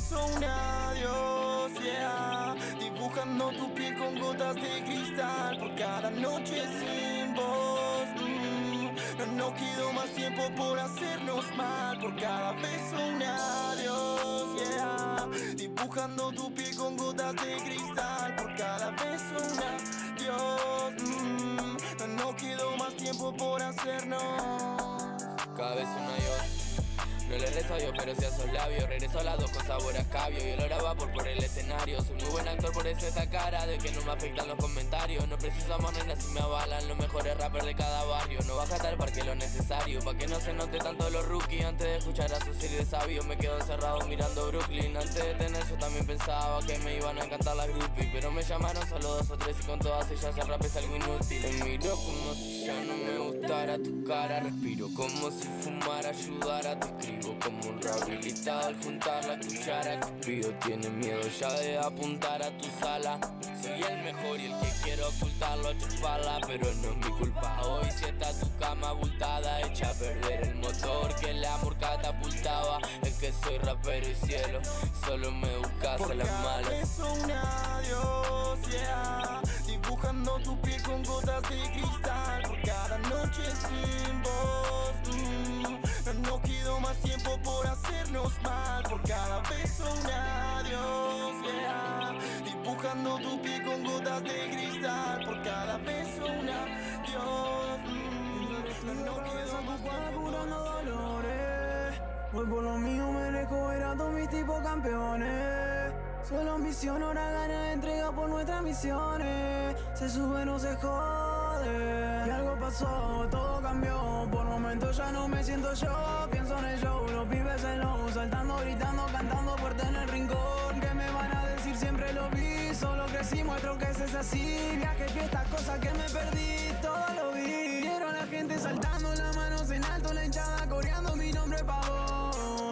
beso, un adiós, Dibujando tu pie con gotas de cristal por cada noche sin voz. Mm, no nos quedó más tiempo por hacernos mal por cada beso, un adiós, yeah. Dibujando tu pie con gotas de cristal por cada beso, un adiós. Mm, no nos quedó más tiempo por hacernos cada vez no le rezo yo, pero si a sus labios Regreso a las dos con sabor a escabio Y olor por por el escenario Soy muy buen actor, por eso esta cara De que no me afectan los comentarios No precisamos nena si me avalan Los mejores rappers de cada barrio No baja para que lo necesario Para que no se note tanto los rookies Antes de escuchar a serie de sabios Me quedo encerrado mirando Brooklyn Antes de tener eso también pensaba Que me iban a encantar las groupies Pero me llamaron solo dos o tres Y con todas ellas el rap es algo inútil Me miró como si ya no me gustara tu cara Respiro como si fumara ayudara a tu escribir como un rehabilitado al juntar la cuchara. Cupido tiene miedo ya de apuntar a tu sala. Soy el mejor y el que quiero ocultarlo a tu espalda, pero no es mi culpa. Hoy si está tu cama abultada, hecha a perder el motor que el amor catapultaba. Es que soy rapero y cielo, solo me buscas a las malas. Dibujando tu piel con gotas de cristal por cada noche sin voz. Mm, no más tiempo por hacernos mal Por cada beso un adiós, Dibujando tu pie con gotas de cristal Por cada beso un adiós mm. No quedó más dolores Voy por lo mío, me todos mis tipos campeones Solo misión, ahora gana entrega por nuestras misiones Se sube, no se jode todo cambió. Por momentos ya no me siento yo. Pienso en el show, los pibes en low, saltando, gritando, cantando fuerte en el rincón. Que me van a decir? Siempre lo vi, solo crecí, muestro que es así. que fiestas, cosas que me perdí, todo lo vi. Vieron la gente saltando, las manos en alto, la hinchada coreando mi nombre pavo.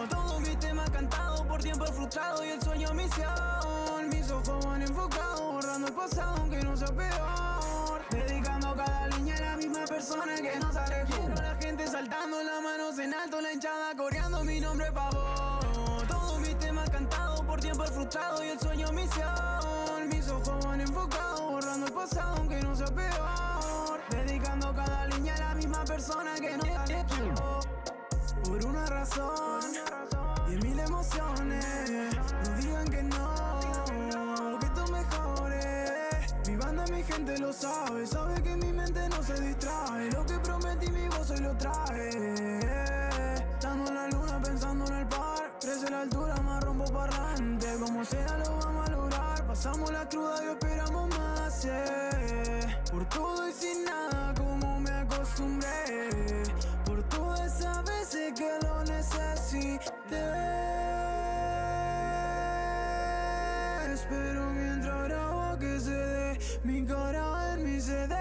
Todos mis temas cantado, por tiempo frustrado y el sueño misión. Mis ojos van enfocados, borrando el pasado aunque no se peor cada línea la misma persona que no sabe quién. La gente saltando las manos en alto, la hinchada coreando mi nombre pavor. Todos mis temas cantados por tiempo frustrado y el sueño misión. Mis ojos van enfocados, borrando el pasado aunque no sea peor. Dedicando cada línea a la misma persona que no sabe Por una razón y mil emociones, no digan que no, que tú mejores mi gente lo sabe, sabe que mi mente no se distrae. Lo que prometí mi voz hoy lo traje. Estando en la luna, pensando en el par. Crece la altura, más rompo parlante. Como sea, lo vamos a lograr. Pasamos la cruda y esperamos más. Por todo y sin nada, como me acostumbré. Por todas esas veces que lo necesité. Espero mi corazón, mi CD.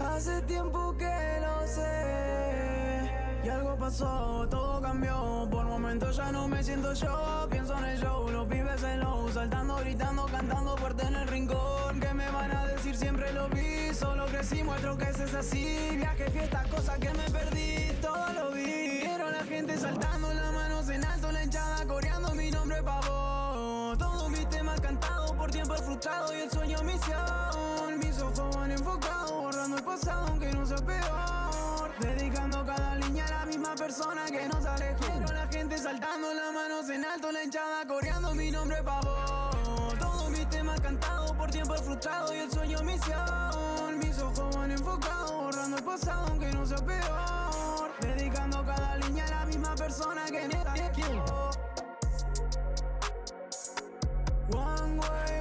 hace tiempo que lo sé. Y algo pasó, todo cambió. Por momentos ya no me siento yo. Pienso en el show, los pibes en low. Saltando, gritando, cantando fuerte en el rincón. Que me van a decir? Siempre lo vi. Solo crecí, muestro que es así. Viaje, fiesta, cosas que me perdí. Todo lo vi. Vieron la gente saltando las manos en frustrado y el sueño misión. Mis ojos van enfocados, borrando el pasado aunque no sea peor. Dedicando cada línea a la misma persona que no sale Quiero la gente saltando las manos en alto, la hinchada coreando mi nombre pavor. Todos mis temas cantados por tiempo frustrado y el sueño misión. Mis ojos van enfocados, borrando el pasado aunque no sea peor. Dedicando cada línea a la misma persona que no alejó. One way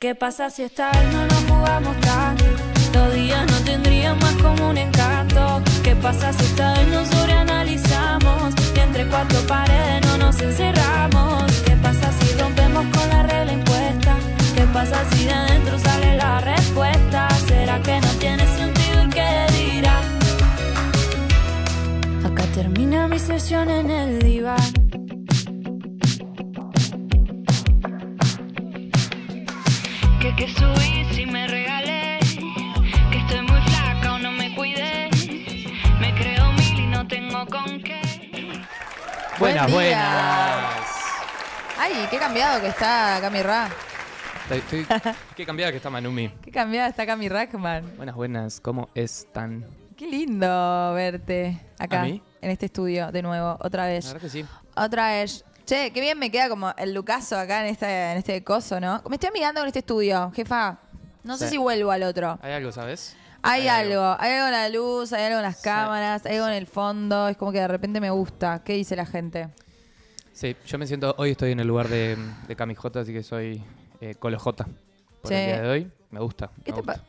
¿Qué pasa si esta vez no nos jugamos tanto? Los días no tendrían más como un encanto. ¿Qué pasa si esta vez nos sobreanalizamos? Y entre cuatro paredes no nos encerramos. ¿Qué pasa si rompemos con la regla impuesta? ¿Qué pasa si de adentro sale la respuesta? ¿Será que no tiene sentido y qué dirá? Acá termina mi sesión en el diva. me me me estoy muy no no creo y tengo con qué. ¡Buenas, Buenas, buenas. Ay, qué cambiado que está Cami Ra. qué cambiado que está Manumi. Qué cambiado está Cami Rackman. Buenas, buenas. ¿Cómo están? Qué lindo verte acá en este estudio de nuevo, otra La vez. verdad que sí. Otra vez. Che, qué bien me queda como el Lucaso acá en este, en este coso, ¿no? Me estoy mirando con este estudio, jefa. No sé si vuelvo al otro. ¿Hay algo, sabes? Hay, algo. hay algo en la luz, hay algo en las cámaras, hay algo en el fondo. Es como que de repente me gusta. ¿Qué dice la gente? Sí, yo me siento, hoy estoy en el lugar de, de así que soy eh, Colo J. Por el día de hoy, me gusta. ¿Qué te gusta.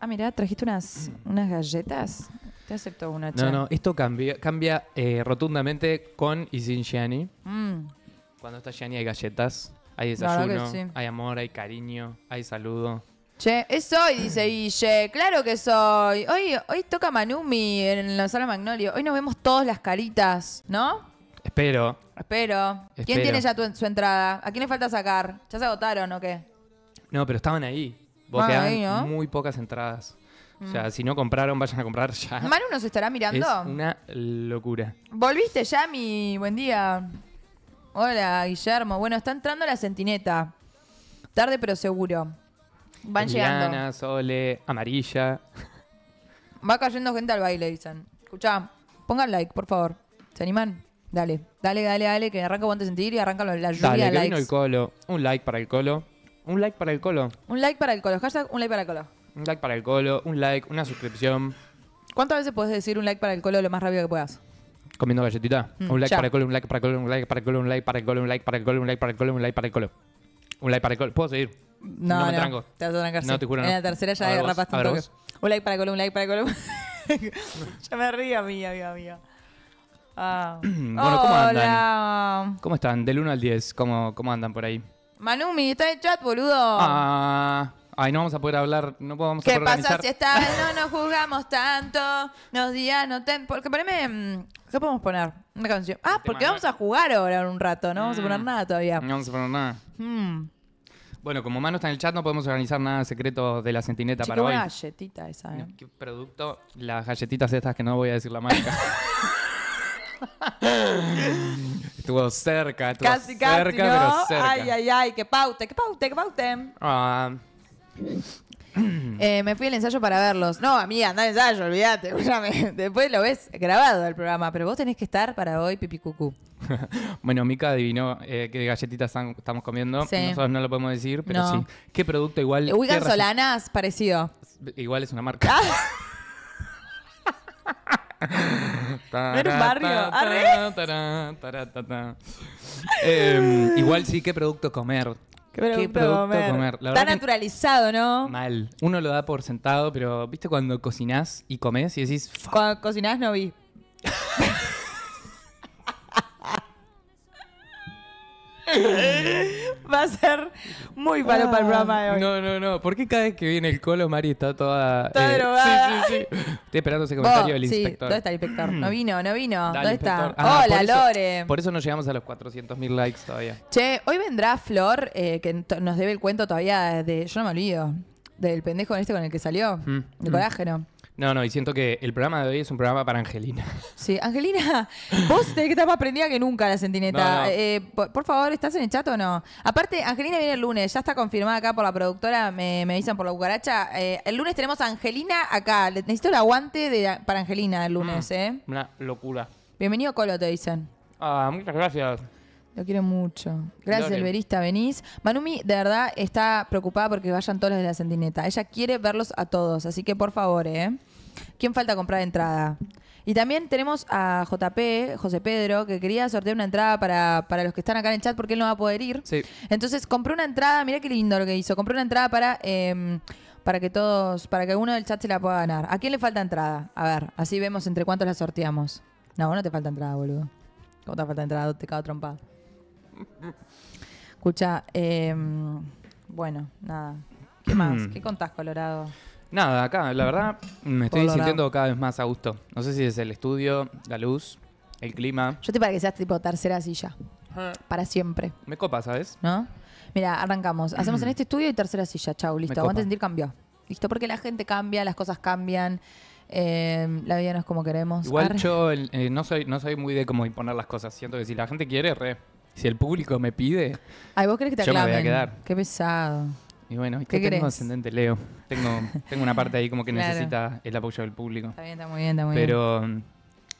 Ah, mirá, trajiste unas, mm. unas galletas. Te acepto una, No, no, esto cambia, cambia eh, rotundamente con y sin Gianni. Mm. Cuando está Gianni hay galletas, hay desayuno, hay amor, hay cariño, hay saludo. Che, es hoy, dice Guille. Claro que soy. Hoy, hoy toca Manumi en la sala Magnolio. Hoy nos vemos todas las caritas, ¿no? Espero. Espero. ¿Quién tiene ya su entrada? ¿A quién le falta sacar? ¿Ya se agotaron o qué? No, pero estaban ahí. Vos muy pocas entradas. Mm. O sea, si no compraron, vayan a comprar ya. ¿Manu nos estará mirando? Es una locura. ¿Volviste, ya, mi Buen día. Hola, Guillermo. Bueno, está entrando la centineta. Tarde, pero seguro. Van llegando. llegando. Sole, Amarilla. Va cayendo gente al baile, dicen. Escuchá, pongan like, por favor. ¿Se animan? Dale, dale, dale, dale, que arranca buen Sentir y arranca la lluvia dale, de el colo. Un like para el colo. Un like para el colo. Un like para el colo. un like para el colo. Un like para el colo, un like, una suscripción. ¿Cuántas veces puedes decir un like para el colo lo más rápido que puedas? Comiendo galletita. un like para el colo, un like para el colo, un like para el colo, un like para el colo, un like para el colo, un like para el colo, un like para el colo. Un like para el colo. ¿Puedo seguir? No, no, me no. Te vas a trancar, No, te juro. En la tercera ya derrapaste un toque. Un like para el colo, un like para el colo. ya me río, mía, mía, mía. Ah. bueno, ¿cómo Hola. andan? ¿Cómo están? Del 1 al 10, ¿cómo, cómo andan por ahí? Manumi, está en el chat, boludo. Ah. Ay, no vamos a poder hablar, no podemos ¿Qué pasa si esta vez no nos jugamos tanto? Nos día, no ten... Porque poneme... Mm, ¿Qué podemos poner? Una canción. Ah, porque vamos a jugar ahora un rato, no vamos a poner mm. nada todavía. No vamos a poner nada. Hmm. Bueno, como Mano está en el chat, no podemos organizar nada secreto de la centineta para hoy. Qué galletita esa, eh. ¿Qué producto? Las galletitas estas que no voy a decir la marca. estuvo cerca, estuvo casi, cerca, pero cerca. Ay, ay, ay, Qué paute, qué paute, Qué paute. Ah... Eh, me fui al ensayo para verlos. No, amiga, anda al ensayo, olvídate. Después lo ves grabado el programa, pero vos tenés que estar para hoy, pipicucú. bueno, Mica adivinó eh, qué galletitas estamos comiendo. Nosotros no lo podemos decir, pero sí. ¿Qué producto igual? Wigan Solanas, parecido. Igual es una marca. barrio? igual sí, ¿qué producto comer? Qué producto, comer. Está naturalizado, ¿no? Mal. Uno lo da por sentado, pero ¿viste cuando cocinás y comes? y decís... Cuando cocinás no vi. Va a ser muy malo para el programa hoy. No, no, no. ¿Por qué cada vez que viene el colo, Mari está toda. Está eh, drogada. Sí, sí, sí. Estoy esperando ese comentario del inspector. Sí. ¿Dónde está el inspector? No vino, no vino. ¿Dónde está? Ah, Hola, Lore. Por eso no llegamos a los 400.000 likes todavía. Che, hoy vendrá Flor, eh, que nos debe el cuento todavía de. Yo no me olvido. Del pendejo este con el que salió. Mm. el colágeno. No, no, y siento que el programa de hoy es un programa para Angelina. Sí, Angelina, vos tenés que estar más prendida que nunca la sentineta. Eh, por, favor, ¿estás en el chat o no? Aparte, Angelina viene el lunes, ya está confirmada acá por la productora, me, dicen por la cucaracha. Eh, el lunes tenemos a Angelina acá. Necesito el aguante de, para Angelina el lunes, mm, ¿eh? Una locura. Bienvenido, Colo, te dicen. Ah, muchas gracias. Lo quiero mucho. Gracias, el Elberista, venís. Manumi, de verdad, está preocupada porque vayan todos los de la sentineta Ella quiere verlos a todos, así que por favor, ¿eh? ¿Quién falta comprar entrada? Y también tenemos a JP, José Pedro, que quería sortear una entrada para, para los que están acá en el chat porque él no va a poder ir. Sí. Entonces compró una entrada, mirá qué lindo lo que hizo. compré una entrada para, em, para que todos, para que alguno del chat se la pueda ganar. ¿A quién le falta entrada? A ver, así vemos entre cuántos la sorteamos. No, no te falta entrada, boludo. ¿Cómo te falta entrada? Te cago trompado Escucha, em, bueno, nada. ¿Qué más? ¿Qué contás, Colorado? Nada, acá, la verdad, me estoy sintiendo cada vez más a gusto. No sé si es el estudio, la luz, el clima. Yo te parece que seas tipo tercera silla. Ah. Para siempre, Me copa, ¿sabes? ¿no? Mira, arrancamos. Hacemos en este estudio y tercera silla. Chau, listo. Vamos a sentir cambió. Listo, porque la gente cambia, las cosas cambian, em, la vida no es como queremos. Igual yo eh, no, soy, no soy muy de cómo imponer las cosas. Siento que si la gente quiere, re. Si el público me pide. Ay, vos crees que te yo voy a quedar. Qué pesado. Y bueno, ¿qué, tengo ascendente Leo? Tengo, tengo una parte ahí como que necesita el apoyo del público. Está bien, está muy bien, está muy bien. Pero,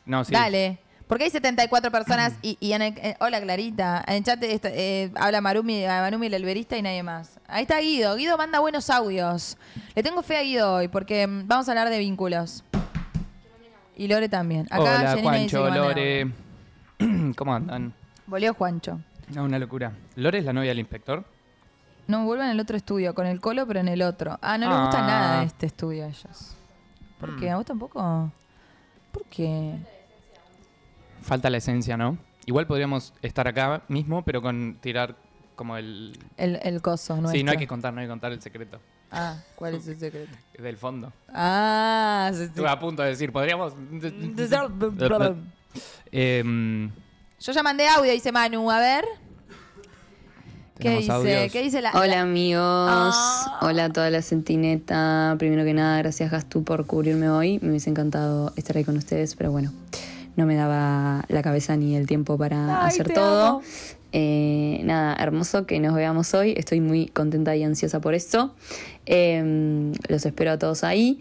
no, sí. Dale. Porque hay 74 personas y, y en eh, hola Clarita, en chat este, eh, habla Marumi, el alberista y nadie más. Ahí está Guido, Guido manda buenos audios. Le tengo fe a Guido hoy porque mm, vamos a hablar de vínculos. Y Lore también. Acá hola Juancho, Lore. ¿Cómo andan? Volvió Juancho. No, una locura. ¿Lore es la novia del inspector? No, vuelve en el otro estudio, con el colo, pero en el otro. Ah, no le gusta ah. nada este estudio a ellos. ¿Por qué? Hmm. ¿A vos tampoco? ¿Por qué? Falta la esencia, ¿no? Igual podríamos estar acá mismo, pero con tirar como el... El, el coso no Sí, no hay que contar, no hay que contar el secreto. Ah, ¿cuál es el secreto? del fondo. Ah, se- Estuve a punto de decir, podríamos... Eh... Mm, yo ya mandé audio, dice Manu, a ver. ¿Qué dice? Hola amigos, ah. hola a toda la centineta. Primero que nada, gracias Gastú por cubrirme hoy. Me hubiese encantado estar ahí con ustedes, pero bueno, no me daba la cabeza ni el tiempo para hacer todo. Eh, nada, hermoso que nos veamos hoy. Estoy muy contenta y ansiosa por esto. Em, los espero a todos ahí.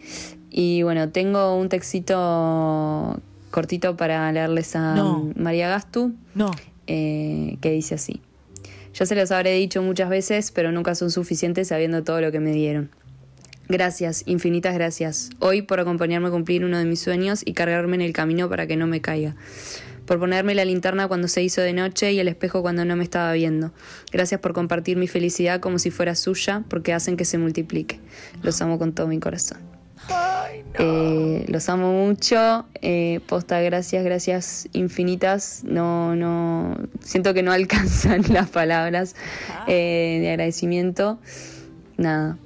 Y bueno, tengo un textito cortito para leerles a María Gastu, eh, que dice así. Ya se los habré dicho muchas veces, pero nunca son suficientes sabiendo todo lo que me dieron. Gracias, infinitas gracias. Hoy por acompañarme a cumplir uno de mis sueños y cargarme en el camino para que no me caiga. Por ponerme la linterna cuando se hizo de noche y el espejo cuando no me estaba viendo. Gracias por compartir mi felicidad como si fuera suya, porque hacen que se multiplique. Los amo con todo mi corazón. Eh, los amo mucho. Eh, posta, gracias, gracias infinitas. No, no. Siento que no alcanzan las palabras ah. eh, de agradecimiento. Nada,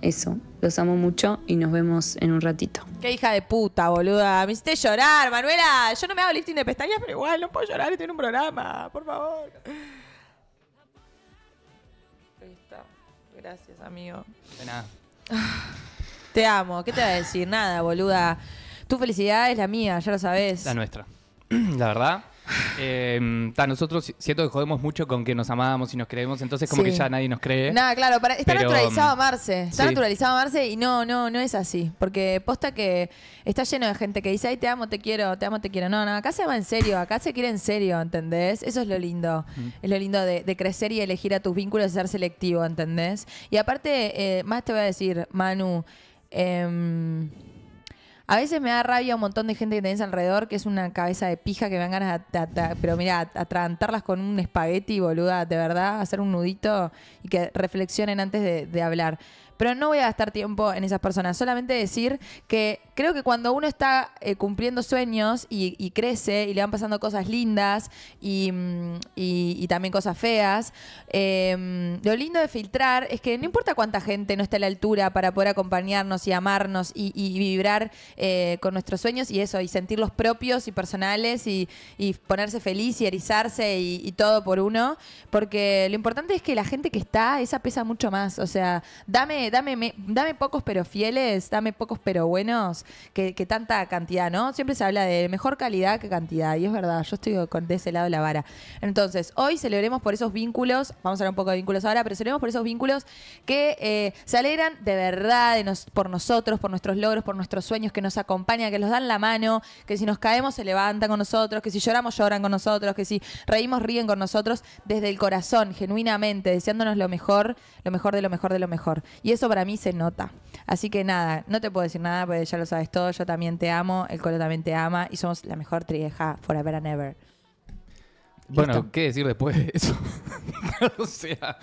eso. Los amo mucho y nos vemos en un ratito. Qué hija de puta, boluda. Me hiciste llorar, Manuela. Yo no me hago lifting de pestañas, pero igual no puedo llorar. Estoy en un programa, por favor. Ahí está. Gracias, amigo. De nada. Te amo. ¿Qué te va a decir? Nada, boluda. Tu felicidad es la mía, ya lo sabes. La nuestra. La verdad. Em, nosotros siento que jodemos mucho con que nos amábamos y nos creemos, entonces como que ya nadie nos cree. Nada, claro, está naturalizado amarse. Está naturalizado amarse y no, no, no es así. Porque posta que está lleno de gente que dice, ay, te amo, te quiero, te amo, te quiero. No, no, acá se va en serio, acá se quiere en serio, ¿entendés? Eso es lo lindo. Mm. Es lo lindo de, crecer y elegir a tus vínculos y ser selectivo, ¿entendés? Y aparte, eh, más te voy a decir, Manu. Em, a veces me da rabia un montón de gente que tenés alrededor, que es una cabeza de pija que me dan ganas pero mira, a atrantarlas con un espagueti, boluda, de verdad, hacer un nudito y que reflexionen antes de, de hablar. Pero no voy a gastar tiempo en esas personas, solamente decir que creo que cuando uno está eh, cumpliendo sueños y, crece y le van pasando cosas lindas y, mm, también cosas feas, em, lo lindo de filtrar es que no importa cuánta gente no esté a la altura para poder acompañarnos y amarnos y, vibrar eh, con nuestros sueños y eso, y sentirlos propios y personales y, ponerse feliz y erizarse y, todo por uno, porque lo importante es que la gente que está, esa pesa mucho más, o sea, dame, dame, dame pocos pero fieles, dame pocos pero buenos que, tanta cantidad, ¿no? Siempre se habla de mejor calidad que cantidad, y es verdad, yo estoy con, de ese lado de la vara. Entonces, hoy celebremos por esos vínculos, vamos a hablar un poco de vínculos ahora, pero celebremos por esos vínculos que eh, se alegran de verdad por nosotros, por nuestros logros, por nuestros sueños, que nos acompañan, que nos dan la mano, que si nos caemos se levantan con nosotros, que si lloramos lloran con nosotros, que si reímos ríen con nosotros, desde el corazón, genuinamente, deseándonos lo mejor, lo mejor de lo mejor de lo mejor. Y eso para mí se nota. Así que nada, no te puedo decir nada porque ya lo sabes todo, yo también te amo, el colo también te ama y somos la mejor trieja forever and ever. Bueno, ¿qué decir después de eso? o sea,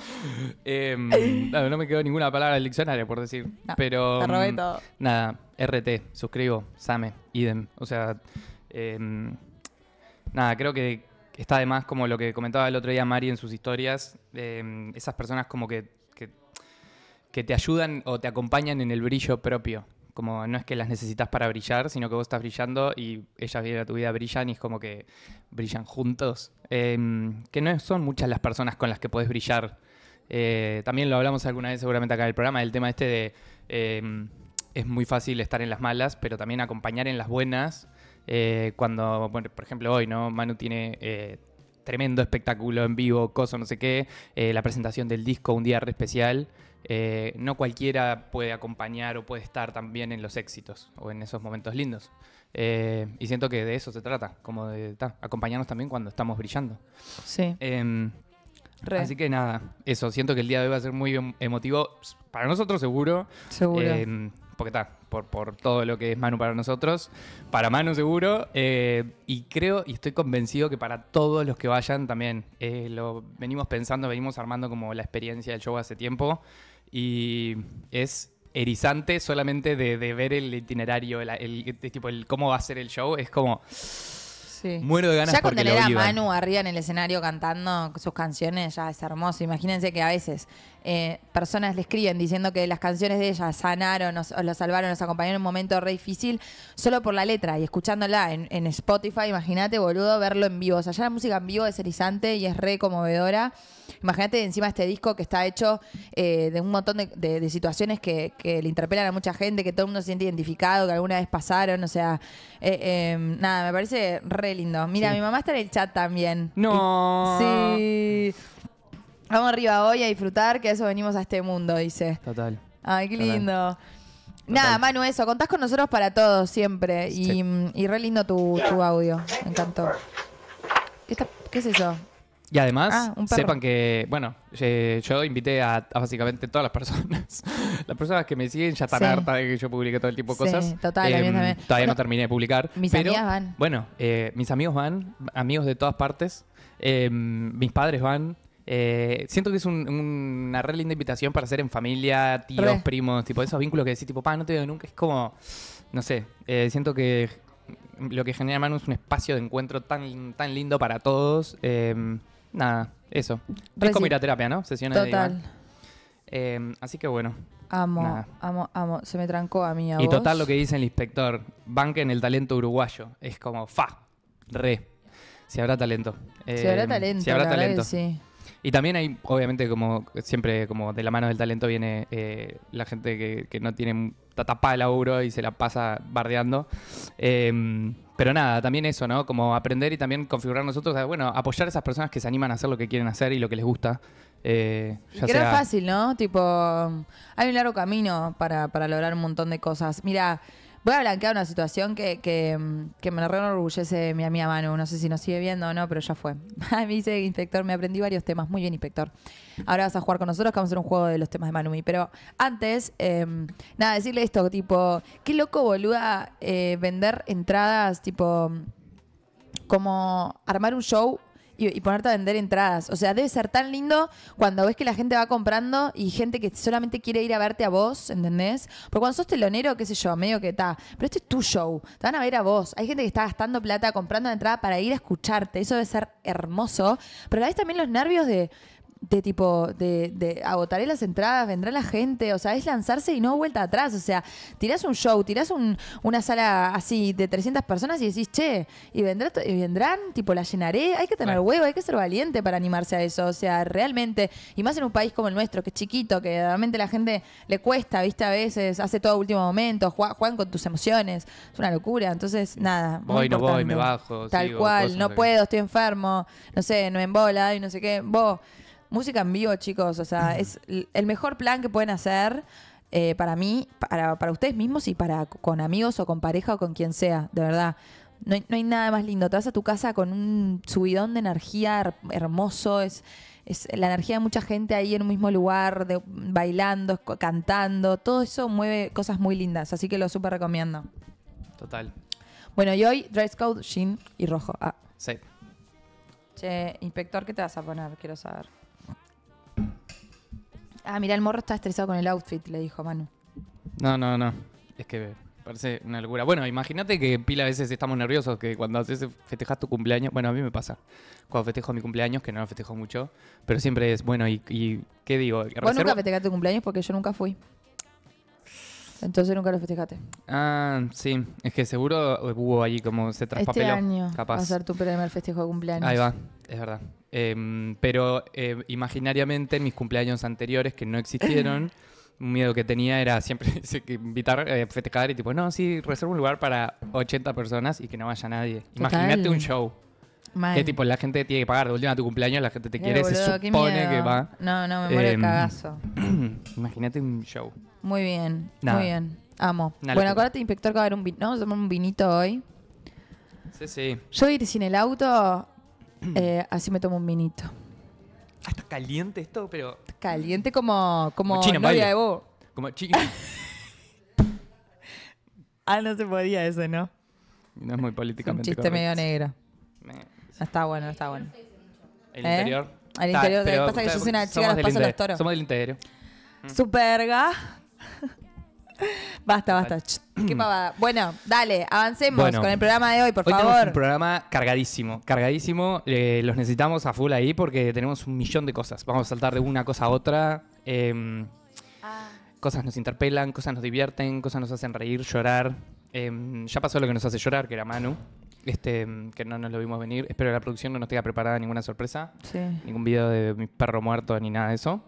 em, no, me quedó ninguna palabra del diccionario por decir. pero. Em, nada, RT, suscribo, Same, idem. O sea, em, nada, creo que está además como lo que comentaba el otro día Mari en sus historias. esas personas como que, que te ayudan o te acompañan en el brillo propio. Como no es que las necesitas para brillar, sino que vos estás brillando y ellas vienen a tu vida, brillan y es como que brillan juntos. Em, que no son muchas las personas con las que podés brillar. Eh, también lo hablamos alguna vez seguramente acá en el programa, el tema este de em, es muy fácil estar en las malas, pero también acompañar en las buenas. Eh, cuando, por ejemplo, hoy, ¿no? Manu tiene eh, tremendo espectáculo en vivo, cosa, no sé qué, la presentación del disco, un día re especial. Eh, no cualquiera puede acompañar o puede estar también en los éxitos o en esos momentos lindos. Eh, y siento que de eso se trata, como de acompañarnos también cuando estamos brillando. Sí. Em, así que nada, eso, siento que el día de hoy va a ser muy em, emotivo, para nosotros seguro. Seguro. Em, porque está, por, todo lo que es Manu para nosotros, para Manu seguro, eh, y creo y estoy convencido que para todos los que vayan también, lo venimos pensando, venimos armando como la experiencia del show hace tiempo, y es erizante solamente de, ver el itinerario, el, tipo, el cómo va a ser el show, es como... Muero de ganas Ya con tener a Manu arriba en el escenario cantando sus canciones, ya es hermoso. Imagínense que a veces eh, personas le escriben diciendo que las canciones de ella sanaron, o lo salvaron, nos acompañaron en un momento re difícil, solo por la letra y escuchándola en, Spotify, imagínate, boludo, verlo en vivo. O sea, ya la música en vivo es erizante y es re conmovedora. Imagínate encima este disco que está hecho eh, de un montón de, situaciones que, le interpelan a mucha gente, que todo el mundo se siente identificado, que alguna vez pasaron, o sea, eh, em, nada, me parece re lindo. Mira, mi mamá está en el chat también. No. sí. Vamos arriba hoy a disfrutar, que a eso venimos a este mundo, dice. Total. Ay, qué lindo. Nada, Manu, eso. Contás con nosotros para todos, siempre. Y, re lindo tu, audio. Me encantó. ¿Qué, es eso? Y además, ah, sepan que, bueno, yo invité a, básicamente todas las personas. las personas que me siguen ya están hartas de que yo publique todo el tipo de cosas. Sí, total, em, también. Todavía no terminé de publicar. Mis amigas van. Bueno, eh, mis amigos van, amigos de todas partes. Em, mis padres van, eh, siento que es una re linda invitación para ser en familia, tíos, primos, tipo esos vínculos que decís, tipo, pa, no te veo nunca. Es como, no sé, eh, siento que lo que genera Manu es un espacio de encuentro tan, tan lindo para todos. Em, nada, eso. es como ir a terapia, ¿no? Sesiones de Total. Em, así que bueno. Amo, amo, amo. Se me trancó a mí a Y total lo que dice el inspector, Banque en el talento uruguayo. Es como, fa, re. Si habrá talento. Si habrá em, talento. Si habrá talento. sí. Y también hay, obviamente, como siempre, como de la mano del talento viene eh, la gente que, que, no tiene tapada el laburo y se la pasa bardeando. Em, pero nada, también eso, ¿no? Como aprender y también configurar nosotros, eh, bueno, apoyar a esas personas que se animan a hacer lo que quieren hacer y lo que les gusta. Eh, fácil, ¿no? Tipo, hay un largo camino para, para lograr un montón de cosas. Mira, Voy a blanquear una situación que, que, me enorgullece mi amiga Manu. No sé si nos sigue viendo o no, pero ya fue. me dice, inspector, me aprendí varios temas. Muy bien, inspector. Ahora vas a jugar con nosotros, que vamos a hacer un juego de los temas de Manumi. Pero antes, em, nada, decirle esto, tipo, qué loco, boluda, eh, vender entradas, tipo, como armar un show y, ponerte a vender entradas. O sea, debe ser tan lindo cuando ves que la gente va comprando y gente que solamente quiere ir a verte a vos, ¿entendés? Porque cuando sos telonero, qué sé yo, medio que está. Pero este es tu show, te van a ver a vos. Hay gente que está gastando plata comprando entrada para ir a escucharte. Eso debe ser hermoso. Pero a también los nervios de de tipo, de, agotaré las entradas, vendrá la gente, o sea, es lanzarse y no vuelta atrás, o sea, tirás un show, tirás una sala así de 300 personas y decís, che, y, vendrá, y vendrán, tipo, la llenaré, hay que tener huevo, hay que ser valiente para animarse a eso, o sea, realmente, y más en un país como el nuestro, que es chiquito, que realmente la gente le cuesta, viste, a veces, hace todo a último momento, juegan, con tus emociones, es una locura, entonces, mm. nada. Voy, no voy, me bajo. Tal cual, no puedo, estoy enfermo, no sé, no embola, y no sé qué, vos música en vivo, chicos. O sea, es el mejor plan que pueden hacer. Eh, para mí, para, para, ustedes mismos y para con amigos o con pareja o con quien sea, de verdad. No hay, nada más lindo. Te vas a tu casa con un subidón de energía hermoso, es, es, la energía de mucha gente ahí en un mismo lugar, bailando, cantando, todo eso mueve cosas muy lindas, así que lo súper recomiendo. Total. Bueno, y hoy dress code, jean y rojo. Ah. Sí. Che, inspector, ¿qué te vas a poner? Quiero saber. Ah, mira, el morro está estresado con el outfit, le dijo Manu. No, no, no. Es que parece una locura. Bueno, imagínate que pila a veces estamos nerviosos, que cuando haces, festejas tu cumpleaños, bueno, a mí me pasa, cuando festejo mi cumpleaños, que no lo festejo mucho, pero siempre es, bueno, ¿y, qué digo? Vos nunca festejaste tu cumpleaños porque yo nunca fui. Entonces nunca lo festejaste. Ah, sí. Es que seguro hubo allí como se este traspapeló. Este año capaz. va a ser tu primer festejo de cumpleaños. Ahí va, es verdad. Em, pero eh, imaginariamente en mis cumpleaños anteriores que no existieron, un miedo que tenía era siempre invitar, a eh, festejar y tipo, no, sí, reservo un lugar para 80 personas y que no vaya nadie. Imagínate un show. Que tipo, la gente tiene que pagar. De última a tu cumpleaños, la gente te eh, quiere, se supone que va. No, no, me muero el em, cagazo. Imagínate un show. Muy bien, muy bien. Amo. bueno, acuérdate, inspector, que va a haber un vinito. Vamos un vinito hoy. Sí, sí. Yo ir sin el auto eh, así me tomo un minito. Ah, está caliente esto, pero. Caliente como, como, como novia de vos. Como chino. ah, no se podía eso, ¿no? No es muy políticamente. Es un chiste medio negro. está bueno, está bueno. El ¿Eh? interior. El interior. Tal, pasa que yo soy una chica, los paso los toros. Somos del interior. Superga. Basta, basta. Qué pavada. Bueno, dale, avancemos con el programa de hoy, por favor tenemos un programa cargadísimo, cargadísimo. Eh, los necesitamos a full ahí porque tenemos un millón de cosas. Vamos a saltar de una cosa a otra. Em, ah. Cosas nos interpelan, cosas nos divierten, cosas nos hacen reír, llorar. Em, ya pasó lo que nos hace llorar, que era Manu. Este, em, que no nos lo vimos venir. Espero que la producción no nos tenga preparada ninguna sorpresa. Ningún video de mi perro muerto ni nada de eso.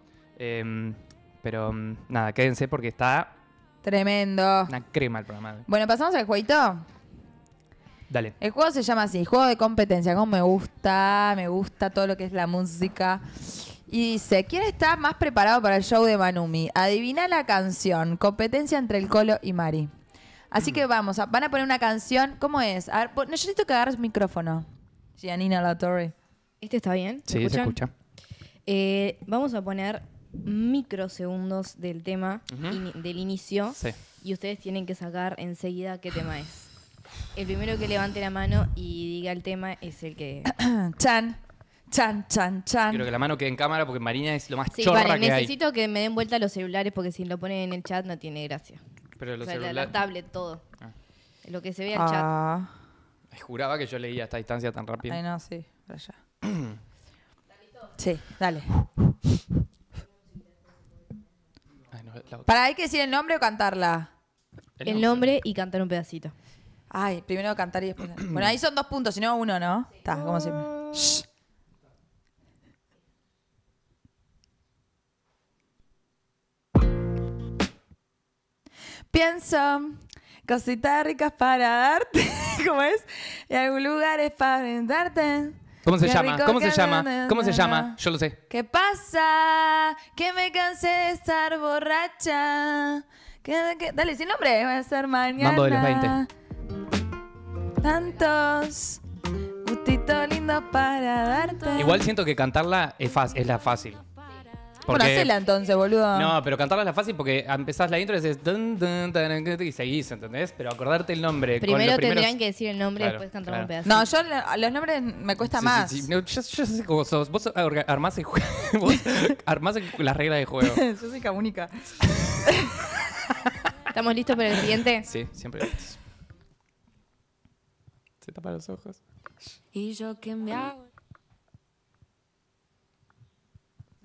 pero nada, quédense porque está Tremendo. Una crema el programa. Bueno, pasamos al jueguito. Dale. El juego se llama así, juego de competencia. Como me gusta, me gusta todo lo que es la música. Y dice, ¿quién está más preparado para el show de Manumi? Adivina la canción, competencia entre el Colo y Mari. Así mm. que vamos, van a poner una canción, ¿cómo es? A ver, yo necesito que agarres micrófono. Gianina La Torre. ¿Este está bien? ¿Sí? ¿Se escucha? Eh, vamos a poner microsegundos del tema, del inicio, y ustedes tienen que sacar enseguida qué tema es. El primero que levante la mano y diga el tema es el que... chan, chan, chan, chan. Quiero que la mano quede en cámara porque Marina es lo más chorra vale, necesito que me den vuelta los celulares porque si lo ponen en el chat no tiene gracia. Pero los celulares... La, tablet, todo. Ah. Lo que se ve al chat. Ah. Juraba que yo leía a esta distancia tan rápido. Ay, no, sí, para allá. Sí, dale. ¿Para hay que decir el nombre o cantarla? El, nombre y cantar un pedacito. Ay, primero cantar y después. bueno, ahí son dos puntos, si no uno, ¿no? Está, como siempre. Pienso cositas ricas para darte, ¿cómo es? Y algún lugar es para brindarte. ¿Cómo se llama? ¿Cómo se llama? ¿Cómo se llama? Yo lo sé. ¿Qué pasa? Que me cansé de estar borracha. Dale, sin nombre, va a ser mañana. Mambo de los 20. Tantos gustitos lindos para darte. Igual siento que cantarla fácil, es la fácil por bueno, entonces, boludo. No, pero cantarlas es la fácil porque empezás la intro y dices. y seguís, ¿entendés? Pero acordarte el nombre. Primero tendrían que decir el nombre y después cantar un pedazo. No, yo los nombres me cuesta más. yo, sé cómo sos. Vos armás, el armás las reglas de juego. yo soy camúnica. ¿Estamos listos para el siguiente? Sí, siempre Se tapa los ojos. Y yo que me hago.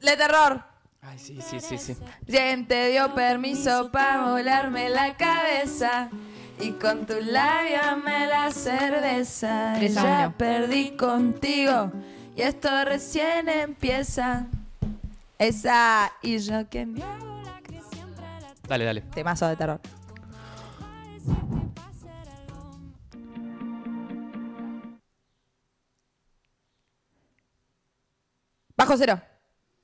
Le terror. Ay, sí, sí, sí, sí. te dio permiso para volarme la cabeza y con tu labios me la cerveza. Tres Ya perdí contigo y esto recién empieza. Esa y yo que me Dale, dale. Temazo de terror. Bajo cero.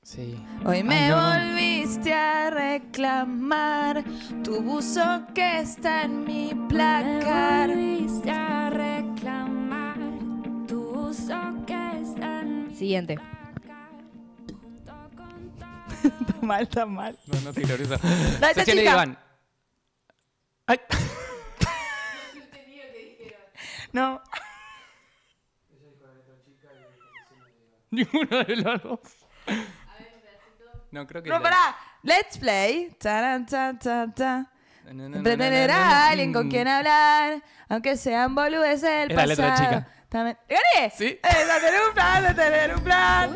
Sí. Hoy me volviste a reclamar tu buzo que está en mi placar. Me volviste a reclamar tu buzo que está en mi Siguiente. está mal, está mal. No, no te quiero eso. Dale, Sesión de Iván. Ay. no. Ninguno de los dos. No, creo que. No, pará. Let's play. ta tan, tan, tan. a alguien con quien hablar, aunque sean boludes el Era la letra chica. También... ¿Gané? Sí. Es de tener un plan, de tener un plan.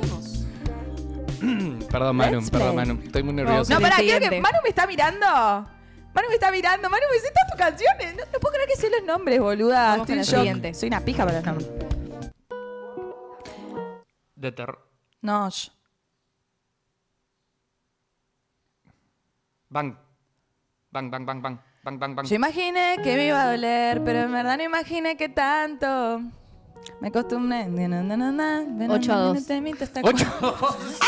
perdón, Manu, perdón, Manu. Estoy muy nervioso. No, pará, creo que Manu me está mirando. Manu me está mirando. Manu, me tu tus canciones. No, puedo creer que sé los nombres, boluda. Estoy con Soy una pija para los nombres. De terror. No, Bang. Bang, bang, bang, bang. Bang, bang, bang. Yo imaginé que me iba a doler, pero en verdad no imaginé que tanto. Me acostumbré. 8 a 2. 8 a 2.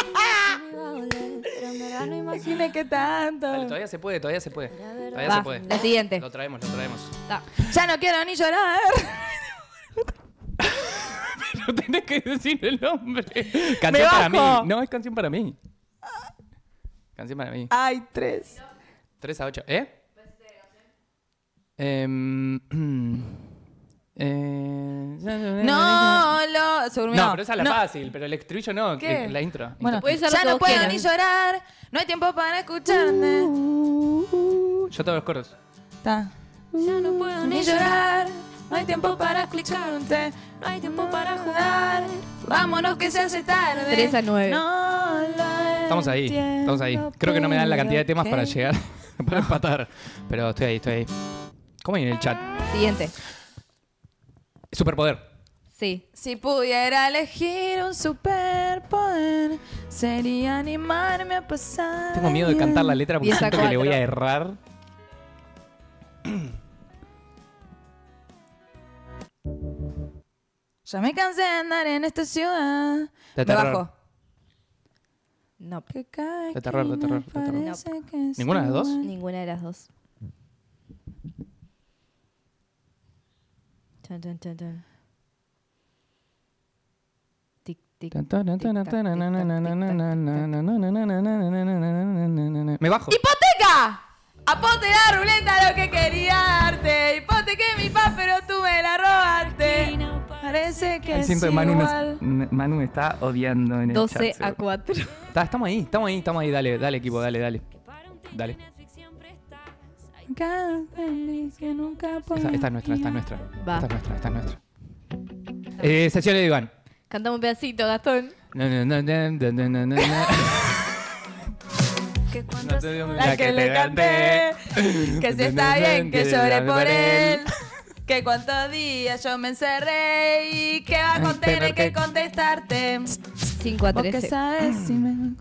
No imaginé que tanto. todavía se puede, todavía se puede. Todavía se puede. La siguiente. Lo traemos, lo traemos. Ya no quiero ni llorar. Pero tenés que decir el nombre. Canción para mí. No, es canción para mí. Ah. Canción para mí. Ay, tres. Tres a ocho, ¿Eh? Eh, eh, no, lo, se durmió. No, pero esa es la fácil, pero el estribillo no, ¿Qué? que- la intro. Bueno, ya no puedo ni llorar, no hay tiempo para escucharte. Yo todos los coros. Está. Ya no puedo ni llorar, no hay tiempo para té, no hay tiempo para jugar. Vámonos que se hace tarde. 3 a 9. estamos ahí, estamos ahí. Creo que no me dan la cantidad de temas para llegar, para empatar. Pero estoy ahí, estoy ahí. ¿Cómo hay en el chat? Siguiente. Superpoder. Sí. Si pudiera elegir un superpoder, sería animarme a pasar. Tengo miedo de cantar la letra porque siento que le voy a errar. Ya me cansé de andar en esta ciudad. De bajo. No. Que cae. De terror, de terror, ¿Ninguna de las dos? Ninguna de las dos. Me bajo. ¡Hipoteca! Aponte la ruleta lo que quería darte. Hipotequé mi paz, pero parece que Manu, me está odiando en el 12 a 4. estamos ahí, estamos ahí, estamos ahí. Dale, dale, equipo, dale, dale. Dale. esta es nuestra, esta es nuestra. Esta es nuestra, esta es nuestra. Eh, sesiones de Iván. Cantamos un pedacito, Gastón. No, no, no, no, no, Que cuando La que le canté, que si está bien, que llore por él que cuántos días yo me encerré y que bajo tener que contestarte. 5 a 13. sabes mm. si me...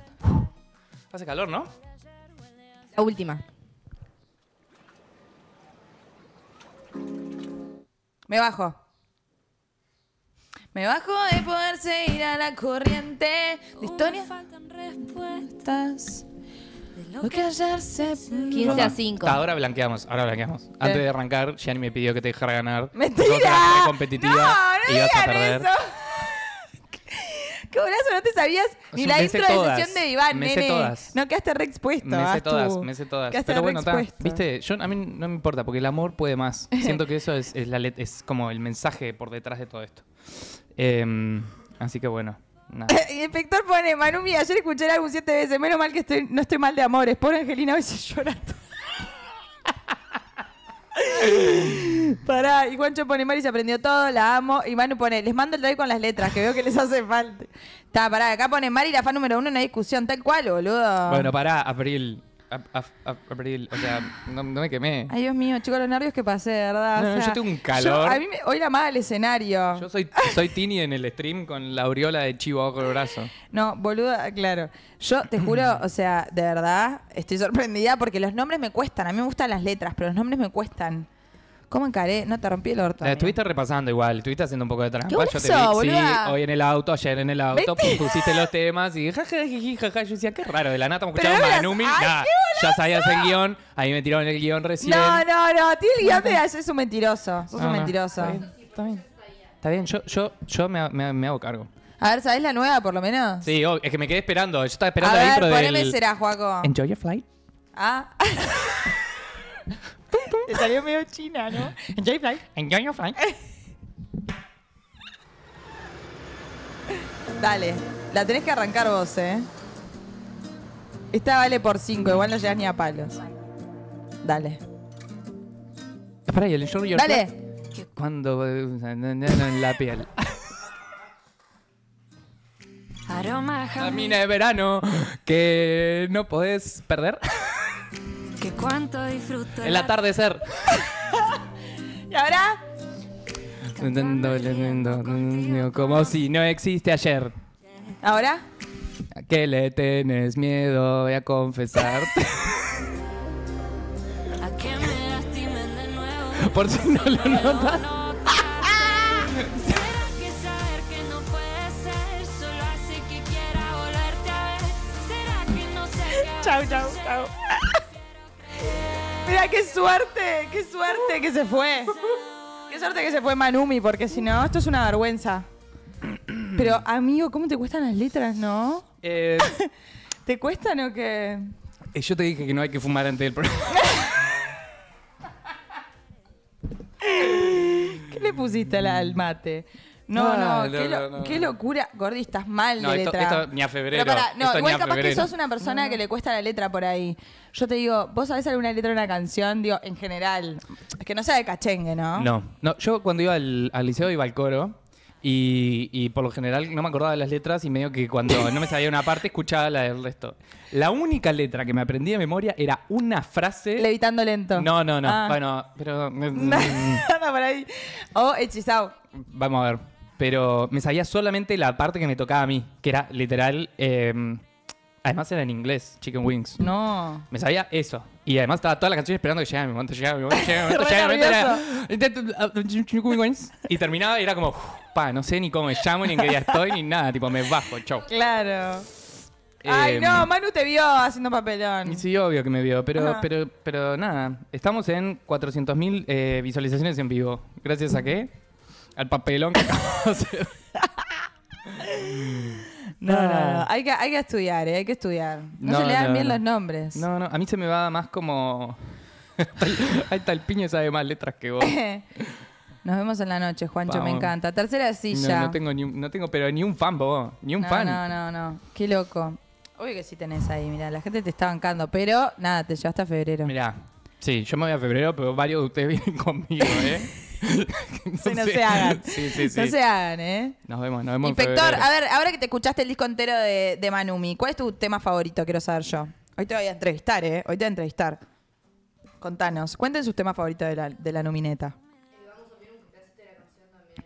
Hace calor, ¿no? La última. Me bajo. Me bajo de poder seguir a la corriente de historia. respuestas. 15 a 5. ahora blanqueamos, ahora blanqueamos. Antes de arrancar, Gianni me pidió que te dejara ganar. ¡Mentira! competitiva no, no y vas a perder. Eso. Qué brazo, no te sabías ni la intro de sesión de Iván, nene. No quedaste re expuesto. Me sé todas, me sé todas. Pero bueno, viste, a mí no me importa porque el amor puede más. Siento que eso es, como el mensaje por detrás de todo esto. Em, así que bueno. el Inspector pone, Manu mira, ayer escuché el siete veces. Menos mal que no estoy mal de amores. Pobre Angelina, a veces llorando. Pará, y Juancho pone, Mari se aprendió todo, la amo. Y Manu pone, les mando el doy con las letras, que veo que les hace falta. Está, pará, acá pone Mari la fan número uno en la discusión, tal cual, boludo. Bueno, pará, Abril a, o sea, no, me quemé. Ay, Dios mío, chicos, los nervios que pasé, de verdad. yo tengo un calor. a mí me, hoy la mal el escenario. Yo soy, soy Tini en el stream con la aureola de chivo con el brazo. No, boluda, claro. Yo te juro, o sea, de verdad, estoy sorprendida porque los nombres me cuestan. A mí me gustan las letras, pero los nombres me cuestan. ¿Cómo encaré? No te rompí el orto. estuviste repasando igual, estuviste haciendo un poco de trampa. Yo te vi, sí, hoy en el auto, ayer en el auto, pusiste los temas y ja ja, ja, Yo decía, qué raro, de la nata, me escuchaba Manumi. ya sabías el guión, ahí me tiraron el guión recién. No, no, no, tío, el guión de ayer, es un mentiroso. Sos un ah, mentiroso. Está bien, está bien. yo, yo, yo me, hago cargo. A ver, ¿sabés la nueva por lo menos? Sí, es que me quedé esperando. Yo estaba esperando a ver, cuál poneme será, Juaco. Enjoy your flight. Ah. Te salió medio china, ¿no? Enjoy flight. Enjoy your flight. Dale. La tenés que arrancar vos, ¿eh? Esta vale por 5, igual no llegas ni a palos. Dale. Espera, y el Dale. Cuando eh, en la piel. Aroma La mina de verano que no podés perder. Cuánto disfruto. El atardecer. y ahora. Como si no existe ayer. ¿Ahora? ¿A qué le tenés miedo? Voy a confesarte. ¿A qué me lastimen de nuevo? Por si no lo notas. Chao, chao, chao qué suerte, qué suerte que se fue. Qué suerte que se fue Manumi, porque si no, esto es una vergüenza. Pero, amigo, ¿cómo te cuestan las letras, no? Eh. ¿Te cuestan o qué? Eh, yo te dije que no hay que fumar antes del programa. ¿Qué le pusiste al mate? No, no, qué, locura. Gordi, estás mal de letra. Esto, ni a febrero. no, igual capaz que sos una persona que le cuesta la letra por ahí. Yo te digo, ¿vos sabés alguna letra de una canción? Digo, en general. Es que no sea de cachengue, ¿no? No, no. Yo cuando iba al, liceo iba al coro. Y, y, por lo general no me acordaba de las letras y medio que cuando no me sabía una parte escuchaba la del resto. La única letra que me aprendí de memoria era una frase. Levitando lento. No, no, no. Ah. Bueno, pero. Nada mm, mm. por ahí. O hechizado. Vamos a ver pero me sabía solamente la parte que me tocaba a mí, que era literal. Em, además era en inglés, Chicken Wings. No. Me sabía eso. Y además estaba toda la canción esperando que llegara mi momento, llegara mi momento, llegara mi momento, ah, ah, Chicken Wings. Y terminaba y era como, pa, no sé ni cómo me llamo, ni en qué día estoy, ni nada. Tipo, me bajo, chau. Claro. Ay, em, no, Manu te vio haciendo papelón. Sí, obvio que me vio, pero, pero, pero nada. Estamos en 400.000 eh, visualizaciones en vivo. Gracias a qué? Al papelón que acabamos No, no, ah. Hay que, hay que estudiar, ¿eh? hay que estudiar. No, se le dan bien los nombres. No, no, a mí se me va más como. hay está el piño sabe más letras que vos. Nos vemos en la noche, Juancho, me encanta. Tercera silla. no tengo, no tengo pero ni un fan, vos. Ni un fan. no, no, no. Qué loco. Obvio que sí tenés ahí, mira, la gente te está bancando, pero nada, te llevaste a febrero. mira sí, yo me voy a febrero, pero varios de ustedes vienen conmigo, ¿eh? no se hagan. No se hagan, ¿eh? Nos vemos, nos vemos. Inspector, a ver, ahora que te escuchaste el disco entero de, Manumi, ¿cuál es tu tema favorito? Quiero saber yo. Hoy te voy a entrevistar, ¿eh? Hoy te voy a entrevistar. Contanos, cuenten sus temas favoritos de la, de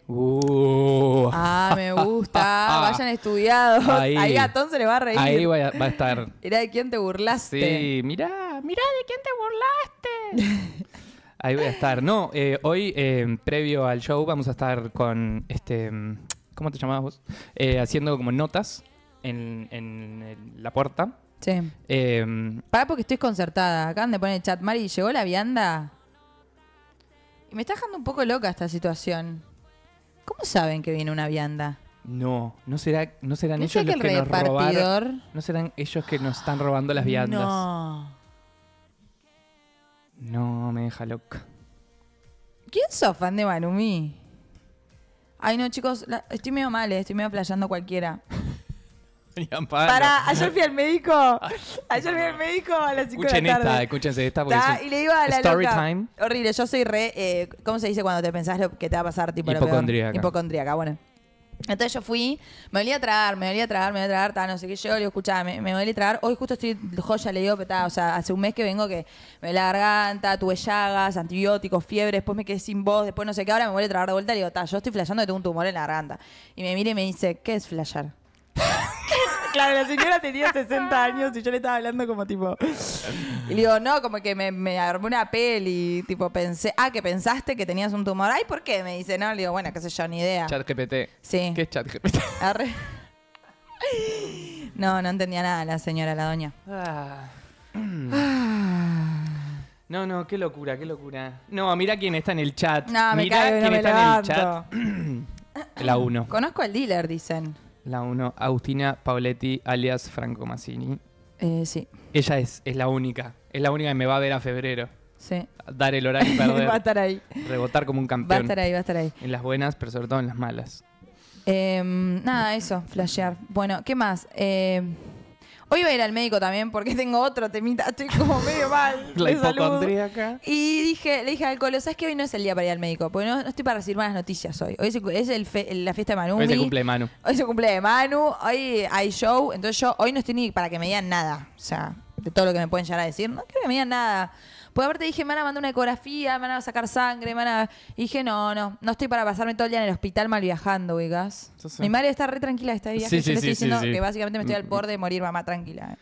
uh. Ah, me gusta. Vayan estudiados. Ahí. Gatón se le va a reír. Ahí va a, va a estar. Mirá de quién te burlaste. Sí, mirá, mirá de quién te burlaste. Ahí voy a estar. No, eh, hoy, eh, previo al show, vamos a estar con este. Mm, ¿Cómo te llamabas vos? Eh, haciendo como notas en, la puerta. Sí. Eh, Pará porque estoy concertada acá, de poner el chat. Mari, ¿llegó la vianda? Y me está dejando un poco loca esta situación. ¿Cómo saben que viene una vianda? No, no será, no serán ellos los que nos robaron. No serán ellos que nos están robando las viandas. No. No, me deja loca. ¿Quién sos fan de Manumi? Ay, no, chicos, estoy medio mal, eh, estoy medio playando cualquiera. Para, ayer fui al médico. Ayer fui al médico a la 5 de Escuchen esta, escúchense esta porque y le digo a la Story time. Horrible, yo soy re. eh, ¿Cómo se dice cuando te pensás lo que te va a pasar? Tipo, lo bueno. Entonces yo fui, me volví a tragar, me volví a tragar, me volví a tragar, tal no sé qué, yo le escuchaba, me, me volví a tragar, hoy justo estoy joya, le digo, o sea, hace un mes que vengo que me la garganta, tuve llagas, antibióticos, fiebre, después me quedé sin voz, después no sé qué, ahora me vuelve a tragar de vuelta, le digo, tal, yo estoy flasheando que tengo un tumor en la garganta. Y me mira y me dice, ¿qué es flashear? claro, la señora tenía 60 años y yo le estaba hablando como tipo. Y digo, no, como que me, me armó una peli. Tipo, pensé, ah, que pensaste que tenías un tumor. Ay, ¿por qué? Me dice, no, le digo, bueno, qué sé yo, ni idea. Chat GPT. Sí. ¿Qué es chat GPT? No, no entendía nada la señora, la doña. Ah. No, no, qué locura, qué locura. No, mira quién está en el chat. No, mira quién está en el chat. la uno. Conozco al dealer, dicen. La 1, Agustina Pauletti, alias Franco Massini. Eh, sí. Ella es, es la única. Es la única que me va a ver a febrero. Sí. Dar el horario perder. va a estar ahí. Rebotar como un campeón. Va a estar ahí, va a estar ahí. En las buenas, pero sobre todo en las malas. Em, nada, eso, flashear. Bueno, ¿qué más? Eh, Hoy voy a ir al médico también porque tengo otro temita, estoy como medio mal. La acá. Y dije, le dije al Colo, ¿sabes que hoy no es el día para ir al médico? Porque no, estoy para recibir malas noticias hoy. Hoy es, la fiesta de Manu. Hoy se cumple de Manu. Hoy se cumple de Manu, hoy hay show, entonces yo hoy no estoy ni para que me digan nada. O sea, de todo lo que me pueden llegar a decir, no quiero que me digan nada. Pues aparte dije, me van a mandar una ecografía, me van a sacar sangre, me van a... dije, no, no, no estoy para pasarme todo el día en el hospital mal viajando, ubicas. Mi madre está re tranquila esta día. Sí, sí, sí. que básicamente me estoy al mm, borde mm. de morir, mamá, tranquila.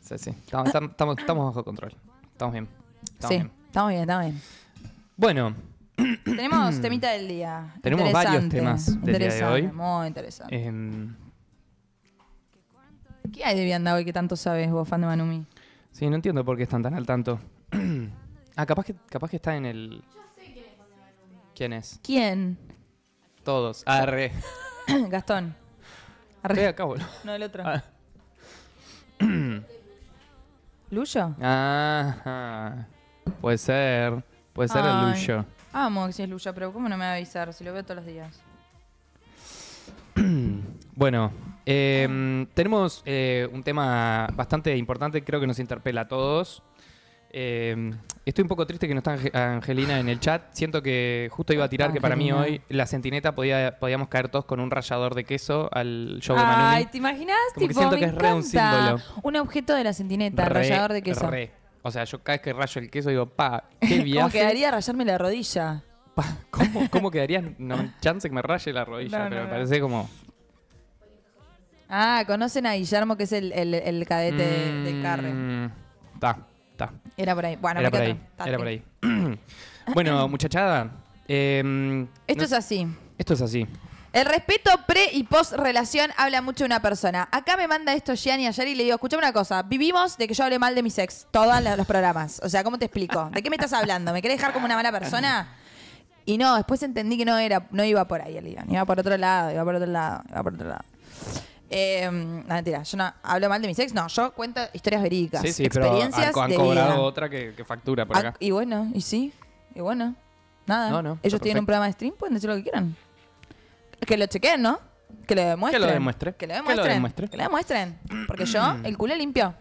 Sí, sí. Estamos, bajo control. Estamos bien. Estamos sí, estamos bien, estamos bien. Bueno. Tenemos temita del día. Tenemos varios temas del día de hoy. Muy interesante. Em, ¿Qué hay de vianda hoy que tanto sabes vos, fan de Manumi? Sí, no entiendo por qué están tan al tanto ah, capaz que, capaz que está en el. ¿Quién es? ¿Quién? Todos. Arre. Gastón. Arre. No, el otro. Ah. ¿Luyo? Puede ser. Puede ser el Luyo. Amo que si es Luyo, pero ¿cómo no me va a avisar si lo veo todos los días? bueno, em, tenemos eh, un tema bastante importante, creo que nos interpela a todos. Em, estoy un poco triste que no está Angelina en el chat. Siento que justo iba a tirar que para mí hoy la sentineta podía, podíamos caer todos con un rallador de queso al show de Manu. Ay, ¿te imaginas? siento que es re un símbolo. Un objeto de la centineta, rayador rallador de queso. O sea, yo cada vez que rayo el queso digo, pa, qué ¿Cómo quedaría rayarme la rodilla? ¿Cómo, quedaría? No, chance que me raye la rodilla, pero me parece como... Ah, conocen a Guillermo, que es el, cadete de- Carre. Está mm, era por ahí. Bueno, era por Era por ahí. bueno, muchachada. Em, esto es así. Esto es así. El respeto pre y post relación habla mucho de una persona. Acá me manda esto Gianni ayer y le digo, escuchame una cosa, vivimos de que yo hable mal de mi sex, todos los programas. O sea, ¿cómo te explico? ¿De qué me estás hablando? ¿Me querés dejar como una mala persona? Y no, después entendí que no era, no iba por ahí el iba por otro lado, iba por otro lado, iba por otro lado. Eh, no, mentira, yo no hablo mal de mi sex, no, yo cuento historias verídicas, sí, sí, experiencias pero han, cobrado otra que, factura por ah, acá. y bueno, y sí, y bueno, nada. Ellos tienen un programa de stream, pueden decir lo que quieran. Que lo chequen ¿no? Que lo demuestren. Que lo demuestren Que lo demuestren. Que lo Que lo demuestren. Porque yo, el culo limpio.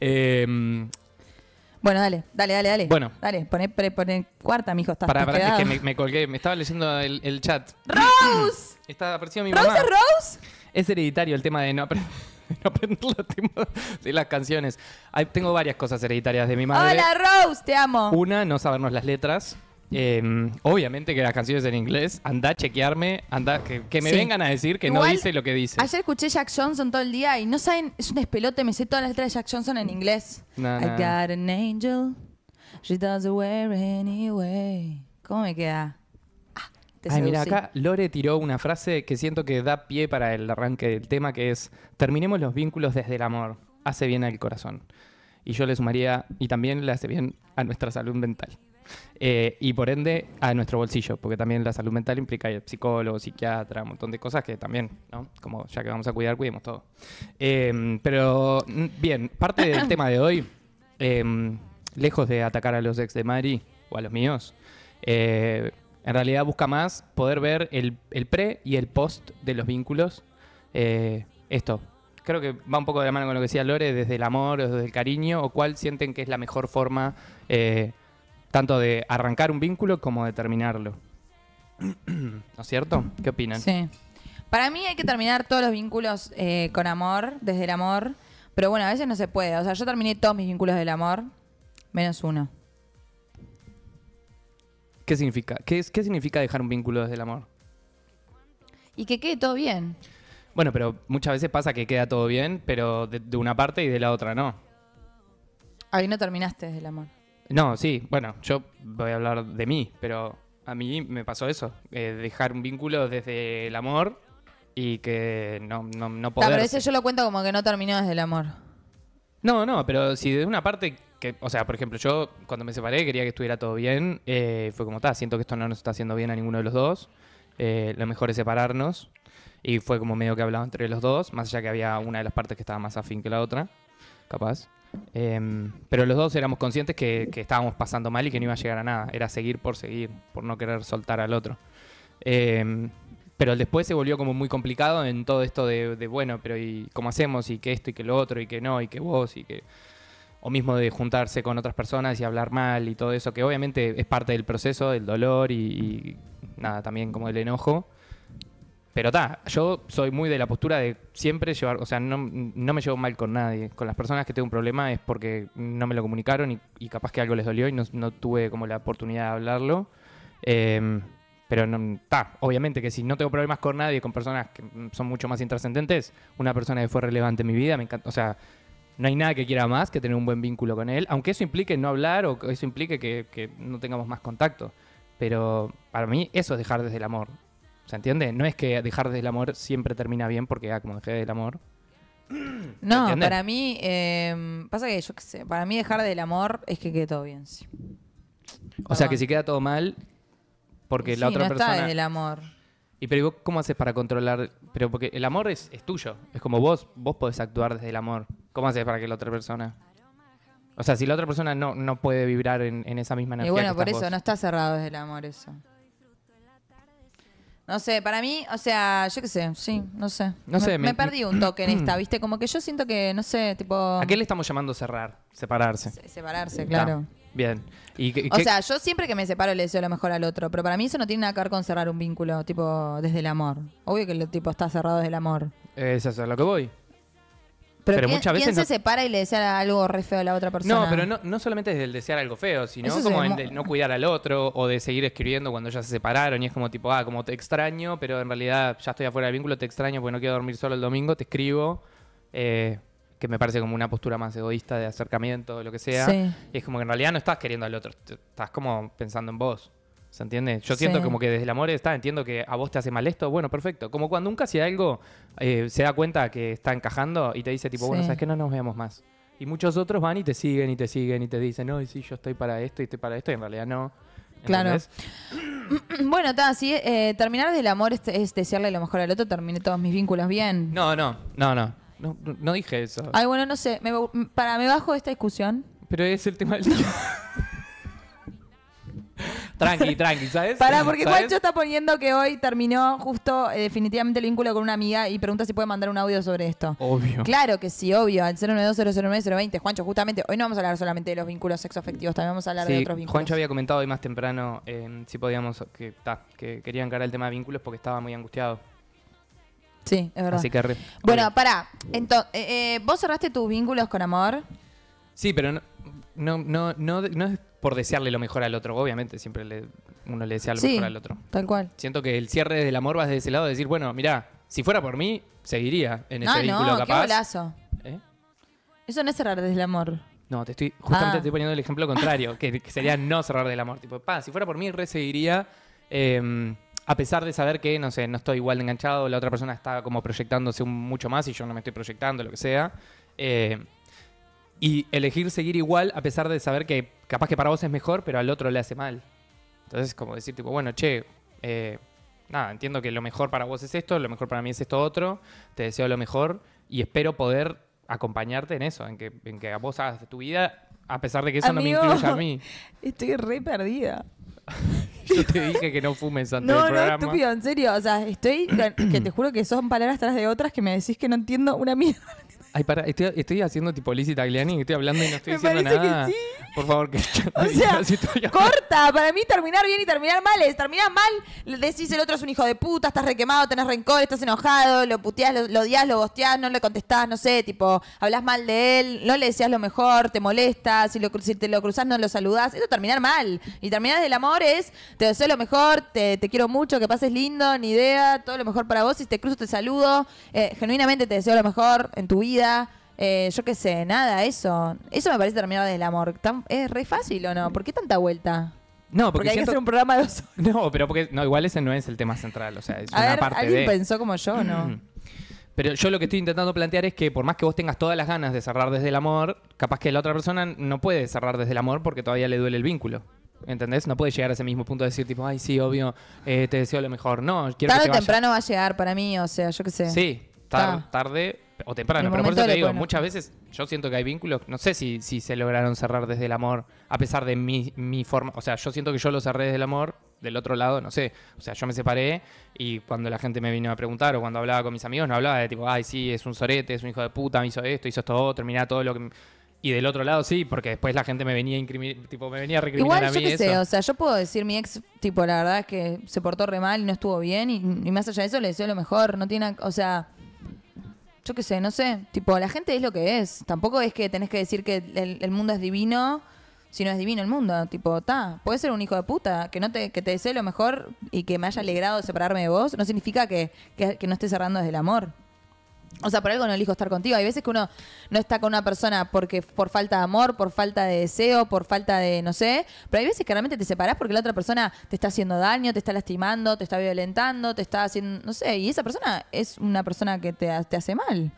eh, bueno, dale, dale, dale, dale. Bueno. Dale, poné, cuarta, mijo, estás Para, para, que me, colgué, me estaba leyendo el, chat. ¡Rose! Está apareciendo mi ¿Rose mamá. ¿Rose es Rose? Es hereditario el tema de no aprender. los temas de las canciones. tengo varias cosas hereditarias de mi madre. Hola Rose, te amo. Una, no sabernos las letras. Em, obviamente que las canciones en inglés, anda a chequearme, anda, que, me vengan a decir que no dice lo que dice. Ayer escuché Jack Johnson todo el día y no saben, es un espelote me sé todas las letras de Jack Johnson en inglés. I got an angel, she doesn't wear anyway. ¿Cómo me queda? Ah, te Ay, mira, acá Lore tiró una frase que siento que da pie para el arranque del tema, que es, terminemos los vínculos desde el amor, hace bien al corazón. Y yo le sumaría, y también le hace bien a nuestra salud mental. Eh, y por ende a nuestro bolsillo, porque también la salud mental implica el psicólogo, psiquiatra, un montón de cosas que también, ¿no? Como ya que vamos a cuidar, cuidemos todo. Em, pero bien, parte del tema de hoy, em, lejos de atacar a los ex de Mari o a los míos, eh, en realidad busca más poder ver el, el, pre y el post de los vínculos. Eh, esto, creo que va un poco de la mano con lo que decía Lore, desde el amor, o desde el cariño, o cuál sienten que es la mejor forma eh, tanto de arrancar un vínculo como de terminarlo. ¿No es cierto? ¿Qué opinan? Sí. Para mí hay que terminar todos los vínculos eh, con amor, desde el amor, pero bueno, a veces no se puede. O sea, yo terminé todos mis vínculos del amor, menos uno. ¿Qué significa? ¿Qué, significa dejar un vínculo desde el amor? Y que quede todo bien. Bueno, pero muchas veces pasa que queda todo bien, pero de, de una parte y de la otra no. Ahí no terminaste desde el amor. No, sí, bueno, yo voy a hablar de mí, pero a mí me pasó eso, eh, dejar un vínculo desde el amor y que no, no, no poder... Pero yo lo cuento como que no terminó desde el amor. No, no, pero si de una parte que, o sea, por ejemplo, yo cuando me separé quería que estuviera todo bien, eh, fue como está, siento que esto no nos está haciendo bien a ninguno de los dos, eh, lo mejor es separarnos y fue como medio que hablaba entre los dos, más allá que había una de las partes que estaba más afín que la otra, capaz. Em, pero los dos éramos conscientes que, estábamos pasando mal y que no iba a llegar a nada. Era seguir por seguir, por no querer soltar al otro. Em, pero después se volvió como muy complicado en todo esto de, bueno, pero ¿y cómo hacemos? Y que esto y que lo otro y que no y que vos y que... O mismo de juntarse con otras personas y hablar mal y todo eso, que obviamente es parte del proceso, del dolor y, y nada, también como el enojo. Pero ta, yo soy muy de la postura de siempre llevar, o sea, no, me llevo mal con nadie. Con las personas que tengo un problema es porque no me lo comunicaron y, capaz que algo les dolió y no, tuve como la oportunidad de hablarlo. Em, pero no, ta, obviamente que si no tengo problemas con nadie, con personas que son mucho más intrascendentes, una persona que fue relevante en mi vida, me encanta, o sea, no hay nada que quiera más que tener un buen vínculo con él, aunque eso implique no hablar o eso implique que, que no tengamos más contacto. Pero para mí eso es dejar desde el amor. ¿Se entiende? No es que dejar del amor siempre termina bien porque, ah, como dejé del amor. No, para mí, em, pasa que yo qué sé, para mí dejar del amor es que quede todo bien, sí. O sea, que si queda todo mal, porque la otra no persona. Está el amor. Y pero vos cómo haces para controlar? Pero porque el amor es, tuyo. Es como vos, vos podés actuar desde el amor. ¿Cómo haces para que la otra persona? O sea, si la otra persona no, no puede vibrar en, esa misma energía. Y bueno, por eso no está cerrado desde el amor eso. No sé, para mí, o sea, yo qué sé, sí, no sé. No me, sé, me, perdí un toque en esta, ¿viste? Como que yo siento que, no sé, tipo. ¿A qué le estamos llamando cerrar? Separarse. separarse, claro. bien. ¿Y o sea, yo siempre que me separo le deseo lo mejor al otro, pero para mí eso no tiene nada que ver con cerrar un vínculo, tipo, desde el amor. Obvio que el tipo está cerrado desde el amor. es eso, es lo que voy. Pero, muchas veces. se separa y le desea algo re feo a la otra persona? No, pero no, no solamente desde el desear algo feo, sino como el no cuidar al otro o de seguir escribiendo cuando ya se separaron y es como tipo, ah, como te extraño, pero en realidad ya estoy afuera del vínculo, te extraño porque no quiero dormir solo el domingo, te escribo. Eh, que me parece como una postura más egoísta de acercamiento, o lo que sea. Y es como que en realidad no estás queriendo al otro, estás como pensando en vos. ¿Se entiende? Yo siento como que desde el amor está, entiendo que a vos te hace mal esto, bueno, perfecto. Como cuando un casi algo eh, se da cuenta que está encajando y te dice tipo, bueno, sabes que no nos veamos más. Y muchos otros van y te siguen y te siguen y te dicen, no, y sí, yo estoy para esto y estoy para esto, y en realidad no. Claro. bueno, está así eh, terminar del amor es, desearle lo mejor al otro, terminé todos mis vínculos bien. No, no, no, no. No, dije eso. Ay, bueno, no sé. para, me bajo esta discusión. Pero es el tema del Tranqui, tranqui, ¿sabes? Para, porque Juancho está poniendo que hoy terminó justo eh, definitivamente el vínculo con una amiga y pregunta si puede mandar un audio sobre esto. Obvio. Claro que sí, obvio. Al 092009020. Juancho, justamente, hoy no vamos a hablar solamente de los vínculos sexoafectivos, también vamos a hablar de otros vínculos. Juancho había comentado hoy más temprano em, si podíamos, que, que quería encarar el tema de vínculos porque estaba muy angustiado. Sí, es verdad. Así que Bueno, pará. Entonces, eh, eh, ¿vos cerraste tus vínculos con amor? Sí, pero no, no, no, no, no por desearle lo mejor al otro. Obviamente, siempre uno le desea lo mejor al otro. Tal cual. Siento que el cierre del amor va desde ese lado de decir, bueno, mira si fuera por mí, seguiría en ese vínculo capaz. Qué golazo. ¿Eh? Eso no es cerrar desde el amor. No, te estoy, justamente te ah. estoy poniendo el ejemplo contrario, que, sería no cerrar del amor. Tipo, pa, si fuera por mí, re seguiría. Em, a pesar de saber que, no sé, no estoy igual de enganchado, la otra persona está como proyectándose mucho más y yo no me estoy proyectando, lo que sea. Eh, y elegir seguir igual a pesar de saber que capaz que para vos es mejor, pero al otro le hace mal. Entonces, como decir, tipo, bueno, che, eh, nada, entiendo que lo mejor para vos es esto, lo mejor para mí es esto otro, te deseo lo mejor y espero poder acompañarte en eso, en que, en que vos hagas tu vida, a pesar de que eso no me incluya a mí. Estoy re perdida. Yo te dije que no fumes antes del programa. No, no, estúpido, en serio. O sea, estoy. que te juro que son palabras tras de otras que me decís que no entiendo una mierda. estoy, estoy haciendo tipo Lizzie Tagliani, estoy hablando y no estoy diciendo nada. Por favor, que o sea, corta. Para mí terminar bien y terminar mal es terminar mal, le decís el otro es un hijo de puta, estás requemado, tenés rencor, estás enojado, lo puteás, lo, odiás, lo bosteás, no le contestás, no sé, tipo, hablas mal de él, no le decías lo mejor, te molestas, si, lo, si te lo cruzás no lo saludás. Eso terminar mal. Y terminar del amor es, te deseo lo mejor, te, quiero mucho, que pases lindo, ni idea, todo lo mejor para vos, si te cruzo te saludo, eh, genuinamente te deseo lo mejor en tu vida. Eh, yo qué sé, nada, eso. Eso me parece terminar desde el amor. es re fácil o no. ¿Por qué tanta vuelta? No, porque, hay que hacer un programa de dos. No, pero porque. No, igual ese no es el tema central. O sea, es una parte ¿alguien pensó como yo no? Mm. Pero yo lo que estoy intentando plantear es que por más que vos tengas todas las ganas de cerrar desde el amor, capaz que la otra persona no puede cerrar desde el amor porque todavía le duele el vínculo. ¿Entendés? No puede llegar a ese mismo punto de decir tipo, ay, sí, obvio, eh, te deseo lo mejor. No, quiero que Tarde o temprano va a llegar para mí, o sea, yo qué sé. Sí, tarde o temprano. Pero por eso te digo, muchas veces yo siento que hay vínculos, no sé si, si se lograron cerrar desde el amor, a pesar de mi, mi forma. O sea, yo siento que yo lo cerré desde el amor, del otro lado, no sé. O sea, yo me separé y cuando la gente me vino a preguntar o cuando hablaba con mis amigos, no hablaba de tipo, ay, sí, es un sorete, es un hijo de puta, me hizo esto, hizo esto terminaba todo lo que. Y del otro lado sí, porque después la gente me venía a tipo, me venía a recriminar a mí sé, o sea, yo puedo decir, mi ex, tipo, la verdad es que se portó re mal y no estuvo bien y, más allá de eso le deseo lo mejor, no tiene, o sea yo qué sé, no sé. Tipo, la gente es lo que es. Tampoco es que tenés que decir que el, mundo es divino si no es divino el mundo. Tipo, ta, puede ser un hijo de puta. Que no te, que te desee lo mejor y que me haya alegrado separarme de vos, no significa que, que no esté cerrando desde el amor. O sea, por algo no elijo estar contigo. Hay veces que uno no está con una persona porque por falta de amor, por falta de deseo, por falta de no sé. Pero hay veces que realmente te separás porque la otra persona te está haciendo daño, te está lastimando, te está violentando, te está haciendo. No sé. Y esa persona es una persona que te, te hace mal.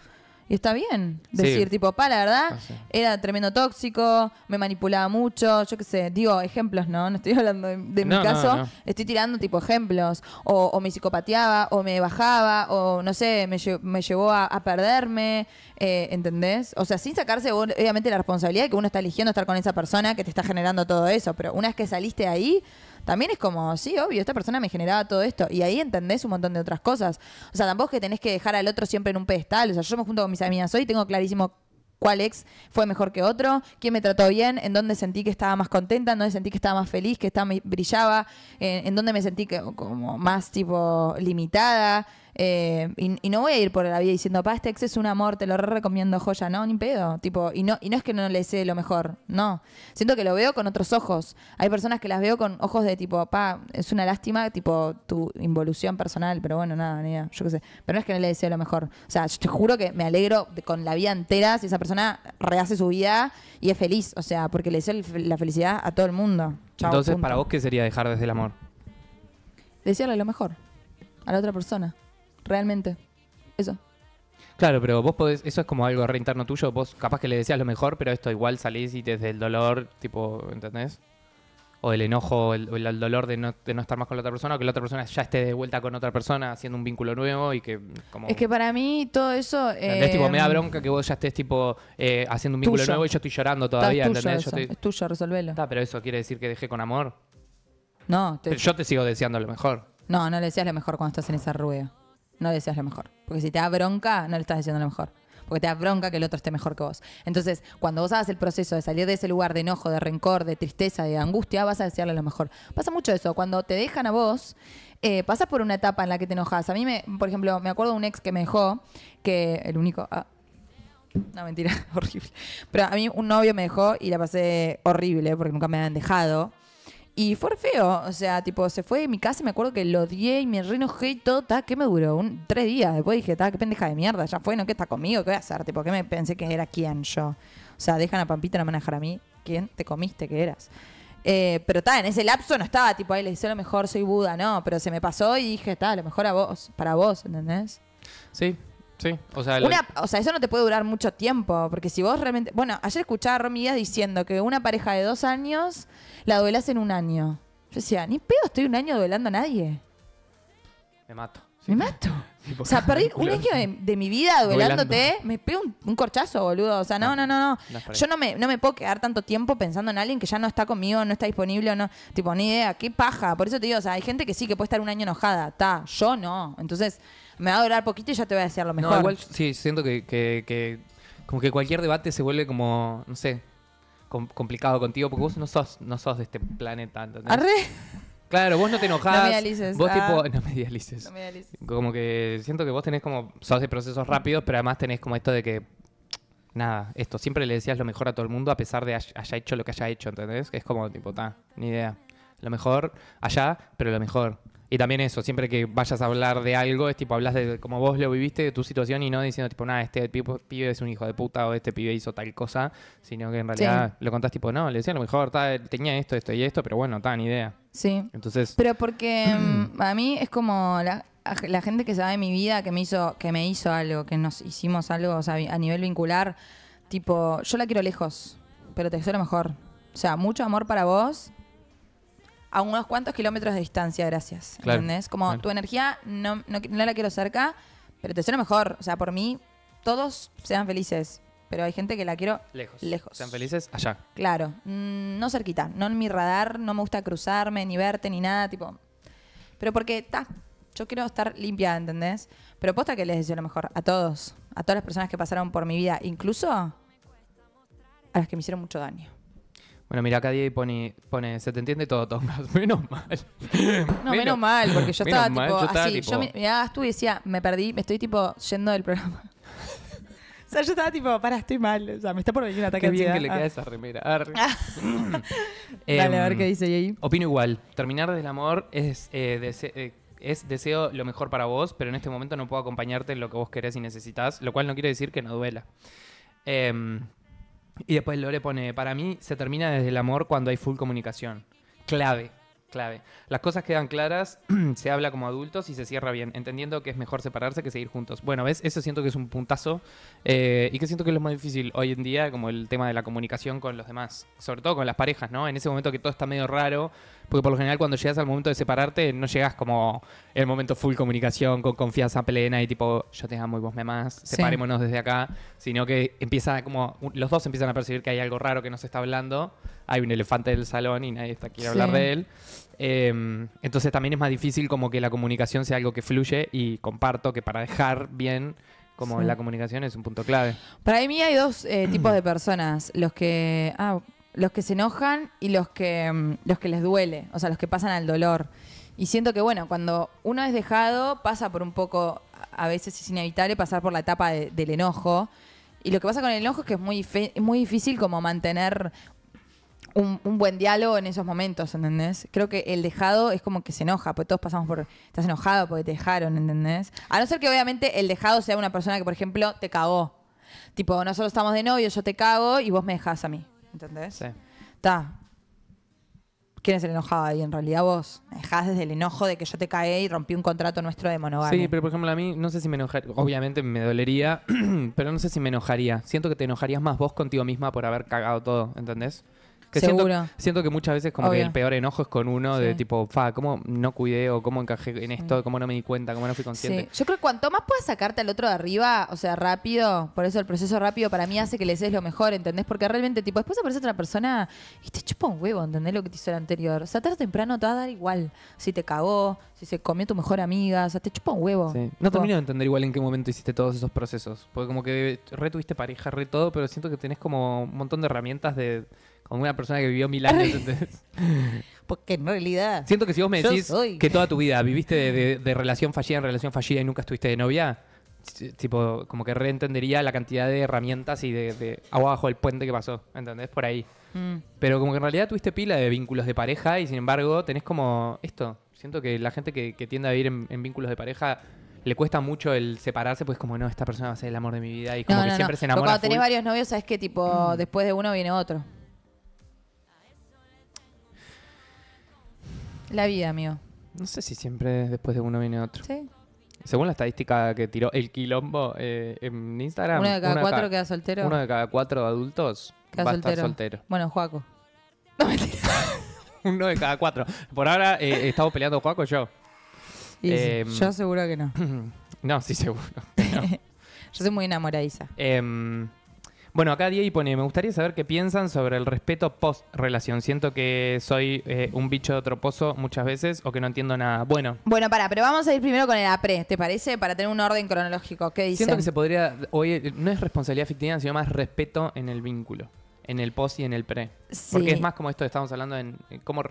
Y está bien decir, tipo, pa, la verdad, ah, era tremendo tóxico, me manipulaba mucho, yo qué sé, digo ejemplos, ¿no? No estoy hablando de, mi caso, estoy tirando tipo ejemplos. O, o, me psicopateaba, o me bajaba, o no sé, me, llevó a, perderme, eh, ¿entendés? O sea, sin sacarse obviamente la responsabilidad de que uno está eligiendo estar con esa persona que te está generando todo eso, pero una vez que saliste ahí, también es como, sí, obvio, esta persona me generaba todo esto. Y ahí entendés un montón de otras cosas. O sea, tampoco es que tenés que dejar al otro siempre en un pedestal. O sea, yo me junto con mis amigas hoy tengo clarísimo cuál ex fue mejor que otro, quién me trató bien, en dónde sentí que estaba más contenta, en dónde sentí que estaba más feliz, que estaba, brillaba, en, en dónde me sentí que, como más tipo limitada. Eh, y, no voy a ir por la vida diciendo, pa, este ex es un amor, te lo recomiendo joya, no, ni pedo. Tipo, y no, y no es que no le desee lo mejor, no. Siento que lo veo con otros ojos. Hay personas que las veo con ojos de tipo, pa, es una lástima, tipo, tu involución personal, pero bueno, nada, ni idea, yo qué sé. Pero no es que no le deseo lo mejor. O sea, te juro que me alegro con la vida entera si esa persona rehace su vida y es feliz. O sea, porque le deseo la felicidad a todo el mundo. Entonces, ¿para vos qué sería dejar desde el amor? decirle lo mejor a la otra persona realmente. Eso. Claro, pero vos podés, eso es como algo reinterno tuyo, vos capaz que le decías lo mejor, pero esto igual salís y desde el dolor, tipo, ¿entendés? O el enojo, o el, dolor de no, de no, estar más con la otra persona, o que la otra persona ya esté de vuelta con otra persona haciendo un vínculo nuevo y que como... Es que para mí todo eso... tipo, me da eh, bronca que vos ya estés tipo eh, haciendo un vínculo nuevo y yo estoy llorando todavía, ¿entendés? Es tuyo, resolvelo. Está, pero eso quiere decir que dejé con amor. No, te... yo te sigo deseando lo mejor. No, no le decías lo mejor cuando estás en esa rueda no deseas lo mejor. Porque si te da bronca, no le estás diciendo lo mejor. Porque te da bronca que el otro esté mejor que vos. Entonces, cuando vos hagas el proceso de salir de ese lugar de enojo, de rencor, de tristeza, de angustia, vas a desearle lo mejor. Pasa mucho eso. Cuando te dejan a vos, eh, pasas por una etapa en la que te enojas. A mí, me, por ejemplo, me acuerdo de un ex que me dejó, que el único... Ah, no, mentira, horrible. Pero a mí un novio me dejó y la pasé horrible porque nunca me habían dejado. Y fue feo, o sea, tipo, se fue de mi casa y me acuerdo que lo odié y me reinojé y todo, ta, ¿qué me duró? Un, tres días. Después dije, ta, qué pendeja de mierda, ya fue, ¿no? ¿Qué está conmigo? ¿Qué voy a hacer? Tipo, ¿qué me pensé que era quién yo? O sea, dejan a Pampita no manejar a mí. ¿Quién te comiste que eras? Eh, pero está, en ese lapso no estaba, tipo, ahí le hice lo mejor, soy Buda, no, pero se me pasó y dije, está, lo mejor a vos, para vos, ¿entendés? Sí, Sí, o sea, o sea, eso no te puede durar mucho tiempo, porque si vos realmente... Bueno, ayer escuchaba a Romy Díaz diciendo que una pareja de dos años la duelas en un año. Yo decía, ni pedo estoy un año duelando a nadie. Me mato. Me mato. o sea, perdí un año de, mi vida duelándote, me pego un, corchazo, boludo. O sea, no, no, no, no. Yo no me, no me puedo quedar tanto tiempo pensando en alguien que ya no está conmigo, no está disponible o no. Tipo, ni idea, qué paja. Por eso te digo, o sea, hay gente que sí que puede estar un año enojada. Ta, yo no. Entonces, me va a durar poquito y ya te voy a decir lo mejor. sí, siento que, como que cualquier debate se vuelve como, no sé, complicado contigo, porque vos no sos, no sos de este planeta. ¿entendés? ¿Arre? Claro, vos no te enojás. No me dialices. Vos ah. tipo, no me dialices. No me dialices. Como que siento que vos tenés como, sos de procesos rápidos, pero además tenés como esto de que nada, esto, siempre le decías lo mejor a todo el mundo a pesar de haya hecho lo que haya hecho, ¿entendés? Que es como, tipo, ta, ni idea. Lo mejor allá, pero lo mejor. Y también eso, siempre que vayas a hablar de algo, es tipo, hablas de como vos lo viviste, de tu situación y no diciendo, tipo, nada, este pibe es un hijo de puta o este pibe hizo tal cosa, sino que en realidad lo contás, tipo, no, le decía a lo mejor tenía esto, esto y esto, pero bueno, tan idea. Sí. Entonces. Pero porque mm, a mí es como la, gente que sabe de mi vida, que me hizo, que me hizo algo, que nos hicimos algo, a nivel vincular, tipo, yo la quiero lejos, pero te deseo lo mejor. O sea, mucho amor para vos a unos cuantos kilómetros de distancia, gracias. Claro, ¿Entendés? Como tu energía no, la quiero cerca, pero te lo mejor. O sea, por mí, todos sean felices. Pero hay gente que la quiero lejos. Sean felices allá. Claro. Mm, no cerquita. No en mi radar. No me gusta cruzarme, ni verte, ni nada. Tipo. Pero porque está. Yo quiero estar limpia, ¿entendés? Pero posta que les deseo lo mejor a todos. A todas las personas que pasaron por mi vida. Incluso a las que me hicieron mucho daño. Bueno, mira, acá Diego pone, pone, se te entiende todo, Tomás. Menos mal. No, menos, mal, porque yo estaba tipo así. Yo miraba tú y decía, me perdí, me estoy tipo yendo del programa. o sea, yo estaba tipo, pará, estoy mal. O sea, me está por venir un ataque Qué bien que le queda ah. esa remera. Em, Dale, a ver qué dice ahí. Opino igual. Terminar desde el amor es, eh, eh, es deseo lo mejor para vos, pero en este momento no puedo acompañarte en lo que vos querés y necesitas, lo cual no quiere decir que no duela. Eh, y después Lore pone, para mí se termina desde el amor cuando hay full comunicación. Clave, clave. Las cosas quedan claras, se habla como adultos y se cierra bien, entendiendo que es mejor separarse que seguir juntos. Bueno, ¿ves? Eso siento que es un puntazo eh, y que siento que es lo más difícil hoy en día, como el tema de la comunicación con los demás, sobre todo con las parejas, ¿no? En ese momento que todo está medio raro, porque por lo general cuando llegas al momento de separarte, no llegas como el momento full comunicación, con confianza plena y tipo, yo te amo y vos me amás, desde acá. Sino que empieza como, los dos empiezan a percibir que hay algo raro que no se está hablando. Hay un elefante del salón y nadie está quiere hablar de él. Em, entonces también es más difícil como que la comunicación sea algo que fluye y comparto que para dejar bien como la comunicación es un punto clave. Para mí hay dos eh, tipos de personas. Los que. Ah, los que se enojan y los que, mm, los que les duele, o sea, los que pasan al dolor. Y siento que, bueno, cuando uno es dejado, pasa por un poco, a veces es inevitable pasar por la etapa del enojo. Y lo que pasa con el enojo es que es muy, muy difícil como mantener un, un, buen diálogo en esos momentos, ¿entendés? Creo que el dejado es como que se enoja, porque todos pasamos por, estás enojado porque te dejaron, ¿entendés? A no ser que obviamente el dejado sea una persona que, por ejemplo, te cagó. Tipo, nosotros estamos de novio, yo te cago y vos me dejás a mí. ¿entendés? Sí. Está. ¿Quién es el enojado ahí? En realidad vos desde el enojo de que yo te caí y rompí un contrato nuestro de monogamia. Sí, pero por ejemplo a mí no sé si me enojaría, obviamente me dolería, pero no sé si me enojaría. Siento que te enojarías más vos contigo misma por haber cagado todo, ¿entendés? Siento, que muchas veces como que el peor enojo es con uno de tipo, fa, ¿cómo no cuidé o cómo encajé en esto? ¿Cómo no me di cuenta? ¿Cómo no fui consciente? Yo creo que cuanto más puedas sacarte al otro de arriba, o sea, rápido, por eso el proceso rápido para mí hace que le des lo mejor, ¿entendés? Porque realmente, tipo, después aparece otra persona y te chupa un huevo, ¿entendés lo que te hizo el anterior? O sea, tarde o temprano te va a dar igual. Si te cagó, si se comió tu mejor amiga, o sea, te chupa un huevo. No termino de entender igual en qué momento hiciste todos esos procesos. Porque como que re tuviste pareja, re todo, pero siento que tenés como un montón de herramientas de como una persona que vivió mil años. Porque en realidad. Siento que si vos me decís que toda tu vida viviste de, relación fallida en relación fallida y nunca estuviste de novia, tipo, como que reentendería la cantidad de herramientas y de, agua bajo el puente que pasó, ¿entendés? Por ahí. Mm. Pero como que en realidad tuviste pila de vínculos de pareja y sin embargo tenés como esto. Siento que la gente que, tiende a vivir en, vínculos de pareja le cuesta mucho el separarse, pues como no, esta persona va a ser el amor de mi vida y como que siempre se enamora. Pero cuando tenés varios novios, sabes que tipo, mm. después de uno viene otro. La vida, amigo. No sé si siempre después de uno viene otro. Sí. Según la estadística que tiró el quilombo eh, en Instagram. Uno de cada cuatro queda soltero. Uno de cada cuatro adultos queda va soltero. Bueno, Juaco. No uno de cada cuatro. Por ahora eh, estamos peleando Juaco yo. Em, yo seguro que no. No, sí, seguro. yo soy muy enamoradiza. Eh, bueno, acá Diego pone, me gustaría saber qué piensan sobre el respeto post-relación. Siento que soy eh, un bicho de otro pozo muchas veces o que no entiendo nada. Bueno. Bueno, para, pero vamos a ir primero con el apre, ¿te parece? Para tener un orden cronológico. ¿Qué dicen? Siento que se podría, Oye, eh, no es responsabilidad fictiva, sino más respeto en el vínculo, en el post y en el pre. Porque es más como esto que estamos hablando en, eh, cómo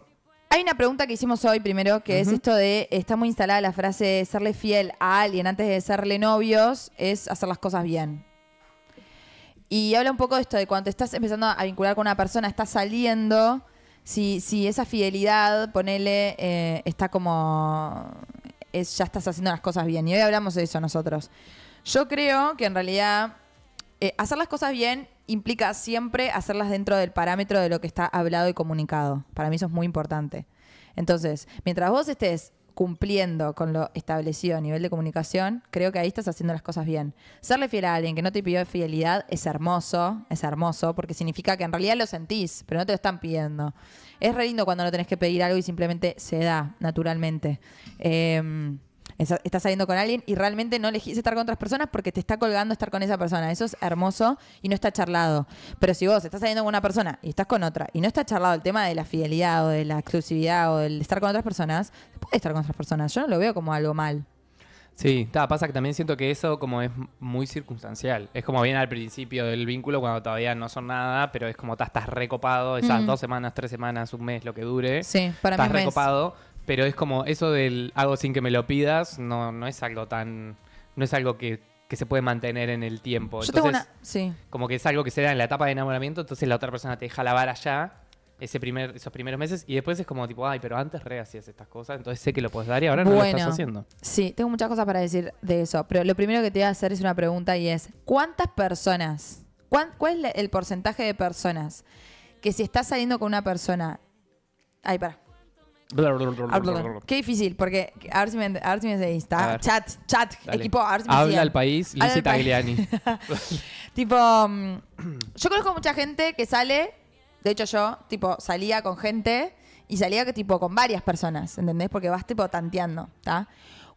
hay una pregunta que hicimos hoy primero, que es esto de, está muy instalada la frase serle fiel a alguien antes de serle novios, es hacer las cosas bien. Y habla un poco de esto, de cuando estás empezando a vincular con una persona, estás saliendo, si, esa fidelidad, ponele, eh, está como... ya estás haciendo las cosas bien. Y hoy hablamos de eso nosotros. Yo creo que en realidad eh, hacer las cosas bien implica siempre hacerlas dentro del parámetro de lo que está hablado y comunicado. Para mí eso es muy importante. Entonces, mientras vos estés cumpliendo con lo establecido a nivel de comunicación, creo que ahí estás haciendo las cosas bien. Serle fiel a alguien que no te pidió fidelidad es hermoso, es hermoso, porque significa que en realidad lo sentís, pero no te lo están pidiendo. Es re lindo cuando no tenés que pedir algo y simplemente se da naturalmente. Em, estás saliendo con alguien y realmente no elegís estar con otras personas porque te está colgando estar con esa persona. Eso es hermoso y no está charlado. Pero si vos estás saliendo con una persona y estás con otra y no está charlado el tema de la fidelidad o de la exclusividad o del estar con otras personas, puede estar con otras personas. Yo no lo veo como algo mal. Sí, pasa que también siento que eso como es muy circunstancial. Es como bien al principio del vínculo cuando todavía no son nada, pero es como estás recopado esas dos semanas, tres semanas, un mes, lo que dure. Sí, para estás recopado. Pero es como eso del algo sin que me lo pidas, no, no es algo tan. No es algo que, se puede mantener en el tiempo. Yo tengo una... sí. como que es algo que se da en la etapa de enamoramiento, entonces la otra persona te deja lavar allá Ese primer, esos primeros meses y después es como tipo, ay, pero antes re hacías estas cosas, entonces sé que lo puedes dar y ahora no lo estás haciendo. Sí, tengo muchas cosas para decir de eso, pero lo primero que te voy a hacer es una pregunta y es, ¿cuántas personas, cuán, cuál es el porcentaje de personas que si estás saliendo con una persona, ay, para, Qué difícil, porque a ver si me, Chat, chat, equipo, a ver si me Habla al país, a Tagliani. tipo, mm, yo conozco mucha gente que sale, de hecho yo, tipo, salía con gente y salía tipo con varias personas, ¿entendés? Porque vas tipo tanteando, ¿está?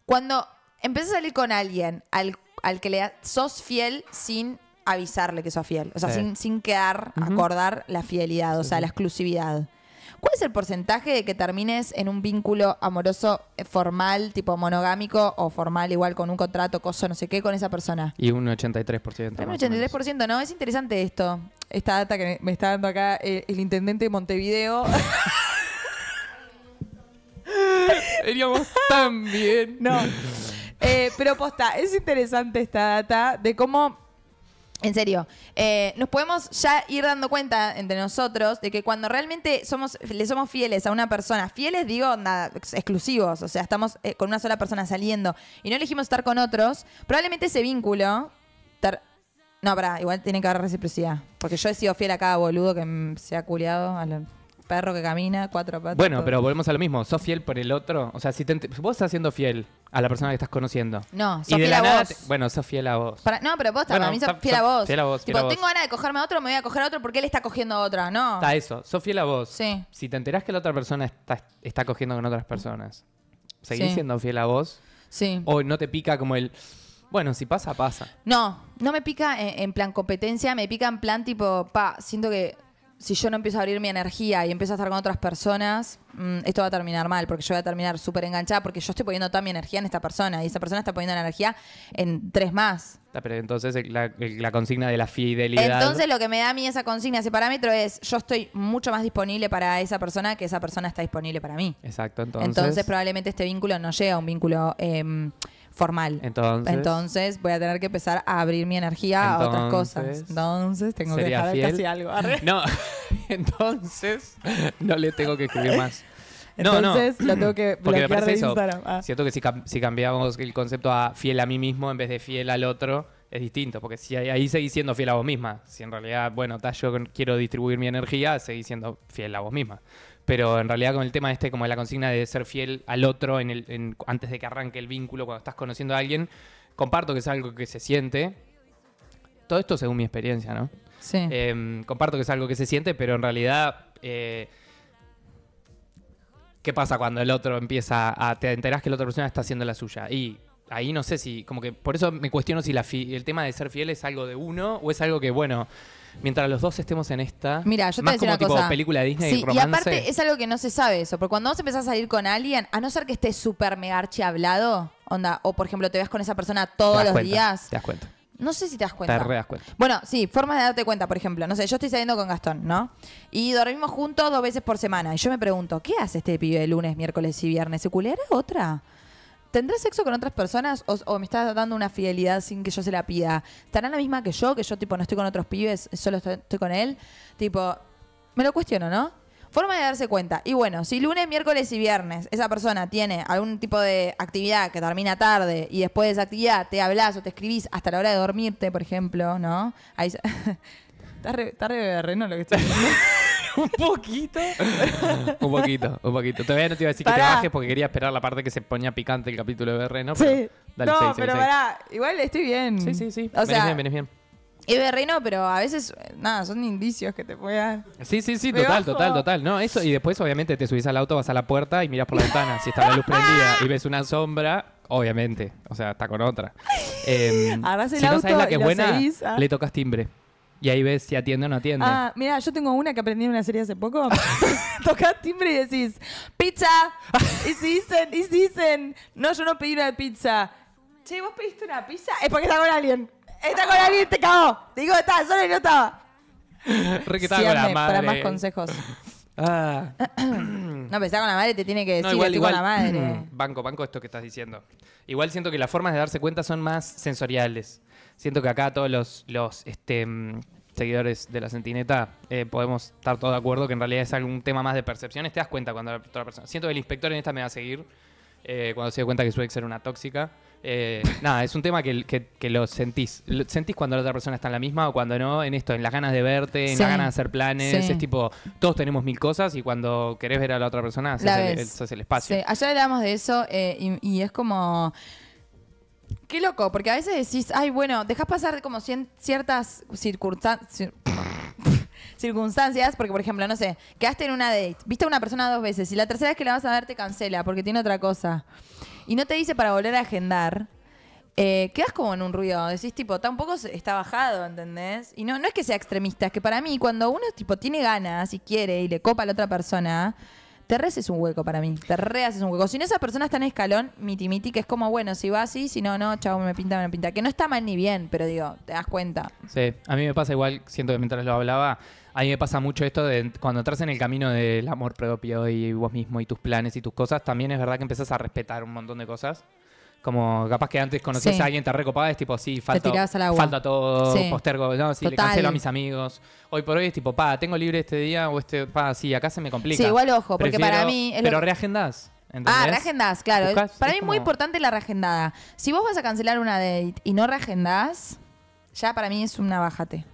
Cuando empiezas a salir con alguien al, que le sos fiel sin avisarle que sos fiel, o sea, sin, quedar, acordar la fidelidad, o sea, la exclusividad. ¿Cuál es el porcentaje de que termines en un vínculo amoroso eh, formal, tipo monogámico o formal igual con un contrato, cosa no sé qué, con esa persona? Y un 83%. Un 83%, ¿no? Es interesante esto. Esta data que me está dando acá eh, el, intendente de Montevideo. Veníamos tan No. Eh, pero posta, es interesante esta data de cómo en serio, eh, nos podemos ya ir dando cuenta entre nosotros de que cuando realmente somos, le somos fieles a una persona, fieles digo nada, exclusivos, o sea, estamos eh, con una sola persona saliendo y no elegimos estar con otros, probablemente ese vínculo... no, para, igual tiene que haber reciprocidad, porque yo he sido fiel a cada boludo que se ha culiado a lo perro que camina, cuatro patas. Bueno, pero volvemos a lo mismo. ¿Sos fiel por el otro? O sea, si te vos estás siendo fiel a la persona que estás conociendo. No, sos y la a bueno, sos fiel a vos. no, pero vos también fiel a vos. fiel a vos, tengo ganas de cogerme a otro, me voy a coger a otro porque él está cogiendo a otra, ¿no? Está eso. Sos fiel a vos. Sí. Si te enterás que la otra persona está, cogiendo con otras personas, ¿seguís siendo fiel a vos? Sí. ¿O no te pica como el. Bueno, si pasa, pasa. No, no me pica eh, en plan competencia, me pica en plan tipo, pa, siento que si yo no empiezo a abrir mi energía y empiezo a estar con otras personas, mm, esto va a terminar mal, porque yo voy a terminar súper enganchada, porque yo estoy poniendo toda mi energía en esta persona y esa persona está poniendo la energía en tres más. Ah, pero entonces eh, eh, la, consigna de la fidelidad. Entonces lo que me da a mí esa consigna, ese parámetro es yo estoy mucho más disponible para esa persona que esa persona está disponible para mí. Exacto, entonces. Entonces probablemente este vínculo no llega a un vínculo em, formal. Entonces, voy a tener que empezar a abrir mi energía a otras cosas. Entonces tengo que dejar casi algo. No, entonces no le tengo que escribir más. Entonces lo tengo que bloquear de ah. Siento que si, cambiamos el concepto a fiel a mí mismo en vez de fiel al otro, es distinto. Porque si ahí seguís siendo fiel a vos misma. Si en realidad, bueno, tal yo quiero distribuir mi energía, seguís siendo fiel a vos misma pero en realidad con el tema este, como de la consigna de ser fiel al otro en el, antes de que arranque el vínculo, cuando estás conociendo a alguien, comparto que es algo que se siente. Todo esto según mi experiencia, ¿no? Sí. Em, comparto que es algo que se siente, pero en realidad... Eh, ¿Qué pasa cuando el otro empieza a... te enteras que la otra persona está haciendo la suya? Y ahí no sé si, como que por eso me cuestiono si la el tema de ser fiel es algo de uno o es algo que, bueno, mientras los dos estemos en esta. Mira, yo te más como tipo película Disney y romance. y aparte es algo que no se sabe eso, porque cuando vos empezás a salir con alguien, a no ser que estés súper mega hablado, onda, o por ejemplo te veas con esa persona todos los días, Te das cuenta. no sé si te das cuenta. Te das cuenta. Bueno, sí, formas de darte cuenta, por ejemplo. No sé, yo estoy saliendo con Gastón, ¿no? Y dormimos juntos dos veces por semana. Y yo me pregunto, ¿qué hace este pibe de lunes, miércoles y viernes? ¿Se culera otra? Tendrás sexo con otras personas o, me estás dando una fidelidad sin que yo se la pida? ¿Estarán la misma que yo? Que yo, tipo, no estoy con otros pibes, solo estoy, con él. Tipo, me lo cuestiono, ¿no? Forma de darse cuenta. Y bueno, si lunes, miércoles y viernes esa persona tiene algún tipo de actividad que termina tarde y después de esa actividad te hablas o te escribís hasta la hora de dormirte, por ejemplo, ¿no? Ahí está re, está re Lo que estoy un poquito. un poquito, un poquito. Todavía no te iba a decir que te bajes porque quería esperar la parte que se ponía picante el capítulo de BR, sí. no, pero igual estoy bien. Sí, sí, sí. O sea, bien, venés bien. Y berrino, pero a veces, nada, son indicios que te puedan. Sí, sí, sí, total, total, total. No, eso, y después, obviamente, te subís al auto, vas a la puerta y miras por la ventana. si está la luz prendida y ves una sombra, obviamente. O sea, está con otra. el eh, si no sabes la que es buena, ¿ah? le tocas timbre. Y ahí ves si atiende o no atiende. Ah, mira, yo tengo una que aprendí en una serie hace poco. Tocás timbre y decís, pizza. y si dicen, y si dicen, no, yo no pedí una pizza. Che, ¿vos pediste una pizza? Es porque está con alguien. Está con alguien, te cago. Te digo, está, solo y no estaba. con la madre. para más consejos. Ah. No, está con la madre te tiene que decir No, igual, igual. con la madre. Banco, banco esto que estás diciendo. Igual siento que las formas de darse cuenta son más sensoriales siento que acá todos los, este, mm, seguidores de la Sentineta eh, podemos estar todos de acuerdo que en realidad es algún tema más de percepciones. Te das cuenta cuando la otra persona. Siento que el inspector en esta me va a seguir eh, cuando se dio cuenta que suele ser una tóxica. Eh, nada, es un tema que, lo sentís. sentís cuando la otra persona está en la misma o cuando no, en esto, en las ganas de verte, en las ganas de hacer planes. Es tipo, todos tenemos mil cosas y cuando querés ver a la otra persona, haces, el, el, espacio. Ayer hablábamos de eso y, es como. Qué loco, porque a veces decís, ay, bueno, dejas pasar como ciertas circunstancias. circunstancias, porque por ejemplo, no sé, quedaste en una date, viste a una persona dos veces y la tercera vez que la vas a ver te cancela porque tiene otra cosa y no te dice para volver a agendar, eh, quedas como en un ruido, decís tipo, tampoco está bajado, ¿entendés? Y no, no es que sea extremista, es que para mí cuando uno tipo tiene ganas y quiere y le copa a la otra persona, te es un hueco para mí, te re un hueco. Si no, esas personas está en escalón, mi miti, que es como, bueno, si va así, si no, no, chavo, me pinta, me pinta. Que no está mal ni bien, pero digo, te das cuenta. Sí, a mí me pasa igual, siento que mientras lo hablaba, a mí me pasa mucho esto de cuando entras en el camino del amor propio y vos mismo y tus planes y tus cosas, también es verdad que empiezas a respetar un montón de cosas. Como capaz que antes conocías a alguien, te es tipo, sí, falta, todo, postergo, no, sí, le cancelo a mis amigos. Hoy por hoy es tipo, pa, tengo libre este día o este, pa, sí, acá se me complica. Sí, igual ojo, porque para mí. pero reagendas. Ah, ¿Entendés? Ah, reagendás, claro. para mí es muy importante la reagendada. Si vos vas a cancelar una date y no reagendas, ya para mí es una bájate.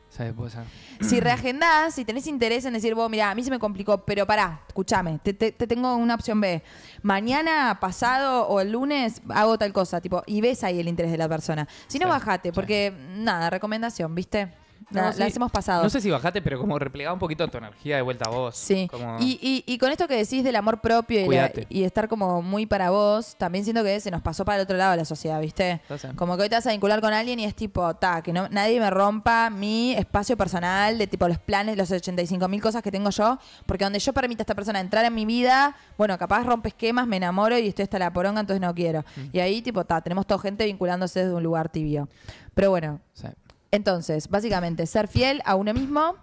Si reagendás, si tenés interés en decir, vos, mira, a mí se me complicó, pero pará, escúchame, te, tengo una opción B. Mañana, pasado o el lunes hago tal cosa, tipo, y ves ahí el interés de la persona. Si no, bajate, porque nada, recomendación, ¿viste? No, hemos pasado. No sé si bajaste, pero como replegaba un poquito tu energía de vuelta a vos. Sí. Y, con esto que decís del amor propio y, estar como muy para vos, también siento que se nos pasó para el otro lado de la sociedad, ¿viste? como que hoy te vas a vincular con alguien y es tipo, ta, que no, nadie me rompa mi espacio personal de tipo los planes, los 85 mil cosas que tengo yo, porque donde yo permita a esta persona entrar en mi vida, bueno, capaz rompe esquemas, me enamoro y estoy hasta la poronga, entonces no quiero. Mm. Y ahí tipo, ta, tenemos toda gente vinculándose desde un lugar tibio. Pero bueno. Entonces, básicamente, ser fiel a uno mismo.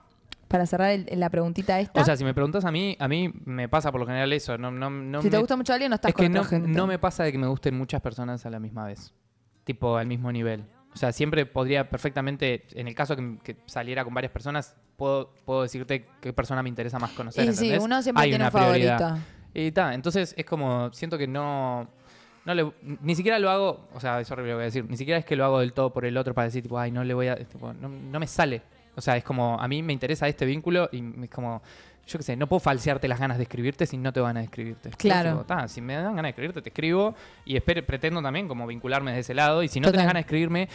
Para cerrar la preguntita esta. O sea, si me preguntas a mí, a mí me pasa por lo general eso. No, si te gusta mucho alguien, no estás con que no, no me pasa de que me gusten muchas personas a la misma vez. Tipo, al mismo nivel. O sea, siempre podría perfectamente, en el caso que, que saliera con varias personas, puedo, decirte qué persona me interesa más conocer. Y sí, uno siempre tiene un Y está. entonces es como, siento que no, ni siquiera lo hago, o sea, es horrible lo que voy a decir, ni siquiera es que lo hago del todo por el otro para decir, tipo, ay, no le voy a, no, me sale. O sea, es como, a mí me interesa este vínculo y es como, yo qué sé, no puedo falsearte las ganas de escribirte si no te van a escribirte. Claro. si me dan ganas de escribirte, te escribo y pretendo también como vincularme de ese lado. Y si no tenés ganas de escribirme,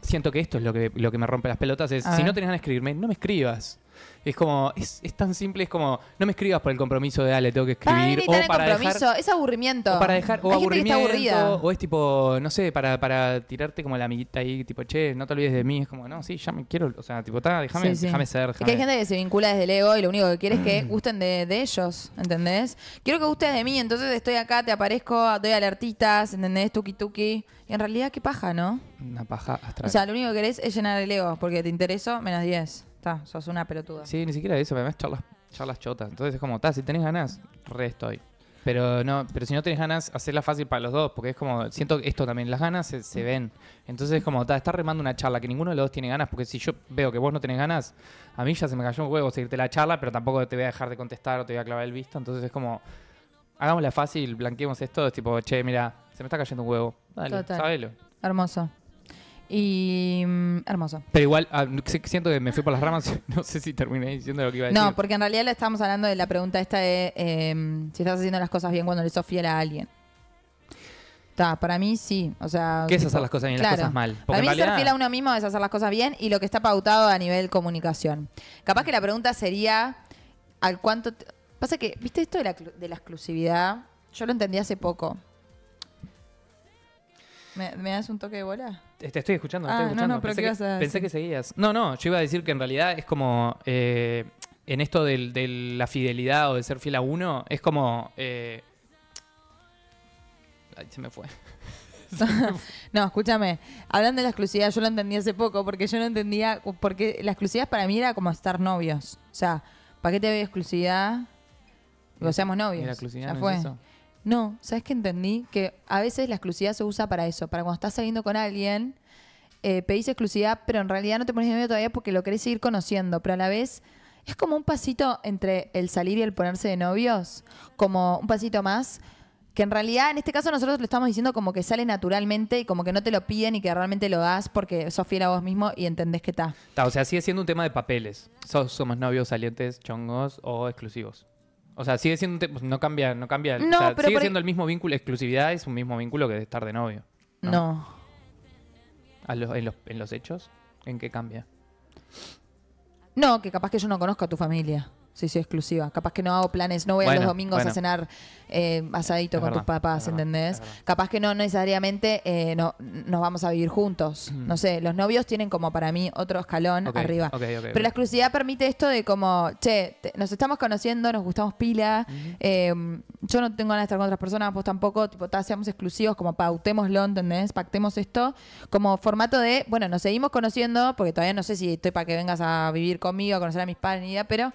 siento que esto es lo que, lo que me rompe las pelotas, es, si no tenés ganas de escribirme, no me escribas. Es como, es, es tan simple, es como, no me escribas por el compromiso de, Ale tengo que escribir. Para o para compromiso, es aburrimiento. O para dejar, o aburrimiento, o es tipo, no sé, para, para tirarte como la amiguita ahí, tipo, che, no te olvides de mí. Es como, no, sí, ya me quiero, o sea, tipo, está, déjame, ser. que hay gente que se vincula desde el ego y lo único que quiere es que gusten de, de ellos, ¿entendés? Quiero que gustes de mí, entonces estoy acá, te aparezco, doy alertitas, ¿entendés? Tuki tuki. Y en realidad, qué paja, ¿no? Una paja astral. O sea, lo único que querés es llenar el ego, porque te intereso menos 10 está, sos una pelotuda. Sí, ni siquiera eso, además charlas, charlas chotas. Entonces es como, está, si tenés ganas, re estoy. Pero no, pero si no tenés ganas, hacerla fácil para los dos, porque es como, siento esto también, las ganas se, ven. Entonces es como, está, está remando una charla que ninguno de los dos tiene ganas, porque si yo veo que vos no tenés ganas, a mí ya se me cayó un huevo seguirte la charla, pero tampoco te voy a dejar de contestar o te voy a clavar el visto. Entonces es como, hagámosla fácil, blanqueemos esto, es tipo, che, mira, se me está cayendo un huevo. Dale, Total. sabelo. Hermoso. Y mm, hermoso. Pero igual, ah, siento que me fui por las ramas, no sé si terminé diciendo lo que iba a decir. No, porque en realidad le estamos hablando de la pregunta esta de em, si estás haciendo las cosas bien cuando le sos fiel a alguien. está para mí sí, o sea... ¿Qué es hacer las cosas bien y las cosas mal? para mí ser fiel a uno mismo es hacer las cosas bien y lo que está pautado a nivel comunicación. Capaz que la pregunta sería, ¿al cuánto...? Pasa que, ¿viste esto de la exclusividad? Yo lo entendí hace poco. ¿Me, das un toque de bola? Te, estoy escuchando, estoy ah, escuchando. No, pensé, que, pensé que seguías. No, no, yo iba a decir que en realidad es como. Eh, en esto de la fidelidad o de ser fiel a uno, es como. Eh... se me fue. no, escúchame. Hablando de la exclusividad, yo lo entendí hace poco porque yo no entendía. Porque la exclusividad para mí era como estar novios. O sea, ¿para qué te veo exclusividad? O seamos novios. La exclusividad eso. No, ¿sabes qué entendí? Que a veces la exclusividad se usa para eso, para cuando estás saliendo con alguien, eh, pedís exclusividad, pero en realidad no te pones de todavía porque lo querés seguir conociendo, pero a la vez es como un pasito entre el salir y el ponerse de novios, como un pasito más. Que en realidad, en este caso, nosotros lo estamos diciendo como que sale naturalmente y como que no te lo piden y que realmente lo das porque sos fiel a vos mismo y entendés que está. O sea, sigue siendo un tema de papeles. somos novios salientes, chongos o exclusivos. O sea, sigue siendo pues, no cambia, no cambia. sigue siendo e- el mismo vínculo, exclusividad es un mismo vínculo que estar de novio. No. ¿A en, los, en los hechos, ¿en qué cambia? No, que capaz que yo no conozco a tu familia. Sí, sí, exclusiva. Capaz que no hago planes, no voy a los domingos a cenar eh, asadito con tus papás, ¿entendés? Capaz que no necesariamente eh, no, nos vamos a vivir juntos. Mm. No sé, los novios tienen como para mí otro escalón arriba. Pero la exclusividad permite esto de como, che, nos estamos conociendo, nos gustamos pila, eh, yo no tengo ganas de estar con otras personas, vos tampoco, tipo, seamos exclusivos, como pautémoslo, ¿entendés? Pactemos esto como formato de, bueno, nos seguimos conociendo, porque todavía no sé si estoy para que vengas a vivir conmigo, a conocer a mis padres ni idea, pero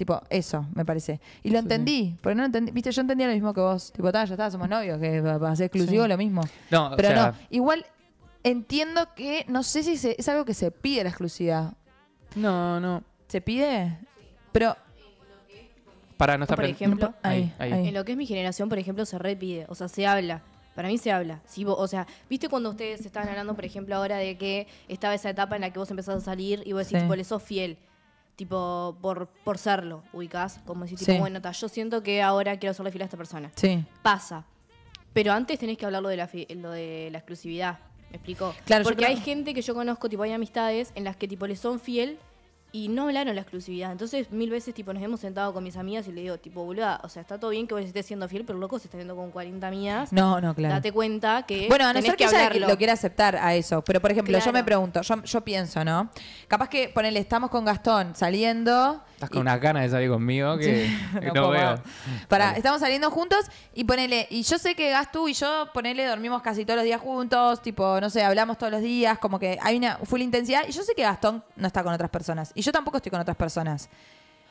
Tipo, eso, me parece. Y lo entendí, porque no entendí, viste, yo entendía lo mismo que vos. Tipo, ya está, somos novios, que va a ser exclusivo lo mismo. No, Pero no, igual entiendo que, no sé si es algo que se pide la exclusividad. No, no. ¿Se pide? Pero... Para, no estar por ejemplo, en lo que es mi generación, por ejemplo, se repide, o sea, se habla. Para mí se habla. o sea, ¿viste cuando ustedes estaban hablando, por ejemplo, ahora de que estaba esa etapa en la que vos empezás a salir y vos decís, sí. tipo, sos fiel? tipo por, por serlo, ubicás, como decir, tipo, bueno, yo siento que ahora quiero hacerle fiel a esta persona. Sí. Pasa. Pero antes tenés que hablar lo de la, de la exclusividad. ¿Me explico? Claro, Porque hay gente que yo conozco, tipo, hay amistades en las que tipo le son fiel y no hablaron la exclusividad. Entonces, mil veces, tipo, nos hemos sentado con mis amigas y le digo, tipo, boluda, o sea, está todo bien que vos estés siendo fiel, pero loco se está viendo con 40 amigas. No, no, claro. Date cuenta que. Bueno, a no ser que, lo quiera aceptar a eso. Pero, por ejemplo, yo me pregunto, yo, pienso, ¿no? Capaz que, ponele, estamos con Gastón saliendo. Estás con una unas de salir conmigo que no, veo. Para, estamos saliendo juntos y ponele, y yo sé que Gastón y yo, ponele, dormimos casi todos los días juntos, tipo, no sé, hablamos todos los días, como que hay una full intensidad, y yo sé que Gastón no está con otras personas y yo tampoco estoy con otras personas.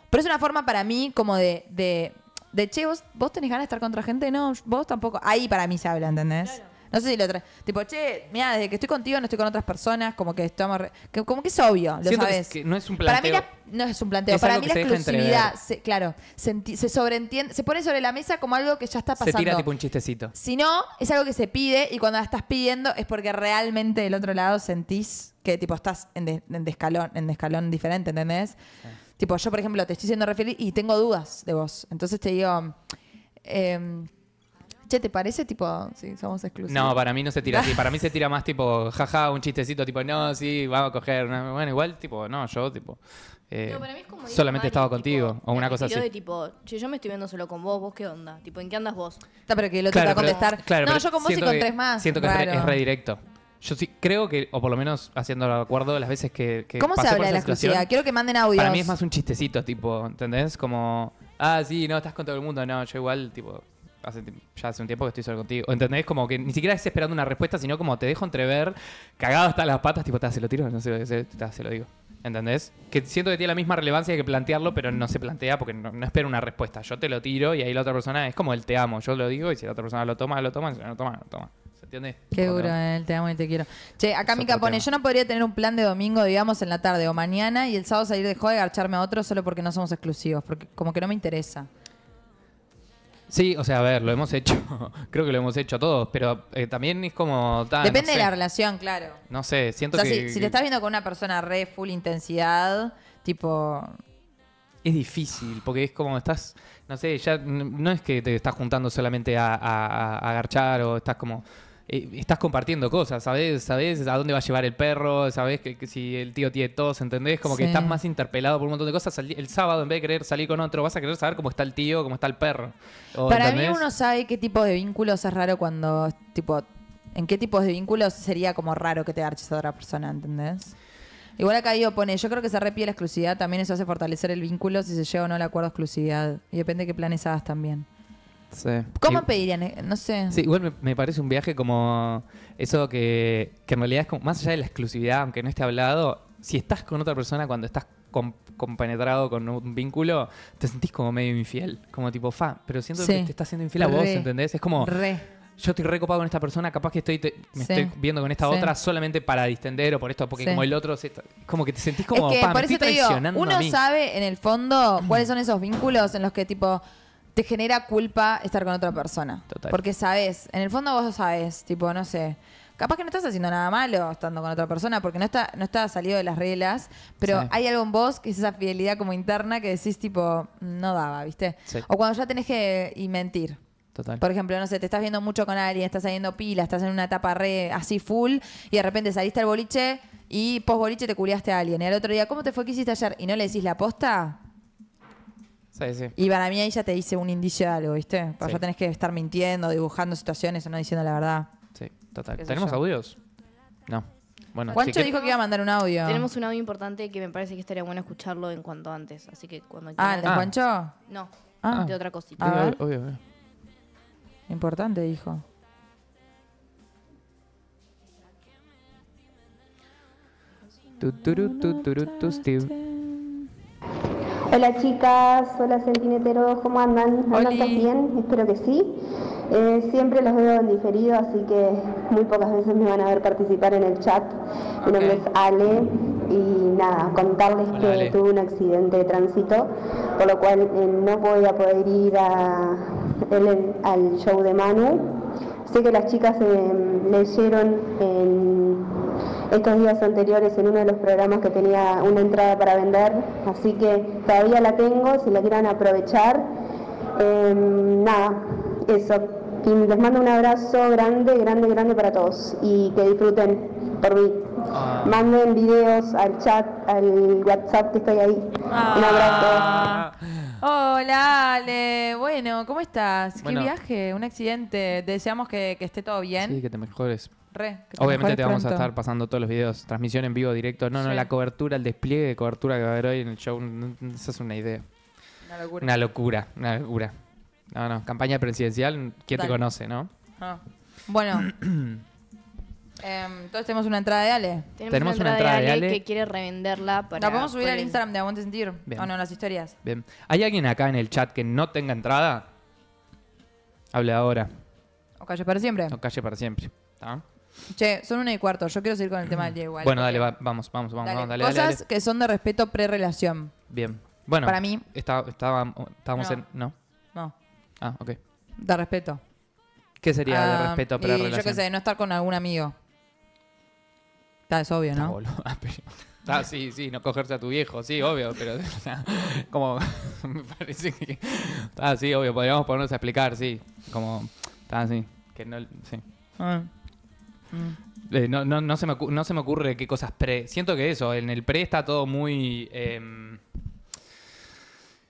Pero es una forma para mí como de, de, de che, ¿vos, tenés ganas de estar con otra gente. No, vos tampoco. Ahí para mí se habla, ¿entendés? No sé si lo traes. Tipo, che, mira, desde que estoy contigo no estoy con otras personas, como que estamos. como que es obvio, lo sabes. no es un planteo. Para mí no es un planteo. Para mí la exclusividad, claro, se, sobreentiende, se pone sobre la mesa como algo que ya está pasando. Se tira tipo un chistecito. Si no, es algo que se pide y cuando la estás pidiendo es porque realmente del otro lado sentís que tipo estás en, escalón en descalón, en diferente, ¿entendés? Tipo, yo, por ejemplo, te estoy siendo referir y tengo dudas de vos. Entonces te digo. Em, Che, ¿te parece? Tipo, si somos exclusivos. No, para mí no se tira así. Para mí se tira más tipo, jaja, un chistecito, tipo, no, sí, vamos a coger. Bueno, igual, tipo, no, yo, tipo. Eh, para mí es como solamente estaba contigo o una cosa así. Yo de tipo, che, yo me estoy viendo solo con vos, vos qué onda? Tipo, ¿en qué andas vos? Está, pero que lo otro va a contestar. claro, no, pero yo con vos y con tres más. Siento que es redirecto. Yo sí creo que, o por lo menos haciendo el acuerdo, las veces que. ¿Cómo se habla de la exclusividad? Quiero que manden audio. Para mí es más un chistecito, tipo, ¿entendés? Como, ah, sí, no, estás con todo el mundo. No, yo igual, tipo, ya hace un tiempo que estoy solo contigo. ¿Entendés? Como que ni siquiera es esperando una respuesta, sino como te dejo entrever, cagado hasta las patas, tipo, te se lo tiro, no sé, se, se lo digo. ¿Entendés? Que siento que tiene la misma relevancia que plantearlo, pero no se plantea porque no, espero espera una respuesta. Yo te lo tiro y ahí la otra persona es como el te amo. Yo lo digo y si la otra persona lo toma, lo toma, no lo toma, lo toma. ¿Se entiende? Qué duro, eh, el te amo y te quiero. Che, acá mi pone, yo no podría tener un plan de domingo, digamos, en la tarde o mañana y el sábado salir de joder, y garcharme a otro solo porque no somos exclusivos, porque como que no me interesa. Sí, o sea, a ver, lo hemos hecho. Creo que lo hemos hecho todos, pero eh, también es como. Depende de la relación, claro. No sé, siento que. si, te estás viendo con una persona re full intensidad, tipo. Es difícil, porque es como estás, no sé, ya no es que te estás juntando solamente a, agarchar o estás como eh, estás compartiendo cosas, ¿sabes? ¿Sabes a dónde va a llevar el perro? ¿Sabes que, si el tío tiene tos? ¿Entendés? Como que estás más interpelado por un montón de cosas. El, sábado, en vez de querer salir con otro, vas a querer saber cómo está el tío, cómo está el perro. Para mí uno sabe qué tipo de vínculos es raro cuando, tipo, en qué tipos de vínculos sería como raro que te arches a otra persona, ¿entendés? Igual acá yo pone, yo creo que se repite la exclusividad, también eso hace fortalecer el vínculo si se lleva o no al acuerdo de exclusividad. Y depende de qué planes hagas también. ¿Cómo pedirían? Eh, no sé. Sí, igual me, parece un viaje como eso que, que, en realidad es como, más allá de la exclusividad, aunque no esté hablado, si estás con otra persona cuando estás compenetrado con un vínculo, te sentís como medio infiel, como tipo fa, pero siento que te estás siendo infiel a vos, ¿entendés? Es como... yo estoy recopado con esta persona, capaz que estoy me estoy viendo con esta otra solamente para distender o por esto, porque como el otro, como que te sentís como, Uno sabe en el fondo cuáles son esos vínculos en los que tipo te genera culpa estar con otra persona. Porque sabes, en el fondo vos sabes, tipo, no sé. Capaz que no estás haciendo nada malo estando con otra persona porque no está, no está salido de las reglas, pero hay algo en vos que es esa fidelidad como interna que decís, tipo, no daba, ¿viste? O cuando ya tenés que y mentir. Total. Por ejemplo, no sé, te estás viendo mucho con alguien, estás saliendo pila, estás en una etapa re así full y de repente saliste al boliche y post boliche te culiaste a alguien. Y al otro día, ¿cómo te fue? que hiciste ayer? Y no le decís la posta. Y para mí ahí ya te dice un indicio de algo, ¿viste? Para ya tenés que estar mintiendo, dibujando situaciones o no diciendo la verdad. Sí, total. ¿Tenemos audios? No. Bueno, Juancho dijo que... iba a mandar un audio. Tenemos un audio importante que me parece que estaría bueno escucharlo en cuanto antes. Así que cuando Ah, de ah. Juancho? No. Ah. De otra cosita. Obvio, Importante, dijo. Tu, tu, tu, Steve. Hola chicas, hola centineteros, ¿cómo andan? ¿Andan bien? Espero que sí. Eh, siempre los veo en diferido, así que muy pocas veces me van a ver participar en el chat. Mi nombre es Ale y nada, contarles que tuve un accidente de tránsito, por lo cual eh, no voy a poder ir al show de Manu. Sé que las chicas eh, leyeron en estos días anteriores en uno de los programas que tenía una entrada para vender, así que todavía la tengo, si la quieran aprovechar. Em, nada, eso. Y les mando un abrazo grande, grande, grande para todos y que disfruten por mí. Ah. Manden videos al chat, al WhatsApp que estoy ahí. Un ah. abrazo. Hola, Ale. Bueno, ¿cómo estás? ¿Qué viaje? Un accidente. Deseamos que, que esté todo bien. Sí, que te mejores. Obviamente te vamos a estar pasando todos los videos, transmisión en vivo, directo. No, no, la cobertura, el despliegue de cobertura que va a haber hoy en el show, esa es una idea. Una locura. Una locura, No, no, campaña presidencial, ¿quién te conoce, no? Ah. Bueno. Em, entonces tenemos una entrada de Ale. Tenemos, una, entrada, de, Ale que quiere revenderla para... La podemos subir al Instagram de Aguante Sentir. O no, las historias. Bien. ¿Hay alguien acá en el chat que no tenga entrada? Hable ahora. O calle para siempre. O calle para siempre. Che, son una y cuarto. Yo quiero seguir con el tema del día igual. Bueno, dale, vamos, vamos, vamos, Dale. dale, Cosas que son de respeto pre-relación. Bien. Bueno, Para mí- estábamos en. No. No, Ah, ok. de respeto. ¿Qué sería de ah, respeto pre relación? Yo qué sé, no estar con algún amigo. Está, es obvio, ¿no? ah, sí, sí, no cogerse a tu viejo, sí, obvio, pero o sea, como me parece que... Ah, sí, obvio, podríamos ponernos a explicar, sí, como... está, así que no... Sí. Ah. Mm. Eh, no, se me ocurre qué cosas pre. Siento que eso, en el pre está todo muy. Em,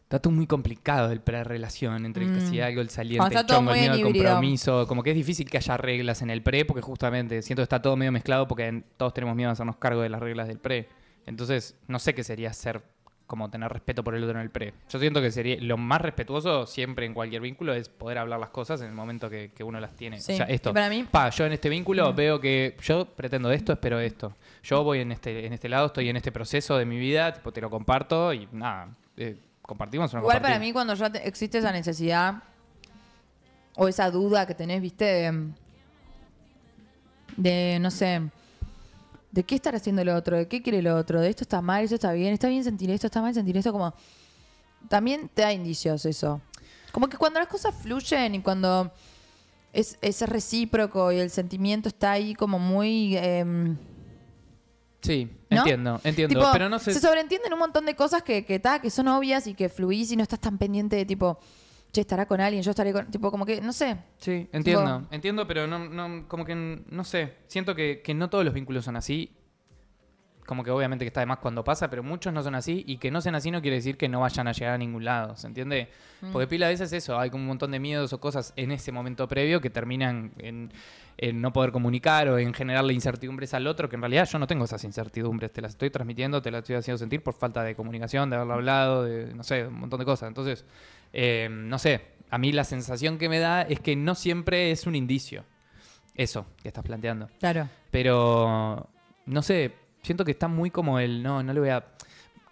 está todo muy complicado el pre-relación entre el que mm. algo, el saliente, el el miedo al compromiso. Como que es difícil que haya reglas en el pre, porque justamente siento que está todo medio mezclado porque todos tenemos miedo a hacernos cargo de las reglas del pre. Entonces, no sé qué sería ser como tener respeto por el otro en el pre. Yo siento que sería lo más respetuoso siempre en cualquier vínculo es poder hablar las cosas en el momento que, uno las tiene. O sea, esto. yo en este vínculo mm. veo que yo pretendo esto, espero esto. Yo voy en este, en este lado, estoy en este proceso de mi vida, tipo, te lo comparto y nada. Eh, compartimos una cosa. Igual para mí, cuando ya existe esa necesidad o esa duda que tenés, viste, de no sé de qué estar haciendo el otro, de qué quiere el otro, de esto está mal, esto está bien, está bien sentir esto, está mal sentir esto, como también te da indicios eso. Como que cuando las cosas fluyen y cuando es, es recíproco y el sentimiento está ahí como muy... Em, sí, entiendo, entiendo. pero no sé... Se sobreentienden un montón de cosas que, que, que son obvias y que fluís y no estás tan pendiente de tipo che, estará con alguien, yo estaré con. Tipo, como que, no sé. Sí, entiendo. entiendo, pero no, no, como que, no sé. Siento que, no todos los vínculos son así. Como que obviamente que está de más cuando pasa, pero muchos no son así. Y que no sean así no quiere decir que no vayan a llegar a ningún lado, ¿se entiende? Mm. Porque pila a veces eso, hay como un montón de miedos o cosas en ese momento previo que terminan en, no poder comunicar o en generarle incertidumbres al otro, que en realidad yo no tengo esas incertidumbres, te las estoy transmitiendo, te las estoy haciendo sentir por falta de comunicación, de haberlo hablado, de no sé, un montón de cosas. Entonces, Em, no sé, a mí la sensación que me da es que no siempre es un indicio eso que estás planteando. Claro. Pero, no sé, siento que está muy como el, no, no le voy a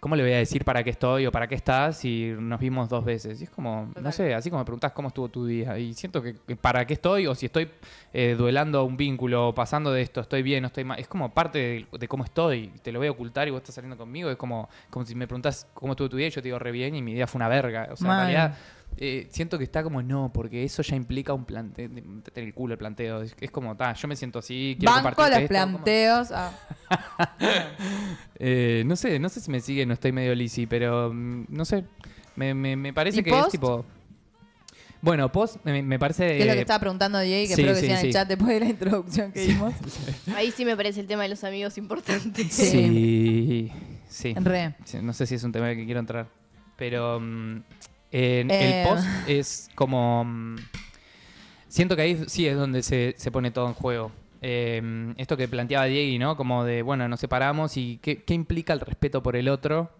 ¿cómo le voy a decir para qué estoy o para qué estás si nos vimos dos veces? Y es como, no sé, así como me preguntás cómo estuvo tu día. Y siento que, para qué estoy o si estoy eh, duelando un vínculo o pasando de esto, estoy bien no estoy mal. Es como parte de, cómo estoy. Te lo voy a ocultar y vos estás saliendo conmigo. Es como, como si me preguntás cómo estuvo tu día y yo te digo re bien y mi día fue una verga. O sea, en realidad eh, siento que está como no, porque eso ya implica un planteo, tener el culo el planteo. Es, como, ta, yo me siento así, quiero Banco los planteos. Ah. Eh, no sé, no sé si me sigue, no estoy medio lisi, pero mm, no sé. Me, parece que es tipo. Bueno, post me, parece. Que es lo que eh, estaba preguntando Diego que creo que sea en el chat después de la introducción que vimos. Ahí sí me parece el tema de los amigos importante. Sí, sí. Re. No sé si es un tema que quiero entrar. Pero. Mm, en el eh. post es como. Mm, siento que ahí sí es donde se, pone todo en juego. Em, esto que planteaba Diego, ¿no? Como de, bueno, nos separamos y qué, implica el respeto por el otro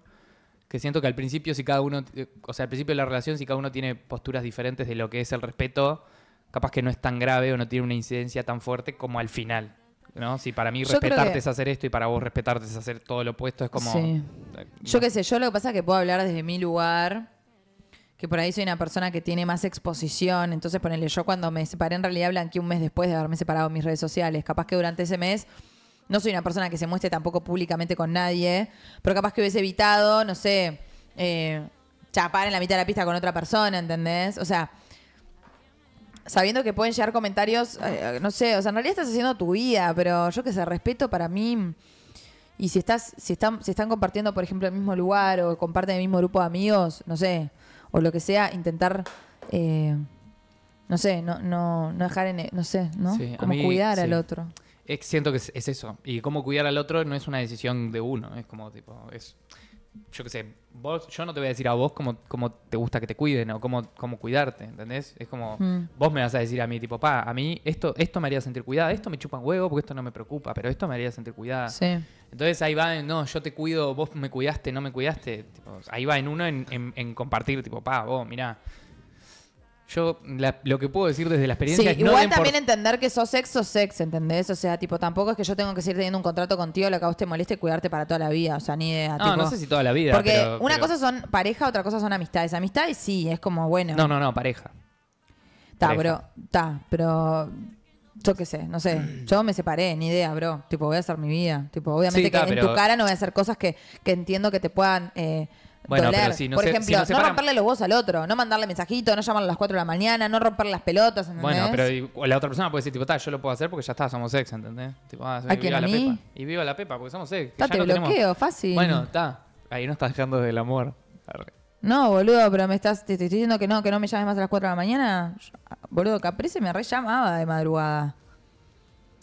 que siento que al principio si cada uno, eh, o sea, al principio de la relación si cada uno tiene posturas diferentes de lo que es el respeto, capaz que no es tan grave o no tiene una incidencia tan fuerte como al final. ¿No? Si para mí respetarte es hacer esto y para vos respetarte es hacer todo lo opuesto, es como... Eh, yo qué sé, yo lo que pasa es que puedo hablar desde mi lugar que por ahí soy una persona que tiene más exposición. Entonces, ponele, yo cuando me separé, en realidad blanqueé un mes después de haberme separado mis redes sociales. Capaz que durante ese mes no soy una persona que se muestre tampoco públicamente con nadie, pero capaz que hubiese evitado, no sé, eh, chapar en la mitad de la pista con otra persona, ¿entendés? O sea, sabiendo que pueden llegar comentarios, eh, eh, no sé, o sea, en realidad estás haciendo tu vida, pero yo que sé, respeto para mí. Y si estás, si están, si están compartiendo, por ejemplo, el mismo lugar o comparten el mismo grupo de amigos, no sé, o lo que sea, intentar, eh, no sé, no, no, no dejar en, no sé, ¿no? Sí, como cuidar al otro. siento que es, es, eso. Y cómo cuidar al otro no es una decisión de uno, es como tipo, es yo qué sé, vos, yo no te voy a decir a vos cómo, cómo te gusta que te cuiden o cómo, cómo cuidarte, ¿entendés? Es como, mm. vos me vas a decir a mí, tipo, pa, a mí esto, esto me haría sentir cuidada, esto me chupa un huevo porque esto no me preocupa, pero esto me haría sentir cuidada. Entonces ahí va no, yo te cuido, vos me cuidaste, no me cuidaste. ahí va en uno en, en compartir, tipo, pa, vos, mirá, yo lo que puedo decir desde la experiencia sí, igual también entender que sos sexo sex, ¿entendés? O sea, tipo, tampoco es que yo tengo que seguir teniendo un contrato contigo, lo que a vos te moleste cuidarte para toda la vida. O sea, ni idea. No, no sé si toda la vida. Porque una cosa son pareja, otra cosa son amistades. Amistades sí, es como bueno. No, no, no, pareja. Está, bro. está, pero. Yo qué sé, no sé. Yo me separé, ni idea, bro. Tipo, voy a hacer mi vida. Tipo, obviamente que en tu cara no voy a hacer cosas que, entiendo que te puedan. Eh, bueno, pero si no Por ejemplo, no, romperle los huevos al otro, no mandarle mensajito, no llamarle a las 4 de la mañana, no romper las pelotas, Bueno, pero la otra persona puede decir, tipo, yo lo puedo hacer porque ya está, somos ex, ¿entendés? Tipo, ah, la Pepa. Y viva la Pepa, porque somos sex. te bloqueo, fácil. Bueno, está. Ahí no estás dejando del amor. No, boludo, pero me estás, te, estoy diciendo que no, que no me llames más a las 4 de la mañana. Ah, boludo, Caprice me re llamaba de madrugada.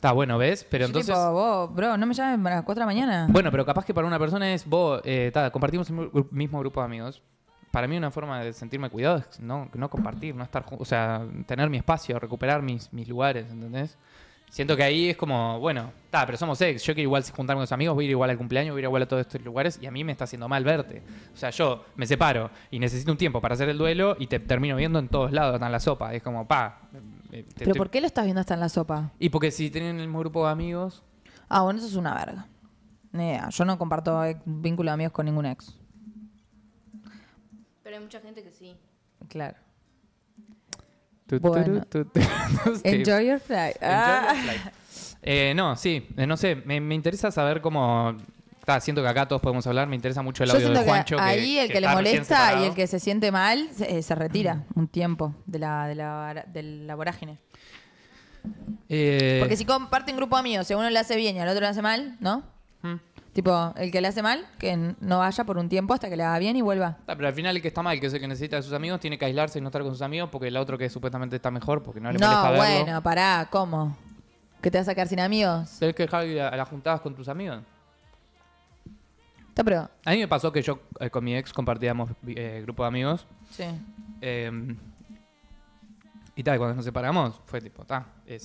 Está bueno, ¿ves? Pero entonces. Tipo, vos, bro, no me llamen a las 4 de la mañana. Bueno, pero capaz que para una persona es vos, eh, compartimos el mismo grupo de amigos. Para mí, una forma de sentirme cuidado es no, no compartir, no estar. O sea, tener mi espacio, recuperar mis, mis lugares, ¿entendés? Siento que ahí es como, bueno, está, pero somos ex. Yo quiero igual juntarme con los amigos, voy a ir igual al cumpleaños, voy a ir igual a todos estos lugares y a mí me está haciendo mal verte. O sea, yo me separo y necesito un tiempo para hacer el duelo y te termino viendo en todos lados, en la sopa. Es como, pa, eh, ¿Pero por qué lo estás viendo hasta en la sopa? Y porque si tienen el mismo grupo de amigos. Ah, bueno, eso es una verga. yo no comparto vínculo de amigos con ningún ex. Pero hay mucha gente que sí. Claro. Enjoy your flight. Ah. Eh, no, sí, eh, no sé, me interesa saber cómo Está, siento que acá todos podemos hablar, me interesa mucho el audio de Juancho. ahí el que, le molesta y el que se siente mal se, eh, retira un tiempo de la, de la, vorágine. Eh, porque si comparte un grupo de amigos, si uno le hace bien y al otro le hace mal, ¿no? Tipo, el que le hace mal, que no vaya por un tiempo hasta que le haga bien y vuelva. Ah, pero al final el que está mal, que es el que necesita de sus amigos, tiene que aislarse y no estar con sus amigos porque el otro que supuestamente está mejor, porque no le no, bueno, pará, ¿cómo? ¿Que te vas a sacar sin amigos? ¿Tenés que dejar a las juntadas con tus amigos? A mí me pasó que yo eh, con mi ex compartíamos eh, grupo de amigos. Sí. Em, y tal, cuando nos separamos, fue tipo, está. Eh,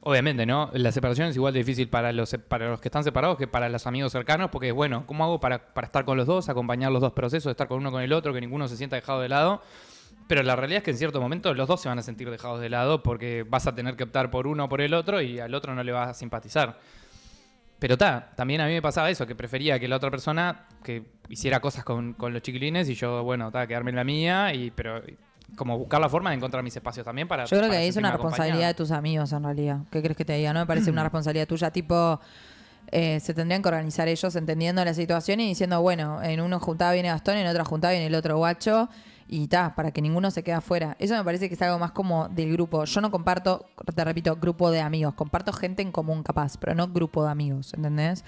obviamente, ¿no? La separación es igual de difícil para los, para los que están separados que para los amigos cercanos, porque bueno, ¿cómo hago para, para, estar con los dos, acompañar los dos procesos, estar con uno con el otro, que ninguno se sienta dejado de lado? Pero la realidad es que en cierto momento los dos se van a sentir dejados de lado porque vas a tener que optar por uno o por el otro y al otro no le vas a simpatizar. Pero ta, también a mí me pasaba eso, que prefería que la otra persona que hiciera cosas con, con los chiquilines y yo, bueno, ta, quedarme en la mía, y pero como buscar la forma de encontrar mis espacios también para... Yo creo que ahí es una responsabilidad de tus amigos en realidad. ¿Qué crees que te diga? No me parece una responsabilidad tuya, tipo... Eh, se tendrían que organizar ellos entendiendo la situación y diciendo, bueno, en una juntada viene Gastón, en otra juntada viene el otro guacho, y ta, para que ninguno se quede afuera. Eso me parece que es algo más como del grupo. Yo no comparto, te repito, grupo de amigos. Comparto gente en común capaz, pero no grupo de amigos, ¿entendés?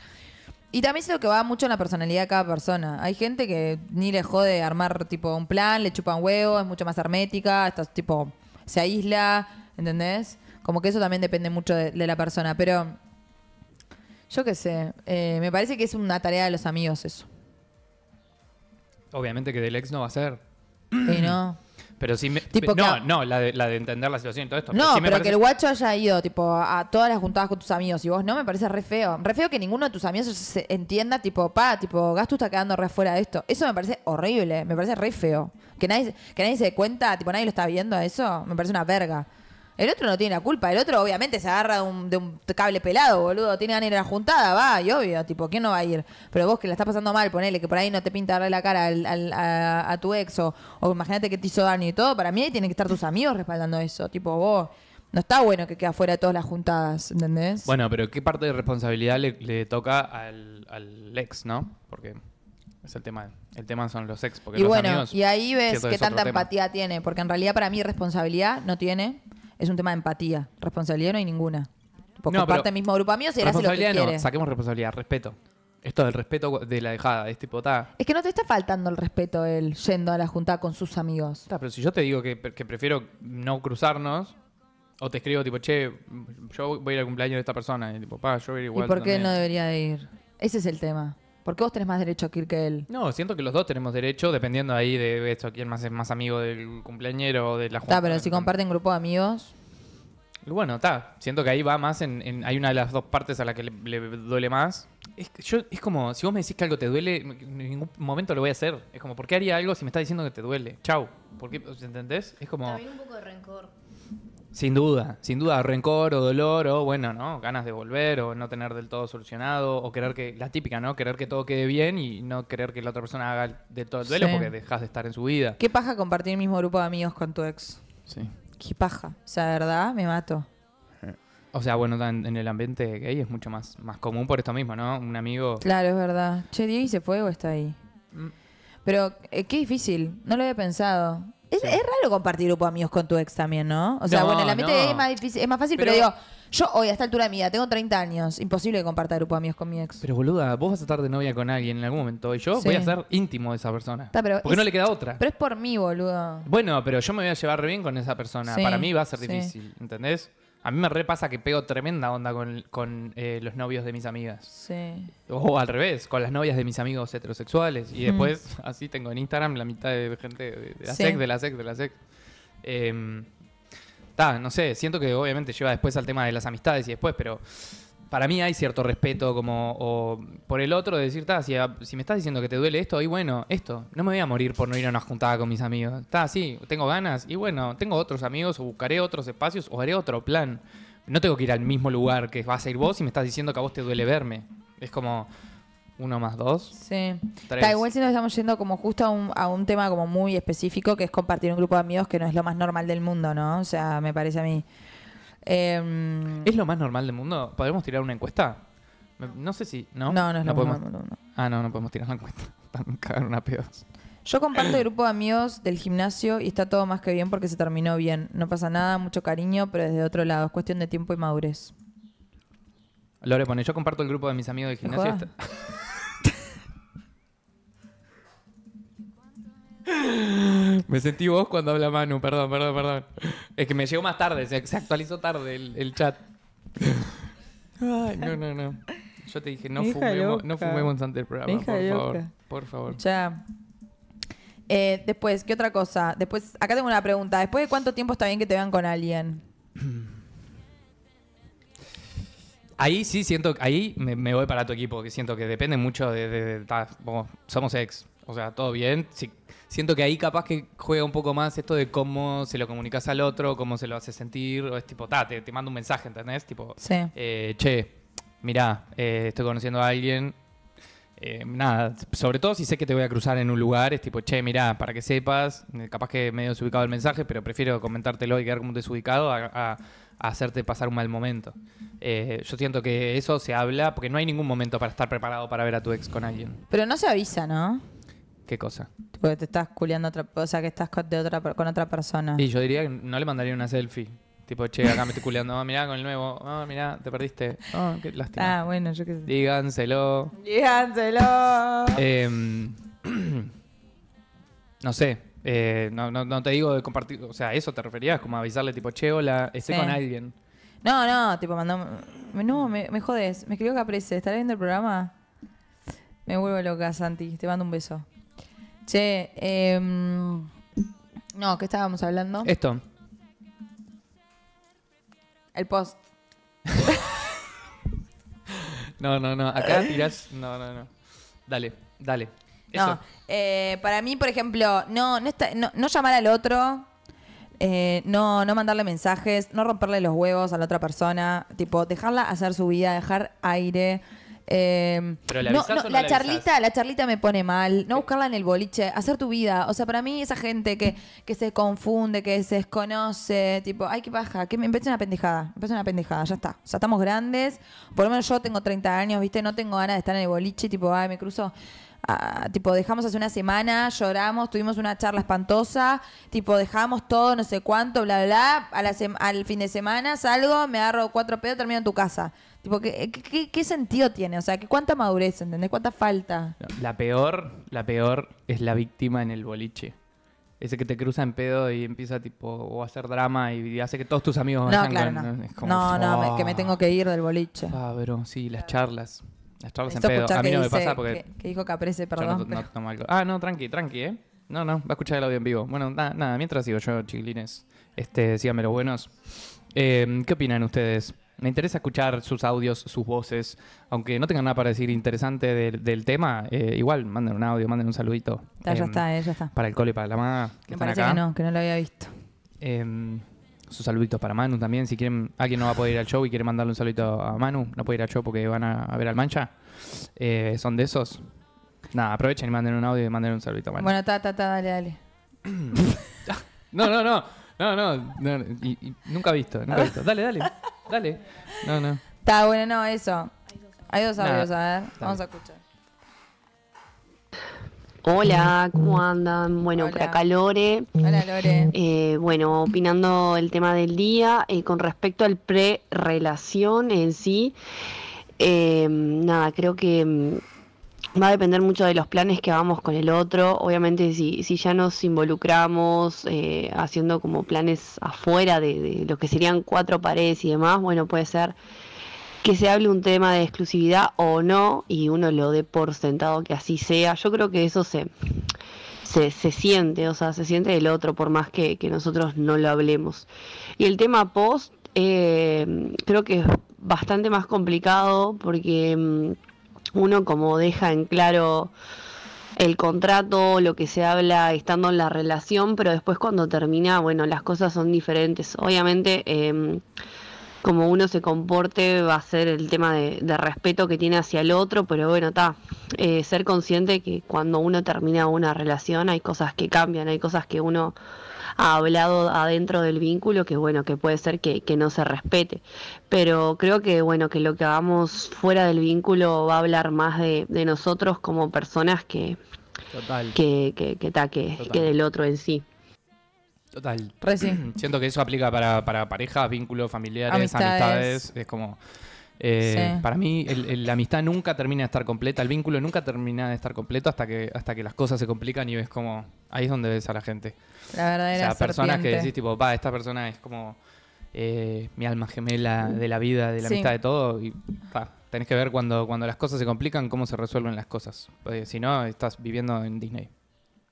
Y también es lo que va mucho en la personalidad de cada persona. Hay gente que ni le jode armar tipo un plan, le chupan huevo, es mucho más hermética, está, tipo, se aísla, ¿entendés? Como que eso también depende mucho de, la persona, pero yo qué sé, eh, me parece que es una tarea de los amigos eso. Obviamente que del ex no va a ser. Mm. ¿no? Pero si no, no, la de, la de entender la situación y todo esto. No, pero, pero que el guacho haya ido tipo a todas las juntadas con tus amigos y vos no, me parece re feo. Re feo que ninguno de tus amigos se entienda tipo, pa, tipo, gasto está quedando re fuera de esto. Eso me parece horrible, me parece re feo. Que nadie, que nadie se cuenta, tipo, nadie lo está viendo, eso me parece una verga. El otro no tiene la culpa. El otro, obviamente, se agarra de un, cable pelado, boludo. Tiene ganas de ir a la juntada, va, y obvio, tipo, ¿quién no va a ir? Pero vos que la estás pasando mal, ponele que por ahí no te pinta la cara al, a, tu ex o, imagínate que te hizo daño y todo. Para mí ahí tienen que estar tus amigos respaldando eso. Tipo, vos. No está bueno que quede afuera de todas las juntadas, ¿entendés? Bueno, pero ¿qué parte de responsabilidad le, toca al, ex, no? Porque es el tema. El tema son los ex. Porque y los bueno, y ahí ves qué tanta empatía tiene, porque en realidad para mí responsabilidad no tiene es un tema de empatía. Responsabilidad no hay ninguna. Porque aparte parte del mismo grupo mío, si No, saquemos responsabilidad, respeto. Esto del respeto de la dejada, de tipo, ta. Es que no te está faltando el respeto él yendo a la junta con sus amigos. pero si yo te digo que, prefiero no cruzarnos, o te escribo tipo, che, yo voy a ir al cumpleaños de esta persona, y tipo, pa, yo voy a igual. ¿Y por qué no debería ir? Ese es el tema. ¿Por qué vos tenés más derecho a aquí que él? No, siento que los dos tenemos derecho, dependiendo ahí de esto, quién más es más amigo del cumpleañero o de la junta. pero si comparten grupo de amigos. bueno, está. Siento que ahí va más en, Hay una de las dos partes a la que le, duele más. Es, yo, es como, si vos me decís que algo te duele, en ningún momento lo voy a hacer. Es como, ¿por qué haría algo si me estás diciendo que te duele? Chau. ¿Por qué? ¿Entendés? Es como... También un poco de rencor. Sin duda, sin duda, rencor o dolor o bueno, ¿no? Ganas de volver o no tener del todo solucionado o querer que, la típica, ¿no? Querer que todo quede bien y no querer que la otra persona haga del todo el duelo porque dejas de estar en su vida. ¿Qué paja compartir el mismo grupo de amigos con tu ex? Sí. ¿Qué paja? O sea, ¿verdad? Me mato. O sea, bueno, en, el ambiente gay es mucho más, más común por esto mismo, ¿no? Un amigo. Claro, es verdad. Che, Diego, ¿y se fue o está ahí? Mm. Pero eh, qué difícil, no lo había pensado. Es, raro compartir grupo de amigos con tu ex también, ¿no? O sea, bueno, en la mente es, más difícil, es más fácil, pero, digo, yo hoy a esta altura de mi vida tengo 30 años, imposible compartir grupo de amigos con mi ex. Pero boluda, vos vas a estar de novia con alguien en algún momento y yo voy a ser íntimo de esa persona. porque no le queda otra. Pero es por mí, boludo. Bueno, pero yo me voy a llevar re bien con esa persona. Para mí va a ser difícil, ¿entendés? A mí me repasa que pego tremenda onda con, eh, los novios de mis amigas. Sí. O al revés, con las novias de mis amigos heterosexuales. Y mm. después, así tengo en Instagram la mitad de gente de, la sex, de la sex, de la sex. Eh, em, no sé, siento que obviamente lleva después al tema de las amistades y después, pero para mí hay cierto respeto como por el otro de decir, si, si me estás diciendo que te duele esto, y bueno, esto, no me voy a morir por no ir a una juntada con mis amigos. Está, sí, tengo ganas, y bueno, tengo otros amigos, o buscaré otros espacios, o haré otro plan. No tengo que ir al mismo lugar que vas a ir vos y me estás diciendo que a vos te duele verme. Es como uno más dos. Sí. Tres. igual si nos estamos yendo como justo a un, a un tema como muy específico, que es compartir un grupo de amigos que no es lo más normal del mundo, ¿no? O sea, me parece a mí. Em, ¿Es lo más normal del mundo? ¿Podemos tirar una encuesta? No sé si. No, no, no es podemos... Ah, no, no podemos tirar la encuesta. Están cagando una pedos. Yo comparto el grupo de amigos del gimnasio y está todo más que bien porque se terminó bien. No pasa nada, mucho cariño, pero desde otro lado. Es cuestión de tiempo y madurez. Lore pone, yo comparto el grupo de mis amigos del gimnasio. Me sentí vos cuando habla Manu, perdón, perdón, perdón. Es que me llegó más tarde, se, actualizó tarde el, chat. no, no, no. Yo te dije, no fumemos, no programa, por favor. Por favor. Ya. Eh, después, ¿qué otra cosa? Después, acá tengo una pregunta. ¿Después de cuánto tiempo está bien que te vean con alguien? Ahí sí siento, ahí me, voy para tu equipo, que siento que depende mucho de, somos ex. O sea, todo bien, si Siento que ahí capaz que juega un poco más esto de cómo se lo comunicas al otro, cómo se lo hace sentir, o es tipo, ta, te, mando un mensaje, ¿entendés? Tipo, eh, che, mirá, eh, estoy conociendo a alguien, eh, nada, sobre todo si sé que te voy a cruzar en un lugar, es tipo, che, mirá, para que sepas, capaz que medio desubicado el mensaje, pero prefiero comentártelo y quedar como desubicado a, hacerte pasar un mal momento. yo siento que eso se habla porque no hay ningún momento para estar preparado para ver a tu ex con alguien. Pero no se avisa, ¿no? ¿Qué cosa? Porque te estás culeando otra, o sea, que estás con, de otra, con otra persona. Y yo diría que no le mandaría una selfie. Tipo, che, acá me estoy culeando. Ah, mirá con el nuevo. Ah, mirá, te perdiste. Ah, qué Ah, bueno, yo qué sé. Díganselo. Díganselo. Em, no sé. Eh, no, no, no, te digo de compartir. O sea, eso te referías, como avisarle, tipo, che, hola, estoy con alguien. No, no, tipo, mandó. No, me, me jodes. Me que aparece ¿Estás viendo el programa? Me vuelvo loca, Santi. Te mando un beso. Che, em, no, ¿qué estábamos hablando? Esto. El post. no, no, no. Acá tirás. No, no, no. Dale, dale. Eso. No, eh, para mí, por ejemplo, no, no, no, llamar al otro, eh, no, no mandarle mensajes, no romperle los huevos a la otra persona, tipo, dejarla hacer su vida, dejar aire. Em, la charlita, la charlita me pone mal. No buscarla en el boliche, hacer tu vida. O sea, para mí esa gente que, que se confunde, que se desconoce, tipo, ay, qué baja que me empecé una pendejada, me una pendejada, ya está. O estamos grandes, por lo menos yo tengo 30 años, ¿viste? No tengo ganas de estar en el boliche, tipo, ay, me cruzo. Ah, tipo, dejamos hace una semana, lloramos, tuvimos una charla espantosa, tipo, dejamos todo, no sé cuánto, bla, bla, bla. al fin de semana salgo, me agarro cuatro pedos, termino en tu casa. Tipo, ¿qué, qué, sentido tiene? O sea, ¿qué, ¿cuánta madurez, entendés? ¿Cuánta falta? La peor, la peor es la víctima en el boliche. Ese que te cruza en pedo y empieza tipo o a hacer drama y hace que todos tus amigos no, claro, no. no, que me ah". tengo que ir del boliche. Pero ah, sí, las charlas. Las charlas en pedo. A mí no me pasa Que, dijo Caprese, perdón. Ah, no, tranqui, tranqui, ¿eh? No, no, va a escuchar el audio en vivo. Bueno, nada, nada mientras sigo yo, chiquilines, este, síganme los buenos. Eh, ¿Qué opinan ustedes? Me interesa escuchar sus audios, sus voces. Aunque no tengan nada para decir interesante del, tema, eh, igual manden un audio, manden un saludito. ya em, está, eh, ya está. Para el cole, para la mamá. Que Me parece acá. que no, que no lo había visto. Em, sus saluditos para Manu también. Si quieren, alguien no va a poder ir al show y quiere mandarle un saludito a Manu, no puede ir al show porque van a, ver al Mancha. Eh, son de esos. Nada, aprovechen y manden un audio y manden un saludito a Manu. Bueno, ta, ta, ta, dale, dale. no, no, no. No, no, nunca visto, nunca visto. Dale, dale. Dale. No, no. Está bueno, no, eso. Hay dos audios, a ver. Vamos a escuchar. Hola, ¿cómo andan? Bueno, para por acá Lore. Hola, Lore. Eh, bueno, opinando el tema del día, eh, con respecto al pre-relación en sí, eh, nada, creo que mm, va a depender mucho de los planes que vamos con el otro. Obviamente si, ya nos involucramos eh, haciendo como planes afuera de, lo que serían cuatro paredes y demás, bueno, puede ser que se hable un tema de exclusividad o no y uno lo dé por sentado que así sea. Yo creo que eso se, se, siente, o sea, se siente el otro por más que, nosotros no lo hablemos. Y el tema post eh, creo que es bastante más complicado porque mm, uno como deja en claro el contrato, lo que se habla estando en la relación, pero después cuando termina, bueno, las cosas son diferentes. Obviamente, em, como uno se comporte va a ser el tema de, respeto que tiene hacia el otro, pero bueno, está, eh, ser consciente que cuando uno termina una relación hay cosas que cambian, hay cosas que uno ha hablado adentro del vínculo, que bueno, que puede ser que, no se respete. Pero creo que bueno, que lo que hagamos fuera del vínculo va a hablar más de, nosotros como personas que, que, que, que, del otro en sí. Total. Siento que eso aplica para, para parejas, vínculos familiares, amistades. Es como. Eh, para mí, la amistad nunca termina de estar completa, el vínculo nunca termina de estar completo hasta que, hasta que las cosas se complican y ves como. Ahí es donde ves a la gente. La O sea, personas que decís, tipo, va, esta persona es como eh, mi alma gemela de la vida, de la mitad amistad, de todo. Y pa, tenés que ver cuando, cuando las cosas se complican, cómo se resuelven las cosas. Porque si no, estás viviendo en Disney.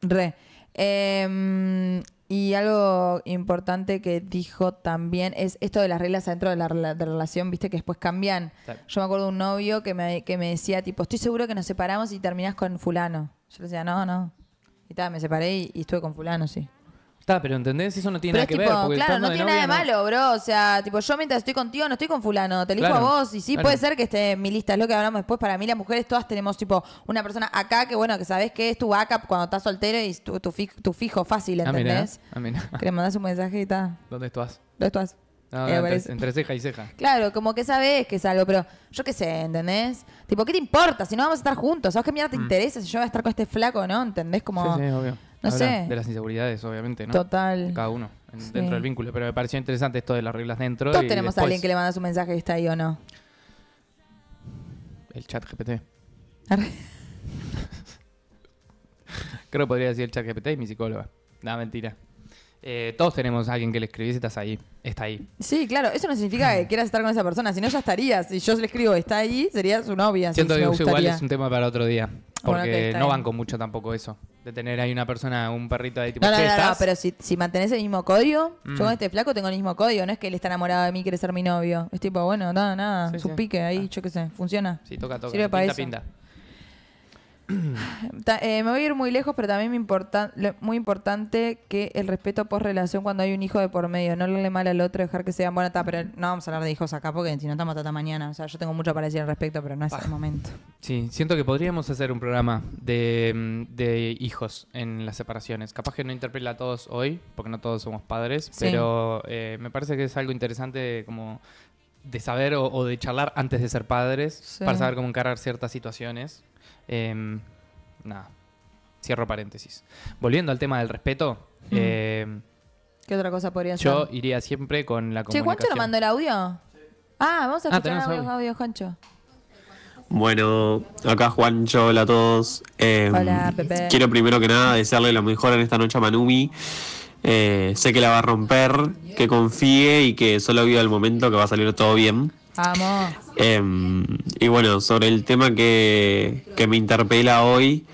Re. Em, y algo importante que dijo también es esto de las reglas dentro de la, relación, viste, que después cambian. Yo me acuerdo de un novio que me, decía, tipo, estoy seguro que nos separamos y terminás con fulano. Yo le decía, no, no. Y tal, me separé y estuve con fulano, sí. Está, pero ¿entendés? Eso no tiene nada que ver. claro, no tiene nada de malo, bro. O sea, tipo, yo mientras estoy contigo no estoy con fulano, te elijo a vos. Y sí, puede ser que esté en mi lista, es lo que hablamos después. Para mí las mujeres todas tenemos, tipo, una persona acá que, bueno, que sabes que es tu backup cuando estás soltero y tu, fijo fácil, ah, ¿entendés? A ah, Que le un mensaje y ¿Dónde estás? ¿Dónde estás? Ah, eh, entre, ceja y ceja. Claro, como que sabes que es algo, pero yo qué sé, ¿entendés? Tipo, ¿qué te importa? Si no vamos a estar juntos, ¿sabes qué mierda te mm. interesa si yo voy a estar con este flaco, no? ¿Entendés? Como... sí, obvio. No sé. De las inseguridades, obviamente, ¿no? Total. cada uno, dentro del vínculo. Pero me pareció interesante esto de las reglas dentro. Todos y tenemos a alguien que le manda su mensaje y está ahí o no. El chat GPT. Creo que podría decir el chat GPT y mi psicóloga. Nada, mentira. Eh, todos tenemos a alguien que le escribís y estás ahí. Está ahí. Sí, claro. Eso no significa que quieras estar con esa persona. Si no, ya estarías. Si yo le escribo, está ahí, sería su novia. Siento igual es un tema para otro día. Porque no van no mucho tampoco eso. De tener ahí una persona, un perrito ahí tipo. No, no, pero si, si mantenés el mismo código, yo mm. con este flaco tengo el mismo código. No es que él está enamorado de mí y quiere ser mi novio. Es tipo, bueno, nada, nada. su pique ahí, ah. yo qué sé. Funciona. Sí, toca, toca. Sirve para eso. Pinta. Eh, me voy a ir muy lejos, pero también me muy importante que el respeto por relación cuando hay un hijo de por medio. No le mal al otro, dejar que sea buena. pero no vamos a hablar de hijos acá porque si no estamos tata mañana. O sea, yo tengo mucho para decir al respecto, pero no es el momento. Sí, siento que podríamos hacer un programa mm, de, hijos en las separaciones. Capaz que no interpela a todos hoy, porque no todos somos padres, pero eh, me parece que es algo interesante como de saber o, de charlar antes de ser padres para saber cómo encarar ciertas situaciones Em, nada, cierro paréntesis. Volviendo al tema del respeto, em, ¿qué otra cosa podría ser? Yo iría siempre con la comunicación. Che, ¿Juancho no mandó el audio? Ah, vamos a ah, escuchar ah, audio, Juancho. Bueno, acá Juancho, hola a todos. Em, hola, Pepe. Quiero primero que nada desearle lo mejor en esta noche a Manumi. Eh, sé que la va a romper, que confíe y que solo viva el momento que va a salir todo bien. Em, y bueno, sobre el tema que, me interpela hoy,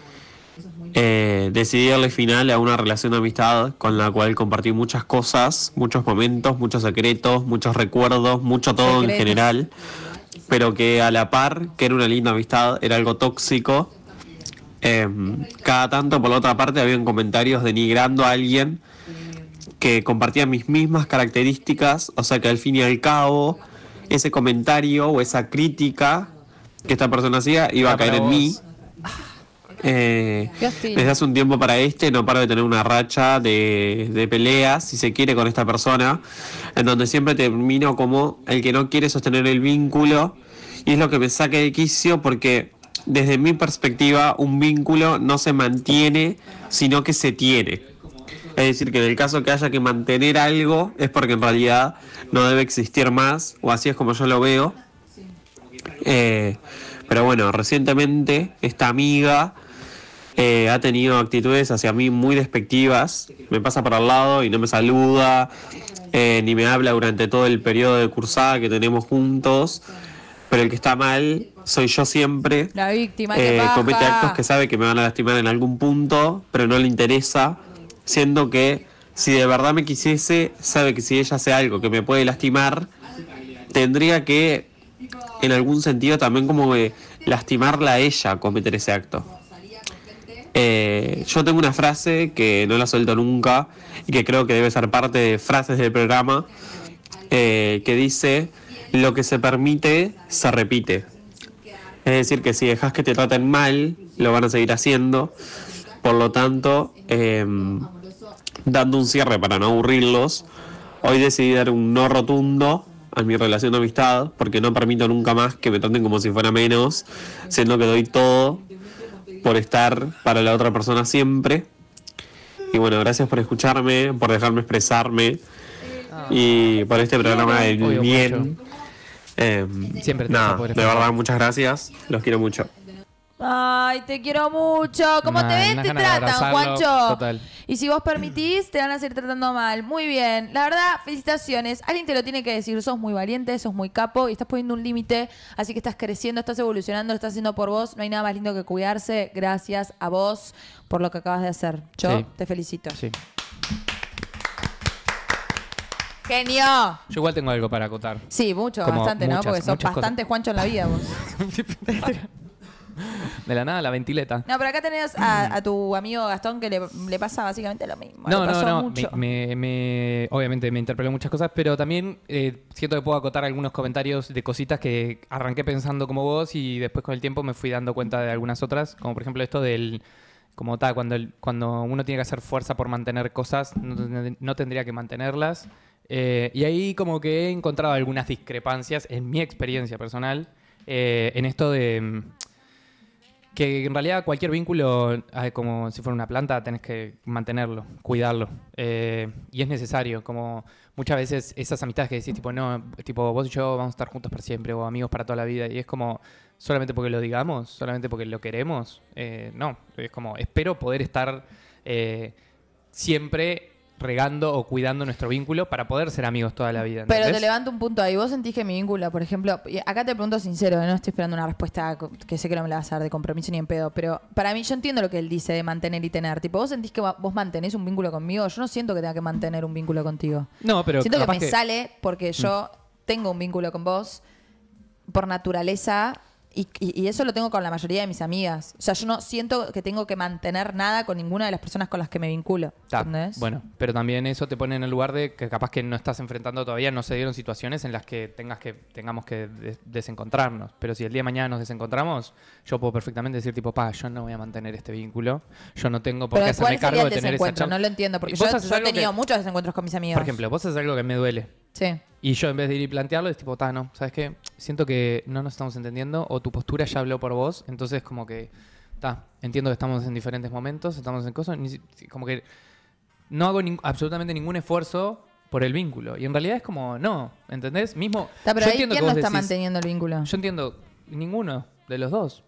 eh, decidí darle final a una relación de amistad con la cual compartí muchas cosas, muchos momentos, muchos secretos, muchos recuerdos, mucho todo en general, pero que a la par, que era una linda amistad, era algo tóxico. Em, cada tanto, por la otra parte, habían comentarios denigrando a alguien que compartía mis mismas características, o sea que al fin y al cabo ese comentario o esa crítica que esta persona hacía iba a caer en mí. Ah. Eh, desde hace un tiempo para este no paro de tener una racha de, de, peleas, si se quiere, con esta persona, en donde siempre termino como el que no quiere sostener el vínculo y es lo que me saca de quicio porque desde mi perspectiva un vínculo no se mantiene, sino que se tiene. Es decir, que en el caso que haya que mantener algo es porque en realidad no debe existir más, o así es como yo lo veo. Eh, pero bueno, recientemente esta amiga eh, ha tenido actitudes hacia mí muy despectivas. Me pasa para al lado y no me saluda, eh, ni me habla durante todo el periodo de cursada que tenemos juntos. Pero el que está mal soy yo siempre. La víctima. Que comete actos que sabe que me van a lastimar en algún punto, pero no le interesa siendo que si de verdad me quisiese, sabe que si ella hace algo que me puede lastimar, tendría que en algún sentido también como lastimarla a ella cometer ese acto. Eh, yo tengo una frase que no la suelto nunca y que creo que debe ser parte de frases del programa, eh, que dice, lo que se permite se repite. Es decir, que si dejas que te traten mal, lo van a seguir haciendo. Por lo tanto, em, dando un cierre para no aburrirlos, hoy decidí dar un no rotundo a mi relación de amistad, porque no permito nunca más que me traten como si fuera menos, siendo que doy todo por estar para la otra persona siempre. Y bueno, gracias por escucharme, por dejarme expresarme ah. y por este programa de muy bien. Em, siempre nada, de verdad, muchas gracias. Los quiero mucho. Ay, te quiero mucho. Como te ven, te tratan, Juancho. Total. Y si vos permitís, te van a seguir tratando mal. Muy bien. La verdad, felicitaciones. Alguien te lo tiene que decir. Sos muy valiente, sos muy capo y estás poniendo un límite. Así que estás creciendo, estás evolucionando, lo estás haciendo por vos. No hay nada más lindo que cuidarse. Gracias a vos por lo que acabas de hacer. Yo te felicito. Sí. Genio. Yo igual tengo algo para acotar. Sí, mucho, bastante, ¿no? Porque sos bastante Juancho en la vida vos. de la nada, la ventileta. No, pero acá tenés a, tu amigo Gastón que le, pasa básicamente lo mismo. No, no, no. Me, obviamente me interpeló muchas cosas, pero también eh, siento que puedo acotar algunos comentarios de cositas que arranqué pensando como vos y después con el tiempo me fui dando cuenta de algunas otras, como por ejemplo esto del como tal, cuando, cuando uno tiene que hacer fuerza por mantener cosas, no, tendría que mantenerlas. Eh, y ahí como que he encontrado algunas discrepancias en mi experiencia personal eh, en esto de... Que en realidad cualquier vínculo, ah, como si fuera una planta, tenés que mantenerlo, cuidarlo. Eh, y es necesario, como muchas veces esas amistades que decís, tipo, no, tipo, vos y yo vamos a estar juntos para siempre o amigos para toda la vida. Y es como, solamente porque lo digamos, solamente porque lo queremos. Eh, no, es como, espero poder estar eh, siempre regando o cuidando nuestro vínculo para poder ser amigos toda la vida. Pero te levanto un punto ahí. Vos sentís que mi vínculo, por ejemplo, acá te pregunto sincero, ¿eh? no estoy esperando una respuesta que sé que no me la vas a dar de compromiso ni en pedo, pero para mí yo entiendo lo que él dice de mantener y tener. Tipo, vos sentís que vos mantenés un vínculo conmigo, yo no siento que tenga que mantener un vínculo contigo. No, pero... Siento que me sale porque mm. yo tengo un vínculo con vos por naturaleza y, eso lo tengo con la mayoría de mis amigas. O sea, yo no siento que tengo que mantener nada con ninguna de las personas con las que me vinculo. ¿Entendés? Bueno, pero también eso te pone en el lugar de que capaz que no estás enfrentando todavía, no se dieron situaciones en las que tengas que tengamos que desencontrarnos. Pero si el día de mañana nos desencontramos, yo puedo perfectamente decir tipo, pa, yo no voy a mantener este vínculo, yo no tengo por qué hacerme cargo de tener ese No lo entiendo, porque yo, he tenido muchos desencuentros con mis amigas. Por ejemplo, vos haces algo que me duele y yo en vez de ir y plantearlo, es tipo, ¿sabes qué? Siento que no nos estamos entendiendo o tu postura ya habló por vos, entonces como que, entiendo que estamos en diferentes momentos, estamos en cosas, como que no hago absolutamente ningún esfuerzo por el vínculo. Y en realidad es como, no, ¿entendés? Mismo... yo ¿quién no está manteniendo el vínculo? Yo entiendo, ninguno de los dos.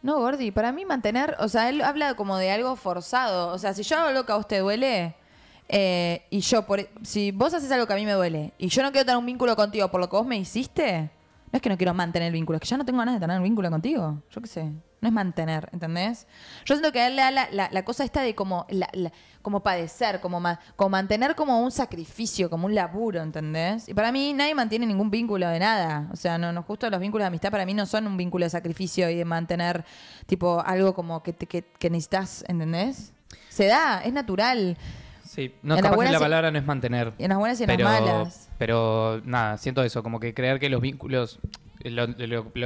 No, Gordi, para mí mantener, o sea, él habla como de algo forzado. O sea, si yo hago lo que a usted duele, eh, y yo, por, e, si vos haces algo que a mí me duele y yo no quiero tener un vínculo contigo por lo que vos me hiciste, no es que no quiero mantener el vínculo, es que ya no tengo ganas de tener un vínculo contigo. Yo qué sé. No es mantener, ¿entendés? Yo siento que a la, la, cosa está de como, como padecer, como, como mantener como un sacrificio, como un laburo, ¿entendés? Y para mí nadie mantiene ningún vínculo de nada. O sea, no, no justo los vínculos de amistad para mí no son un vínculo de sacrificio y de mantener tipo algo como que, que, que necesitas, ¿entendés? Se da, es natural no, capaz la palabra no es mantener. En las buenas y en las malas. Pero nada, siento eso, como que creer que los vínculos. Eh, lo,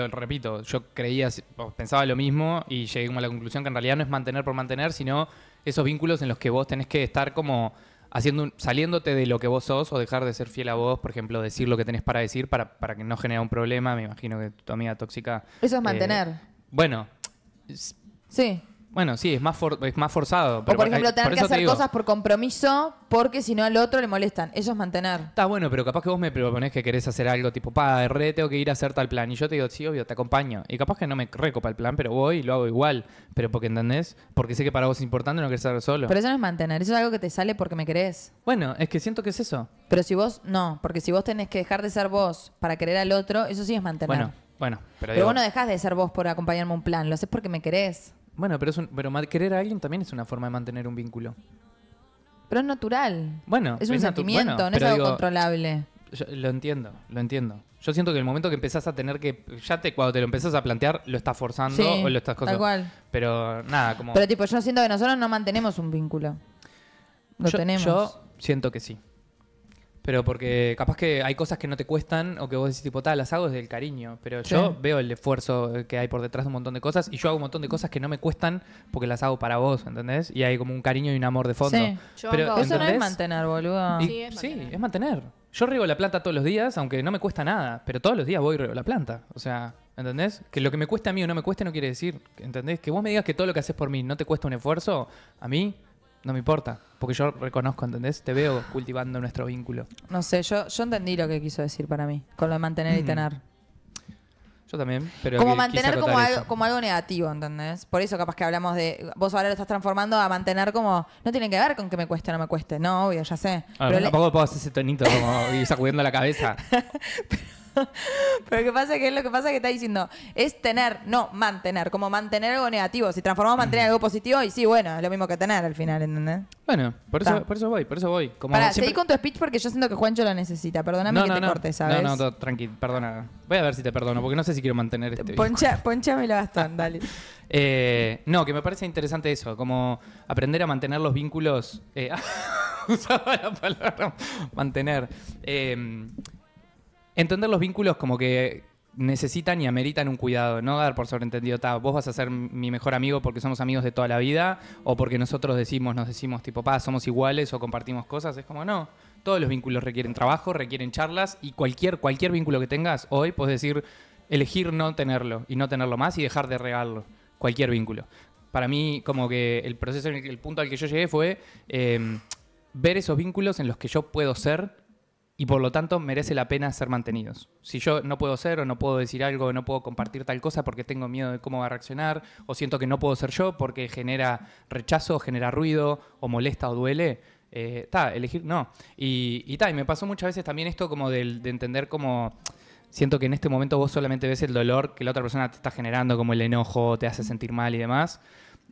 repito, yo creía, pensaba lo mismo y llegué como a la conclusión que en realidad no es mantener por mantener, sino esos vínculos en los que vos tenés que estar como haciendo saliéndote de lo que vos sos o dejar de ser fiel a vos, por ejemplo, decir lo que tenés para decir para, para que no genere un problema. Me imagino que tu amiga tóxica. Eso es eh, mantener. bueno, sí. Bueno, sí, es más, más forzado. por ejemplo, tener que hacer cosas por compromiso porque si no al otro le molestan. Eso es mantener. Está bueno, pero capaz que vos me proponés que querés hacer algo tipo, pa, re, tengo que ir a hacer tal plan. Y yo te digo, sí, obvio, te acompaño. Y capaz que no me recopa el plan, pero voy y lo hago igual. Pero porque entendés, porque sé que para vos es importante no querés ser solo. Pero eso no es mantener, eso es algo que te sale porque me querés. Bueno, es que siento que es eso. Pero si vos, no, porque si vos tenés que dejar de ser vos para querer al otro, eso sí es mantener. Bueno, bueno. Pero, pero vos no dejás de ser vos por acompañarme un plan, lo haces porque me querés. Bueno, pero, es un, pero querer a alguien también es una forma de mantener un vínculo. Pero es natural. Bueno, es un sentimiento, no es algo controlable. lo entiendo, lo entiendo. Yo siento que el momento que empezás a tener que. Ya te, cuando te lo empezás a plantear, lo estás forzando o lo estás cosas. Tal cual. Pero nada, como. Pero tipo, yo siento que nosotros no mantenemos un vínculo. Lo tenemos. Yo siento que sí. Pero porque capaz que hay cosas que no te cuestan o que vos decís tipo, tal, las hago desde el cariño. Pero yo veo el esfuerzo que hay por detrás de un montón de cosas y yo hago un montón de cosas que no me cuestan porque las hago para vos, ¿entendés? Y hay como un cariño y un amor de fondo. Sí. pero, eso no es mantener, boludo. sí, es mantener. Yo riego la planta todos los días, aunque no me cuesta nada, pero todos los días voy y riego la planta. O sea, ¿entendés? Que lo que me cuesta a mí o no me cueste no quiere decir, ¿entendés? Que vos me digas que todo lo que haces por mí no te cuesta un esfuerzo, a mí no me importa. Porque yo reconozco, ¿entendés? Te veo cultivando nuestro vínculo. No sé, yo, yo entendí lo que quiso decir para mí, con lo de mantener y mm. tener. Yo también, pero. Como mantener como algo, como algo negativo, ¿entendés? Por eso capaz que hablamos de... Vos ahora lo estás transformando a mantener como... No tiene que ver con que me cueste o no me cueste. No, obvio, ya sé. Ah, pero tampoco puedo hacer ese tonito como y sacudiendo la cabeza. Pero ¿qué pasa? Que es lo que pasa que está diciendo, es tener, no mantener, como mantener algo negativo. Si transformamos mantener algo positivo, y sí, bueno, es lo mismo que tener al final, ¿entendés? Bueno, por eso, por eso voy, por eso voy. para Pará, con tu speech porque yo siento que Juancho lo necesita. Perdóname que te no. corte, ¿sabes? No, no, tranqui, perdona. Voy a ver si te perdono, porque no sé si quiero mantener este Poncha, Ponchámelo bastón, dale. Eh, no, que me parece interesante eso, como aprender a mantener los vínculos. Eh, usaba la palabra mantener. Eh, entender los vínculos como que necesitan y ameritan un cuidado, no dar por sobreentendido, vos vas a ser mi mejor amigo porque somos amigos de toda la vida o porque nosotros decimos, nos decimos tipo, pa, somos iguales o compartimos cosas, es como no. Todos los vínculos requieren trabajo, requieren charlas y cualquier, cualquier vínculo que tengas hoy puedes decir, elegir no tenerlo y no tenerlo más y dejar de regarlo, cualquier vínculo. Para mí, como que el proceso, el punto al que yo llegué fue em, ver esos vínculos en los que yo puedo ser y por lo tanto merece la pena ser mantenidos. Si yo no puedo ser o no puedo decir algo o no puedo compartir tal cosa porque tengo miedo de cómo va a reaccionar o siento que no puedo ser yo porque genera rechazo, genera ruido o molesta o duele, está, eh, elegir no. Y, y, y me pasó muchas veces también esto como de, entender cómo siento que en este momento vos solamente ves el dolor que la otra persona te está generando, como el enojo, te hace sentir mal y demás.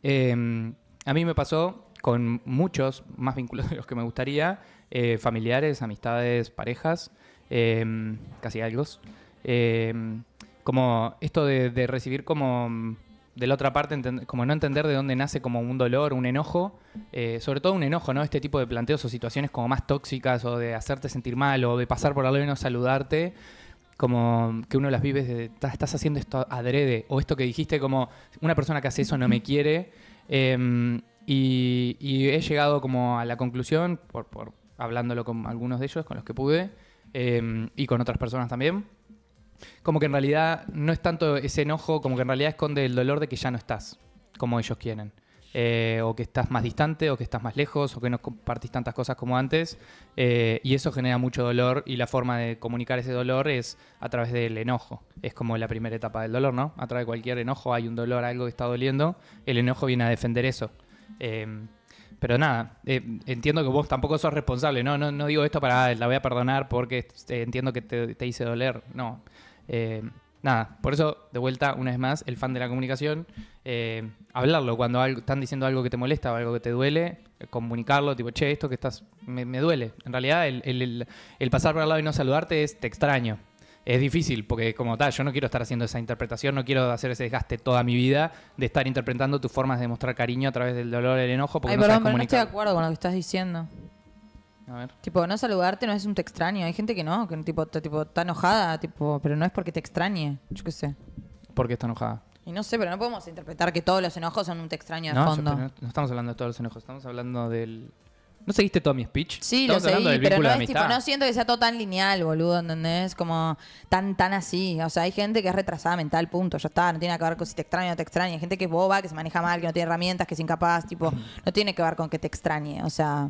Em, a mí me pasó con muchos, más vínculos de los que me gustaría, eh, familiares, amistades, parejas, eh, casi algo. Eh, como esto de, recibir como mm, de la otra parte, como no entender de dónde nace como un dolor, un enojo, sobre todo un enojo, ¿no? Este tipo de planteos o situaciones como más tóxicas o de hacerte sentir mal o de pasar por algo y no saludarte como que uno las vive estás haciendo esto adrede, o esto que dijiste como una persona que hace eso no me quiere. Em, y, y, he llegado como a la conclusión, por, por, hablándolo con algunos de ellos, con los que pude, em, y con otras personas también. Como que en realidad no es tanto ese enojo, como que en realidad esconde el dolor de que ya no estás como ellos quieren. Eh, o que estás más distante, o que estás más lejos, o que no compartís tantas cosas como antes. Eh, y eso genera mucho dolor y la forma de comunicar ese dolor es a través del enojo. Es como la primera etapa del dolor, ¿no? A través de cualquier enojo hay un dolor, algo que está doliendo. El enojo viene a defender eso. Em, pero nada, eh, entiendo que vos tampoco sos responsable. No, no, no digo esto para la voy a perdonar porque este, entiendo que te, te hice doler. No. Eh, nada, por eso, de vuelta, una vez más, el fan de la comunicación, eh, hablarlo. Cuando están diciendo algo que te molesta o algo que te duele, comunicarlo, tipo, che, esto que estás, me, duele. En realidad, el, el, el, el, pasar por el lado y no saludarte es te extraño es difícil, porque como tal, yo no quiero estar haciendo esa interpretación, no quiero hacer ese desgaste toda mi vida de estar interpretando tus formas de mostrar cariño a través del dolor, el enojo, porque no estoy de acuerdo con lo que estás diciendo. A ver. Tipo, no saludarte no es un te extraño. Hay gente que no, que tipo, tipo, está enojada, tipo, pero no es porque te extrañe. Yo qué sé. porque está enojada? Y no sé, pero no podemos interpretar que todos los enojos son un te extraño de fondo. no, no, estamos hablando de todos los enojos, estamos hablando del ¿No seguiste todo mi speech? Sí, lo seguí, pero no es tipo, no siento que sea todo tan lineal, boludo, ¿entendés? Como tan, tan así. O sea, hay gente que es retrasada mental, punto. Ya está, no tiene que ver con si te extraña o no te extraña. Hay gente que es boba, que se maneja mal, que no tiene herramientas, que es incapaz, tipo, no tiene que ver con que te extrañe. O sea,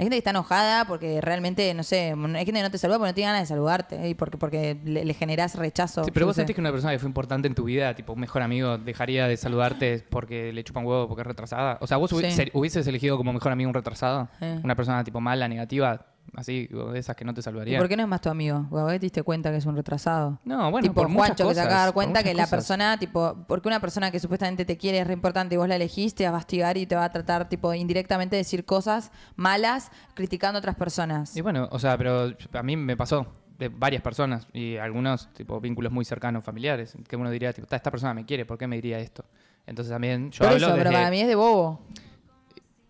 hay gente que está enojada porque realmente, no sé, hay gente que no te saluda porque no tiene ganas de saludarte y porque, porque le, generás rechazo. pero vos sentís que una persona que fue importante en tu vida, tipo un mejor amigo, dejaría de saludarte porque le chupan huevo porque es retrasada. O sea, vos hubieses elegido como mejor amigo un retrasado, una persona tipo mala, negativa así, de esas que no te salvarían por qué no es más tu amigo? te diste cuenta que es un retrasado. No, bueno, tipo, por Juancho cosas, que de dar cuenta que la persona, tipo, porque una persona que supuestamente te quiere es re importante y vos la elegiste, a bastigar y te va a tratar, tipo, indirectamente decir cosas malas criticando a otras personas. Y bueno, o sea, pero a mí me pasó de varias personas y algunos, tipo, vínculos muy cercanos, familiares, que uno diría, tipo, esta persona me quiere, ¿por qué me diría esto? Entonces también yo hablo pero para mí es de bobo.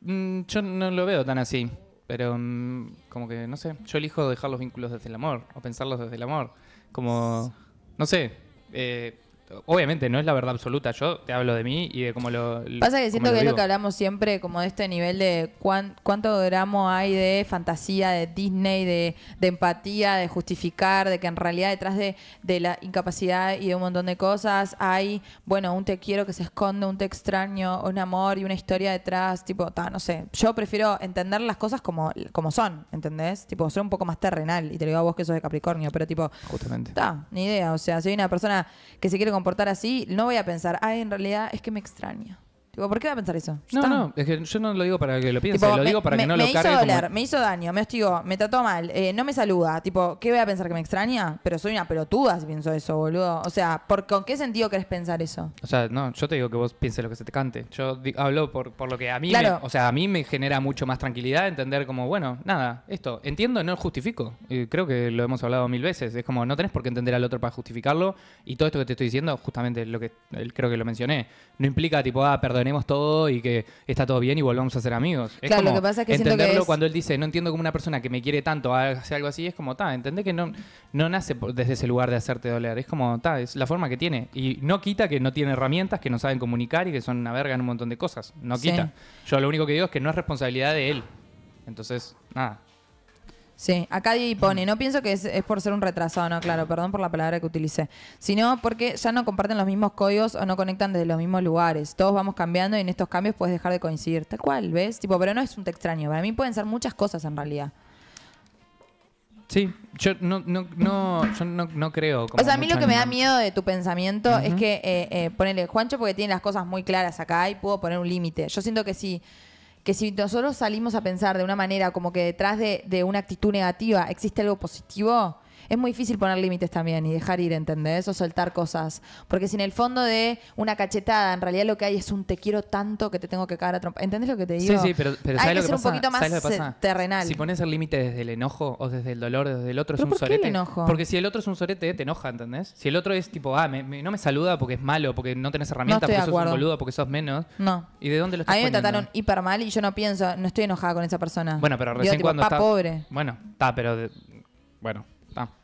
Mm, yo no lo veo tan así. Pero mm, como que, no sé, yo elijo dejar los vínculos desde el amor o pensarlos desde el amor. Como, no sé, eh, Obviamente no es la verdad absoluta, yo te hablo de mí y de cómo lo... Pasa que siento que es lo que hablamos siempre, como de este nivel de cuánto gramo hay de fantasía, de Disney, de, empatía, de justificar, de que en realidad detrás de, la incapacidad y de un montón de cosas hay, bueno, un te quiero que se esconde, un te extraño, un amor y una historia detrás, tipo, ta, no sé, yo prefiero entender las cosas como, son, ¿entendés? Tipo, ser un poco más terrenal, y te digo a vos que sos de Capricornio, pero tipo... Justamente. Ta, ni idea, o sea, soy una persona que se quiere comportar así, no voy a pensar, ay, en realidad es que me extraña. ¿por qué va a pensar eso? No, no, es que yo no lo digo para que lo piense, lo digo para que no lo me hizo me hizo daño, me hostigó, me trató mal, eh, no me saluda. Tipo, ¿qué voy a pensar que me extraña? Pero soy una pelotuda si pienso eso, boludo. O sea, ¿por, ¿con qué sentido querés pensar eso? O sea, no, yo te digo que vos pienses lo que se te cante. Yo hablo por, por lo que a mí, me, o sea, a mí me genera mucho más tranquilidad entender como, bueno, nada, esto, entiendo, no lo justifico. creo que lo hemos hablado mil veces. Es como, no tenés por qué entender al otro para justificarlo. Y todo esto que te estoy diciendo, justamente lo que creo que lo mencioné, no implica tipo, ah, perdón tenemos todo y que está todo bien y volvamos a ser amigos. claro, lo que pasa es que entenderlo que cuando él dice, no entiendo cómo una persona que me quiere tanto hace algo así, es como, ta, entendé que no, no nace desde ese lugar de hacerte doler. Es como, ta, es la forma que tiene. Y no quita que no tiene herramientas, que no saben comunicar y que son una verga en un montón de cosas. No quita. Yo lo único que digo es que no es responsabilidad de él. Entonces, nada. Sí, acá Di pone, no pienso que es, por ser un retrasado, no, claro, perdón por la palabra que utilicé, sino porque ya no comparten los mismos códigos o no conectan desde los mismos lugares. Todos vamos cambiando y en estos cambios puedes dejar de coincidir. Tal cual, ¿ves? Tipo, pero no es un te extraño. Para mí pueden ser muchas cosas en realidad. Sí, yo no, creo. o sea, a mí lo que me da miedo de tu pensamiento es que, eh, eh, ponele, Juancho porque tiene las cosas muy claras acá y puedo poner un límite. Yo siento que Sí, que si nosotros salimos a pensar de una manera como que detrás de, de una actitud negativa existe algo positivo, es muy difícil poner límites también y dejar ir, ¿entendés? O soltar cosas. Porque si en el fondo de una cachetada, en realidad lo que hay es un te quiero tanto que te tengo que cagar a trompa. ¿Entendés lo que te digo? Sí, sí, pero, lo que un poquito más eh, terrenal. Si pones el límite desde el enojo o desde el dolor, desde el otro es un sorete. El enojo? Porque si el otro es un sorete, te enoja, ¿entendés? Si el otro es tipo, ah, no me saluda porque es malo, porque no tenés herramientas, no porque sos un boludo, porque sos menos. No. ¿Y de dónde lo estás A mí me trataron hiper mal y yo no pienso, no estoy enojada con esa persona. Bueno, pero recién cuando. está... pobre. Bueno, está, pero. Bueno,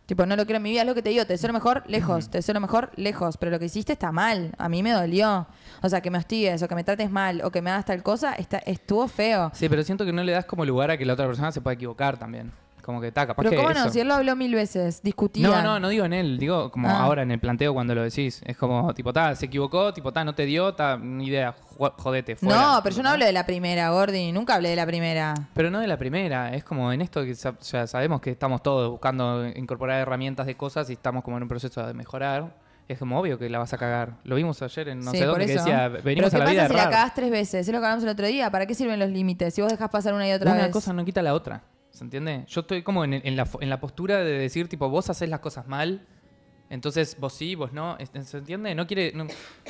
Tipo, no lo quiero en mi vida, es lo que te digo, te deseo lo mejor, lejos, te deseo lo mejor, lejos, pero lo que hiciste está mal, a mí me dolió. O sea, que me hostigues o que me trates mal o que me hagas tal cosa, está, estuvo feo. Sí, pero siento que no le das como lugar a que la otra persona se pueda equivocar también. Como que está, capaz Pero cómo no, si él lo habló mil veces, discutía. No, no, no digo en él, digo como ah. ahora en el planteo cuando lo decís. Es como, tipo, ta, se equivocó, tipo, ta, no te dio, ta, ni idea, jodete, fuera. No, pero yo no hablo de la primera, Gordy. Nunca hablé de la primera. Pero no de la primera, es como en esto que ya sabemos que estamos todos buscando incorporar herramientas de cosas y estamos como en un proceso de mejorar. Es como obvio que la vas a cagar. Lo vimos ayer en no sé dónde que decía, venimos a la ¿qué si la cagás tres veces? si lo que el otro día. ¿Para qué sirven los límites? Si vos dejás pasar una y otra vez? Una cosa no quita la otra. ¿Se entiende? Yo estoy como en, la, postura de decir, tipo, vos haces las cosas mal, entonces vos sí, vos no. ¿Se entiende? No quiere.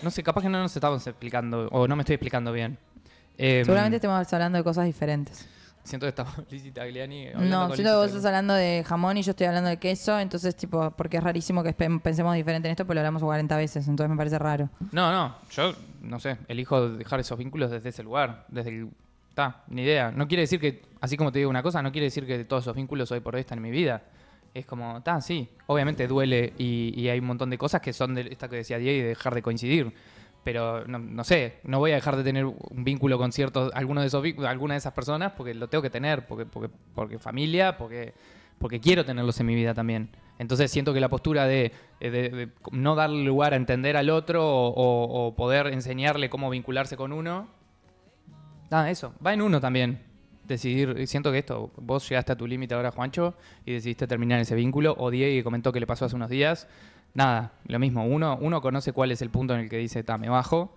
No, sé, capaz que no nos estamos explicando, o no me estoy explicando bien. Em, Seguramente estamos hablando de cosas diferentes. Siento que estamos Lizzie Tagliani. No, siento que vos estás hablando de jamón y yo estoy hablando de queso, entonces, tipo, porque es rarísimo que pensemos diferente en esto, pero pues lo hablamos 40 veces, entonces me parece raro. No, no, yo, no sé, elijo dejar esos vínculos desde ese lugar, desde el Está, ni idea. No quiere decir que, así como te digo una cosa, no quiere decir que todos esos vínculos hoy por hoy están en mi vida. Es como, está, sí. Obviamente duele y, hay un montón de cosas que son de esta que decía Diego y dejar de coincidir. Pero no, sé, no voy a dejar de tener un vínculo con ciertos, alguno de esos, alguna de esas personas porque lo tengo que tener, porque, porque, porque familia, porque, porque quiero tenerlos en mi vida también. Entonces siento que la postura de, eh, no darle lugar a entender al otro o, poder enseñarle cómo vincularse con uno Nada, ah, eso. Va en uno también. Decidir, siento que esto, vos llegaste a tu límite ahora, Juancho, y decidiste terminar ese vínculo. O Diego comentó que le pasó hace unos días. Nada, lo mismo. Uno, uno conoce cuál es el punto en el que dice, está, me bajo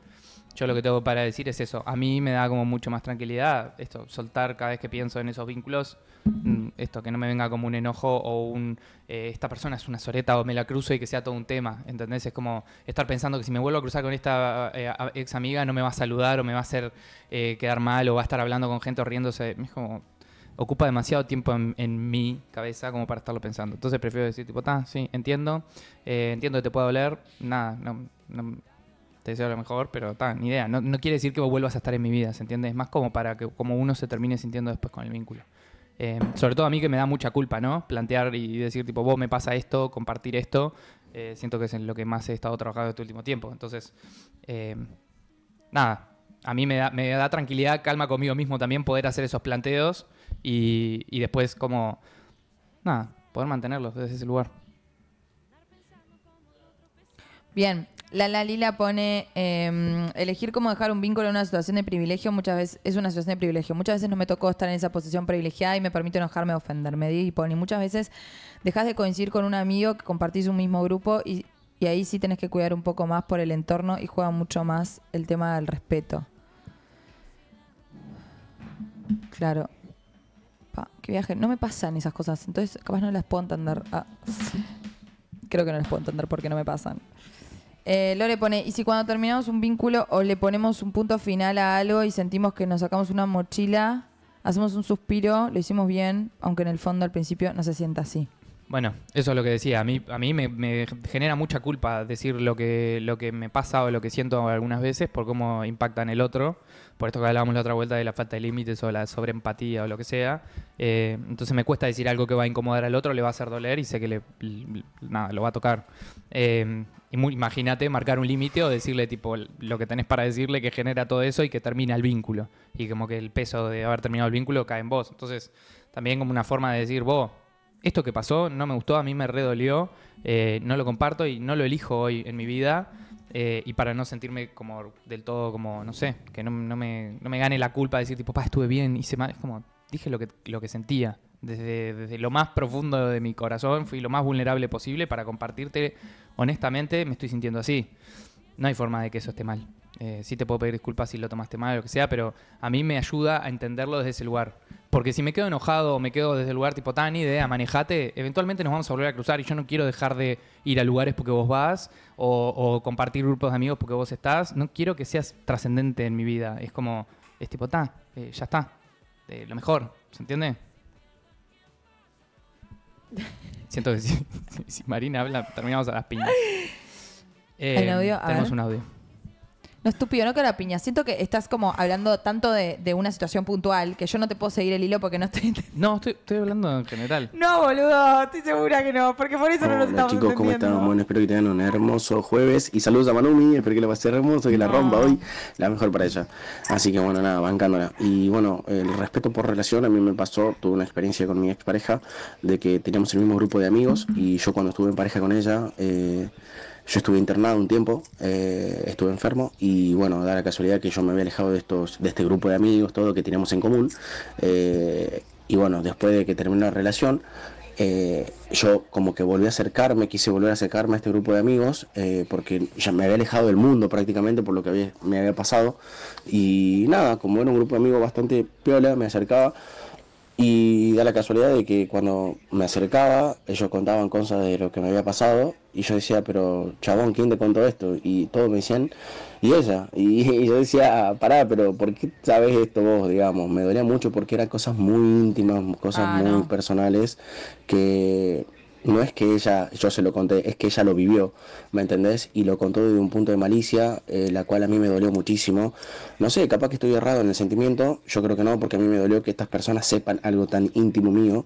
yo lo que tengo para decir es eso. A mí me da como mucho más tranquilidad esto, soltar cada vez que pienso en esos vínculos, mm, esto que no me venga como un enojo o un eh, esta persona es una soreta o me la cruzo y que sea todo un tema. ¿Entendés? Es como estar pensando que si me vuelvo a cruzar con esta eh, ex amiga no me va a saludar o me va a hacer eh, quedar mal o va a estar hablando con gente o riéndose. Es como ocupa demasiado tiempo en, mi cabeza como para estarlo pensando. Entonces prefiero decir, tipo, ah, sí, entiendo, entiendo que te puedo doler, nada, no, no, te deseo lo mejor, pero idea. No, no, quiere decir que vos vuelvas a estar en mi vida, ¿se entiende? Es más como para que como uno se termine sintiendo después con el vínculo. Em, sobre todo a mí que me da mucha culpa, ¿no? Plantear y decir, tipo, vos me pasa esto, compartir esto. Eh, siento que es en lo que más he estado trabajando este último tiempo. Entonces, em, nada, a mí me da, tranquilidad, calma conmigo mismo también poder hacer esos planteos y, y después como, nada, poder mantenerlos desde ese lugar. Bien, la Lalila pone, em, elegir cómo dejar un vínculo en una situación de privilegio muchas veces es una situación de privilegio. Muchas veces no me tocó estar en esa posición privilegiada y me permite enojarme, ofenderme. Y pone, muchas veces dejas de coincidir con un amigo que compartís un mismo grupo y, ahí sí tenés que cuidar un poco más por el entorno y juega mucho más el tema del respeto. Claro. Pa, qué viaje. No me pasan esas cosas, entonces capaz no las puedo entender. Ah, Creo que no las puedo entender porque no me pasan. Eh, Lore pone, y si cuando terminamos un vínculo o le ponemos un punto final a algo y sentimos que nos sacamos una mochila, hacemos un suspiro, lo hicimos bien, aunque en el fondo al principio no se sienta así. Bueno, eso es lo que decía. A mí, a mí me, genera mucha culpa decir lo que, lo que me pasa o lo que siento algunas veces por cómo impacta en el otro. Por esto que hablábamos la otra vuelta de la falta de límites o la sobreempatía o lo que sea. Eh, entonces me cuesta decir algo que va a incomodar al otro, le va a hacer doler y sé que le, nada, lo va a tocar. Eh, Imagínate marcar un límite o decirle tipo lo que tenés para decirle que genera todo eso y que termina el vínculo. Y como que el peso de haber terminado el vínculo cae en vos. Entonces, también como una forma de decir, vos, esto que pasó no me gustó, a mí me redolió, eh, no lo comparto y no lo elijo hoy en mi vida. Eh, y para no sentirme como del todo, como, no sé, que no, me, gane la culpa de decir tipo, pa, estuve bien, hice mal. Es como, dije lo que, lo que sentía. Desde, lo más profundo de mi corazón fui lo más vulnerable posible para compartirte, honestamente, me estoy sintiendo así. No hay forma de que eso esté mal. Eh, sí te puedo pedir disculpas si lo tomaste mal o lo que sea, pero a mí me ayuda a entenderlo desde ese lugar. Porque si me quedo enojado o me quedo desde el lugar tipo tan idea, manejate, eventualmente nos vamos a volver a cruzar y yo no quiero dejar de ir a lugares porque vos vas o, compartir grupos de amigos porque vos estás. No quiero que seas trascendente en mi vida. Es como, es tipo, ta, eh, ya está, eh, lo mejor, ¿se entiende? Siento que si, Marina habla, terminamos a las piñas. Eh, tenemos un audio. No estúpido, no que la piña. Siento que estás como hablando tanto de, una situación puntual que yo no te puedo seguir el hilo porque no estoy. No, estoy, hablando en general. No, boludo, estoy segura que no, porque por eso no nos estamos chicos, ¿cómo están? Bueno, espero que tengan un hermoso jueves y saludos a Manumi, espero que la pase hermoso, que la rompa hoy, la mejor para ella. Así que bueno, nada, bancándola. Y bueno, el respeto por relación a mí me pasó, tuve una experiencia con mi expareja de que teníamos el mismo grupo de amigos y yo cuando estuve en pareja con ella, eh, yo estuve internado un tiempo, eh, estuve enfermo y bueno, da la casualidad que yo me había alejado de estos, de este grupo de amigos, todo que teníamos en común. Eh, y bueno, después de que terminó la relación, eh, yo como que volví a acercarme, quise volver a acercarme a este grupo de amigos, porque ya me había alejado del mundo prácticamente por lo que me había pasado. Y nada, como era un grupo de amigos bastante piola, me acercaba y da la casualidad de que cuando me acercaba, ellos contaban cosas de lo que me había pasado y yo decía, pero chabón, ¿quién te contó esto? Y todos me decían, y ella. Y, yo decía, pará, pero ¿por qué sabes esto vos? Digamos, me dolía mucho porque eran cosas muy íntimas, cosas ah, muy personales que no es que ella, yo se lo conté, es que ella lo vivió, ¿me entendés? Y lo contó desde un punto de malicia, eh, la cual a mí me dolió muchísimo. No sé, capaz que estoy errado en el sentimiento, yo creo que no, porque a mí me dolió que estas personas sepan algo tan íntimo mío,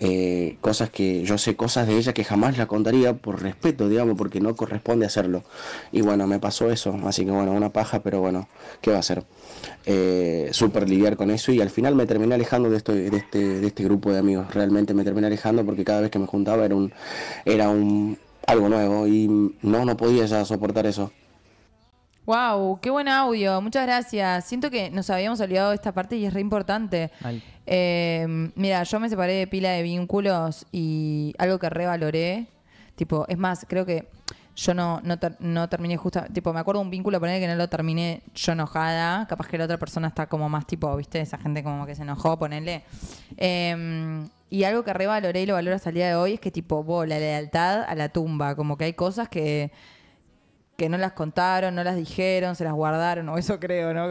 eh, cosas que yo sé cosas de ella que jamás la contaría por respeto, digamos, porque no corresponde hacerlo. Y bueno, me pasó eso, así que bueno, una paja, pero bueno, ¿qué va a hacer? eh, super lidiar con eso y al final me terminé alejando de, esto, este, de, este, grupo de amigos, realmente me terminé alejando porque cada vez que me juntaba era un, era un algo nuevo y no, no podía ya soportar eso. Wow, qué buen audio, muchas gracias. Siento que nos habíamos olvidado de esta parte y es re importante. Eh, mira, yo me separé de pila de vínculos y algo que revaloré, tipo, es más, creo que yo no, no, terminé justo, tipo, me acuerdo un vínculo, poner que no lo terminé yo enojada, capaz que la otra persona está como más tipo, viste, esa gente como que se enojó, ponele. Em, y algo que revaloré y lo valoro hasta el día de hoy es que tipo, vos, la lealtad a la tumba, como que hay cosas que que no las contaron, no las dijeron, se las guardaron, o eso creo, ¿no?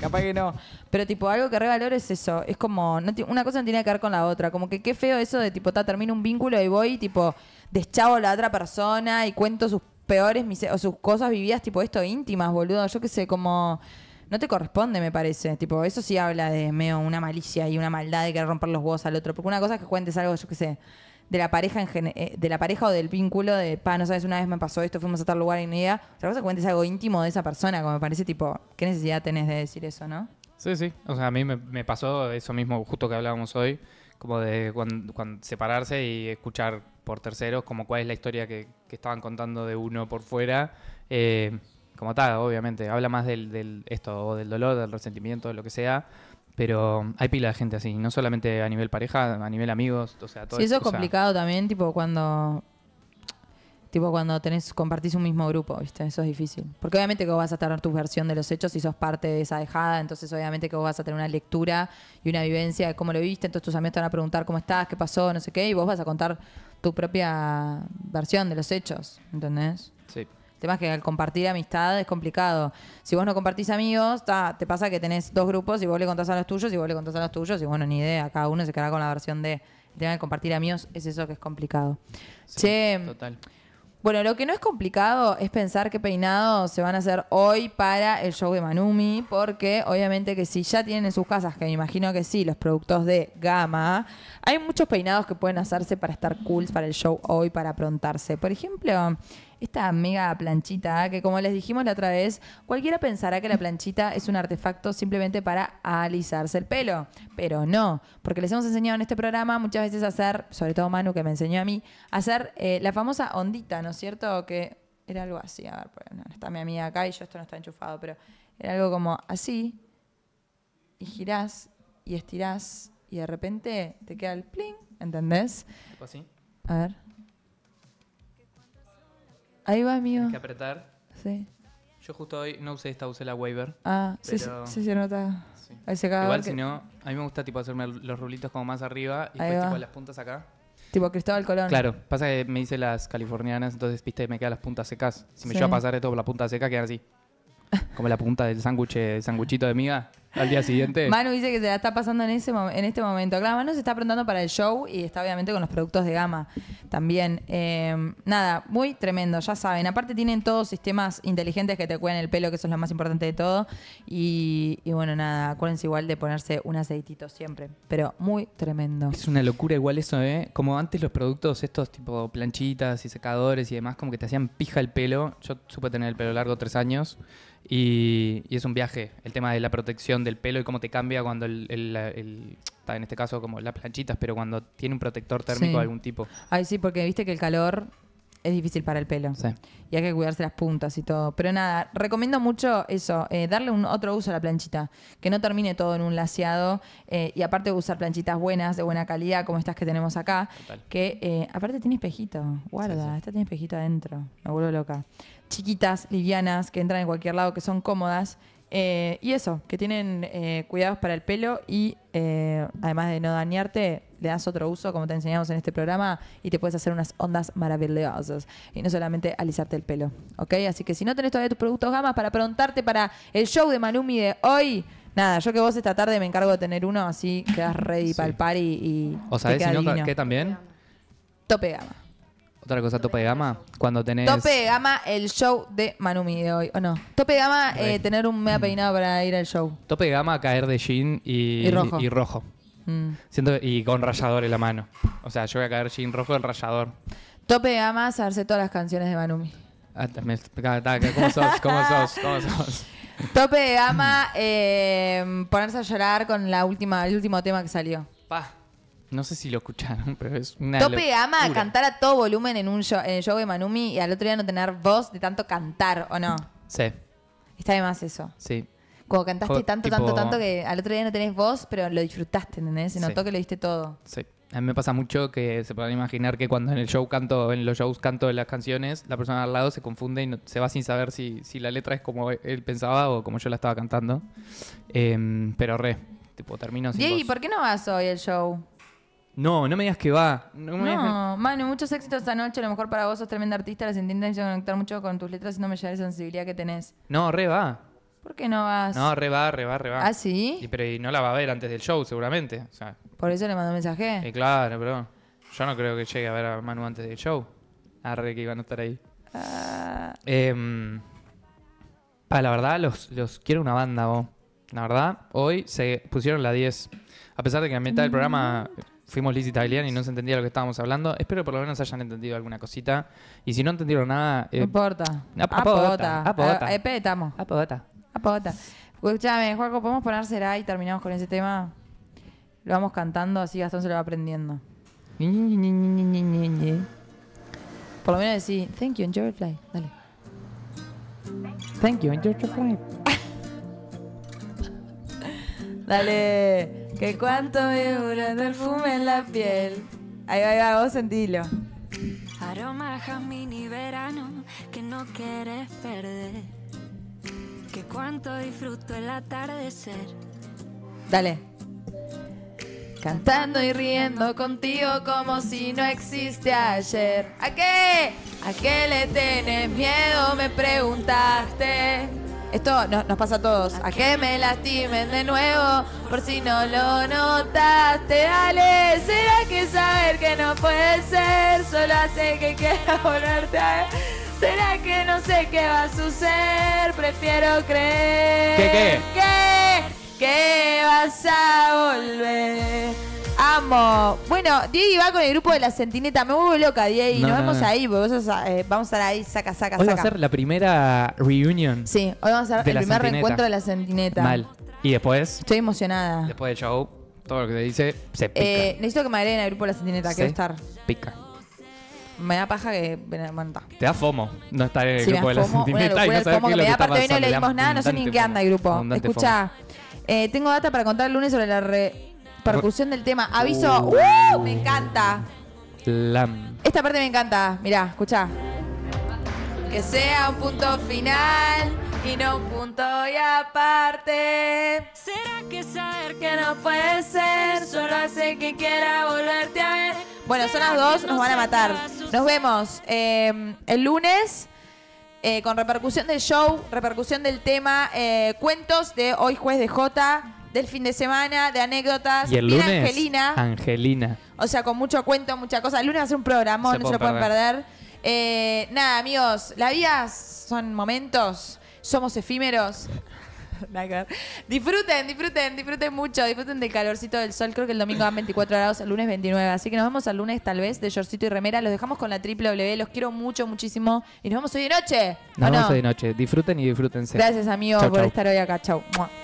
Capaz que, no. Pero tipo, algo que revaloro es eso. Es como, no una cosa no tiene que ver con la otra. Como que qué feo eso de tipo, ta, termino un vínculo y voy, tipo, deschavo a la otra persona y cuento sus peores o sus cosas vividas, tipo esto, íntimas, boludo. Yo qué sé, como. No te corresponde, me parece. Tipo, eso sí habla de meo una malicia y una maldad de querer romper los huevos al otro. Porque una cosa es que cuentes algo, yo qué sé de la pareja eh, de la pareja o del vínculo de, pa, no sabes, una vez me pasó esto, fuimos a tal lugar y no idea. Otra cosa cuentes algo íntimo de esa persona, como me parece tipo, ¿qué necesidad tenés de decir eso, no? Sí, sí. O sea, a mí me, pasó eso mismo justo que hablábamos hoy, como de cuando, separarse y escuchar por terceros como cuál es la historia que, estaban contando de uno por fuera. Eh, como tal, obviamente, habla más del, esto, o del dolor, del resentimiento, de lo que sea. Pero hay pila de gente así, no solamente a nivel pareja, a nivel amigos, o sea, todo. Sí, eso es complicado también, tipo cuando tipo cuando tenés compartís un mismo grupo, ¿viste? Eso es difícil. Porque obviamente que vos vas a tener tu versión de los hechos y sos parte de esa dejada, entonces obviamente que vos vas a tener una lectura y una vivencia de cómo lo viste, entonces tus amigos te van a preguntar cómo estás, qué pasó, no sé qué, y vos vas a contar tu propia versión de los hechos, ¿entendés? Sí. El tema es que al compartir amistad es complicado. Si vos no compartís amigos, te pasa que tenés dos grupos y vos le contás a los tuyos y vos le contás a los tuyos y bueno, ni idea, cada uno se quedará con la versión de... El tema de compartir amigos es eso que es complicado. Sí, che, total. Bueno, lo que no es complicado es pensar qué peinados se van a hacer hoy para el show de Manumi, porque obviamente que si ya tienen en sus casas, que me imagino que sí, los productos de gama, hay muchos peinados que pueden hacerse para estar cool para el show hoy, para aprontarse. Por ejemplo, esta mega planchita, que como les dijimos la otra vez, cualquiera pensará que la planchita es un artefacto simplemente para alisarse el pelo, pero no, porque les hemos enseñado en este programa muchas veces a hacer, sobre todo Manu que me enseñó a mí, hacer eh, la famosa ondita, ¿no es cierto? Que era algo así, a ver, pues, no, está mi amiga acá y yo esto no está enchufado, pero era algo como así, y girás y estirás y de repente te queda el pling, ¿entendés? Así. A ver. Ahí va, amigo. que apretar. Sí. Yo justo hoy no usé esta, usé la waiver. Ah, sí, sí, se nota. Ahí se Igual si no, a mí me gusta tipo hacerme los rulitos como más arriba y las puntas acá. Tipo Cristóbal Colón. Claro, pasa que me hice las californianas, entonces viste, me quedan las puntas secas. Si me lleva llevo a pasar esto por la punta seca, quedan así. Como la punta del sándwich, sanguchito de miga al día siguiente. Manu dice que se la está pasando en, ese en este momento. Claro, Manu se está preguntando para el show y está obviamente con los productos de gama también. Em, nada, muy tremendo, ya saben. Aparte tienen todos sistemas inteligentes que te cuidan el pelo, que eso es lo más importante de todo. Y, y bueno, nada, acuérdense igual de ponerse un aceitito siempre, pero muy tremendo. Es una locura igual eso, ¿eh? Como antes los productos estos tipo planchitas y secadores y demás, como que te hacían pija el pelo. Yo supe tener el pelo largo tres años. Y, es un viaje, el tema de la protección del pelo y cómo te cambia cuando el, en este caso como las planchitas, pero cuando tiene un protector térmico de algún tipo. Ay, sí, porque viste que el calor es difícil para el pelo. Sí. Y hay que cuidarse las puntas y todo. Pero nada, recomiendo mucho eso, eh, darle un otro uso a la planchita, que no termine todo en un laciado eh, y aparte usar planchitas buenas, de buena calidad, como estas que tenemos acá, que eh, aparte tiene espejito, guarda, esta tiene espejito adentro, me vuelvo loca chiquitas, livianas, que entran en cualquier lado, que son cómodas. Eh, y eso, que tienen eh, cuidados para el pelo y eh, además de no dañarte, le das otro uso, como te enseñamos en este programa, y te puedes hacer unas ondas maravillosas. Y no solamente alisarte el pelo. ¿Ok? Así que si no tenés todavía tus productos gamas para preguntarte para el show de Malumi de hoy. Nada, yo que vos esta tarde me encargo de tener uno, así quedas ready para el party y. ¿O sea, si qué también? Tope gama. Otra cosa tope de gama, cuando tenés... Tope de gama, el show de Manumi de hoy, ¿o no? Tope de gama, eh, tener un mea mm. peinado para ir al show. Tope de gama, caer de jean y, rojo. Mm. y con rayador en la mano. O sea, yo voy a caer jean rojo el rayador. Tope de gama, saberse todas las canciones de Manumi. Ah, ¿Cómo sos? ¿Cómo sos? ¿Cómo sos? Tope de gama, eh, ponerse a llorar con la última, el último tema que salió. Pa. No sé si lo escucharon, pero es una. Tope ama cantar a todo volumen en un show, en el show de Manumi y al otro día no tener voz de tanto cantar, ¿o no? Sí. Está de más eso. Sí. Cuando cantaste tanto, tanto, tanto que al otro día no tenés voz, pero lo disfrutaste, ¿entendés? Se notó que lo diste todo. Sí. A mí me pasa mucho que se pueden imaginar que cuando en el show canto, en los shows canto de las canciones, la persona al lado se confunde y se va sin saber si, la letra es como él pensaba o como yo la estaba cantando. Em, pero re, tipo, termino sin. ¿Y ¿por qué no vas hoy al show? No, no me digas que va. No, Manu, muchos éxitos esta noche. A lo mejor para vos sos tremenda artista, las intentas conectar mucho con tus letras y no me llega esa sensibilidad que tenés. No, re va. ¿Por qué no vas? No, re va, re va, re va. ¿Ah, sí? Y, pero y no la va a ver antes del show, seguramente. Por eso le mandó un mensaje. Eh, claro, pero yo no creo que llegue a ver a Manu antes del show. re que iba a estar ahí. Ah, em, la verdad, los, los quiero una banda, vos. La verdad, hoy se pusieron la 10. A pesar de que a mitad del mm. programa fuimos Liz Italian y no se entendía lo que estábamos hablando. Espero que por lo menos hayan entendido alguna cosita. Y si no entendieron nada. Eh, no importa. Apodota. Apodota. Eh, eh, Apodota. Apodota. Apodota. Escúchame, Juaco, ¿podemos poner será y terminamos con ese tema? Lo vamos cantando, así Gastón se lo va aprendiendo. Por lo menos decir, thank you, enjoy your flight. Dale. Thank you, enjoy your flight. Dale. Que cuánto me dura el perfume en la piel. Ahí va, ahí va, vos sentilo. Aroma jazmín y verano que no quieres perder. Que cuánto disfruto el atardecer. Dale. Cantando y riendo contigo como si no existe ayer. ¿A qué? ¿A qué le tenés miedo? Me preguntaste. Esto nos pasa a todos. A que me lastimen de nuevo, por si no lo notaste, dale. Será que saber que no puede ser solo hace que quiera volverte a ver. Será que no sé qué va a suceder, prefiero creer. ¿Qué, qué? Que, que vas a volver. Amo. Bueno, Diego va con el grupo de la Centineta. Me vuelvo loca, Diego. Y nos vemos ahí, porque eh, vamos a estar ahí, saca, saca, hoy va a ser la primera reunion. Sí, hoy vamos a hacer el primer reencuentro de la Centineta. Mal. Y después. Estoy emocionada. Después del show, todo lo que te dice se pica. Eh, necesito que me agreguen al grupo de la Centineta, quiero estar. Pica. Me da paja que. Bueno, Te da fomo no estar en el grupo de la Sentineta. Centineta. no que me da de hoy no leímos nada, no sé ni en qué anda el grupo. Escucha, eh, tengo data para contar el lunes sobre la re Repercusión del tema. Aviso. Uh. ¡Uh! me encanta. Esta parte me encanta. Mirá, escucha. Que sea un punto final y no un punto y aparte. ¿Será que saber que no puede ser solo hace que quiera volverte a ver? Bueno, son las dos, nos van a matar. Nos vemos em, el lunes. Eh, con repercusión del show, repercusión del tema, eh, cuentos de hoy juez de Jota del fin de semana, de anécdotas. Y el Angelina. Angelina. O sea, con mucho cuento, muchas cosas. El lunes va a ser un programa, no se lo pueden perder. Eh, nada, amigos, la vida son momentos, somos efímeros. disfruten, disfruten, disfruten mucho, disfruten del calorcito del sol. Creo que el domingo van 24 grados, el lunes 29. Así que nos vemos el lunes tal vez de Yorcito y remera. Los dejamos con la W, los quiero mucho, muchísimo. Y nos vemos hoy de noche. Nos vemos hoy de noche. Disfruten y disfrútense. Gracias amigos por estar hoy acá. Chau.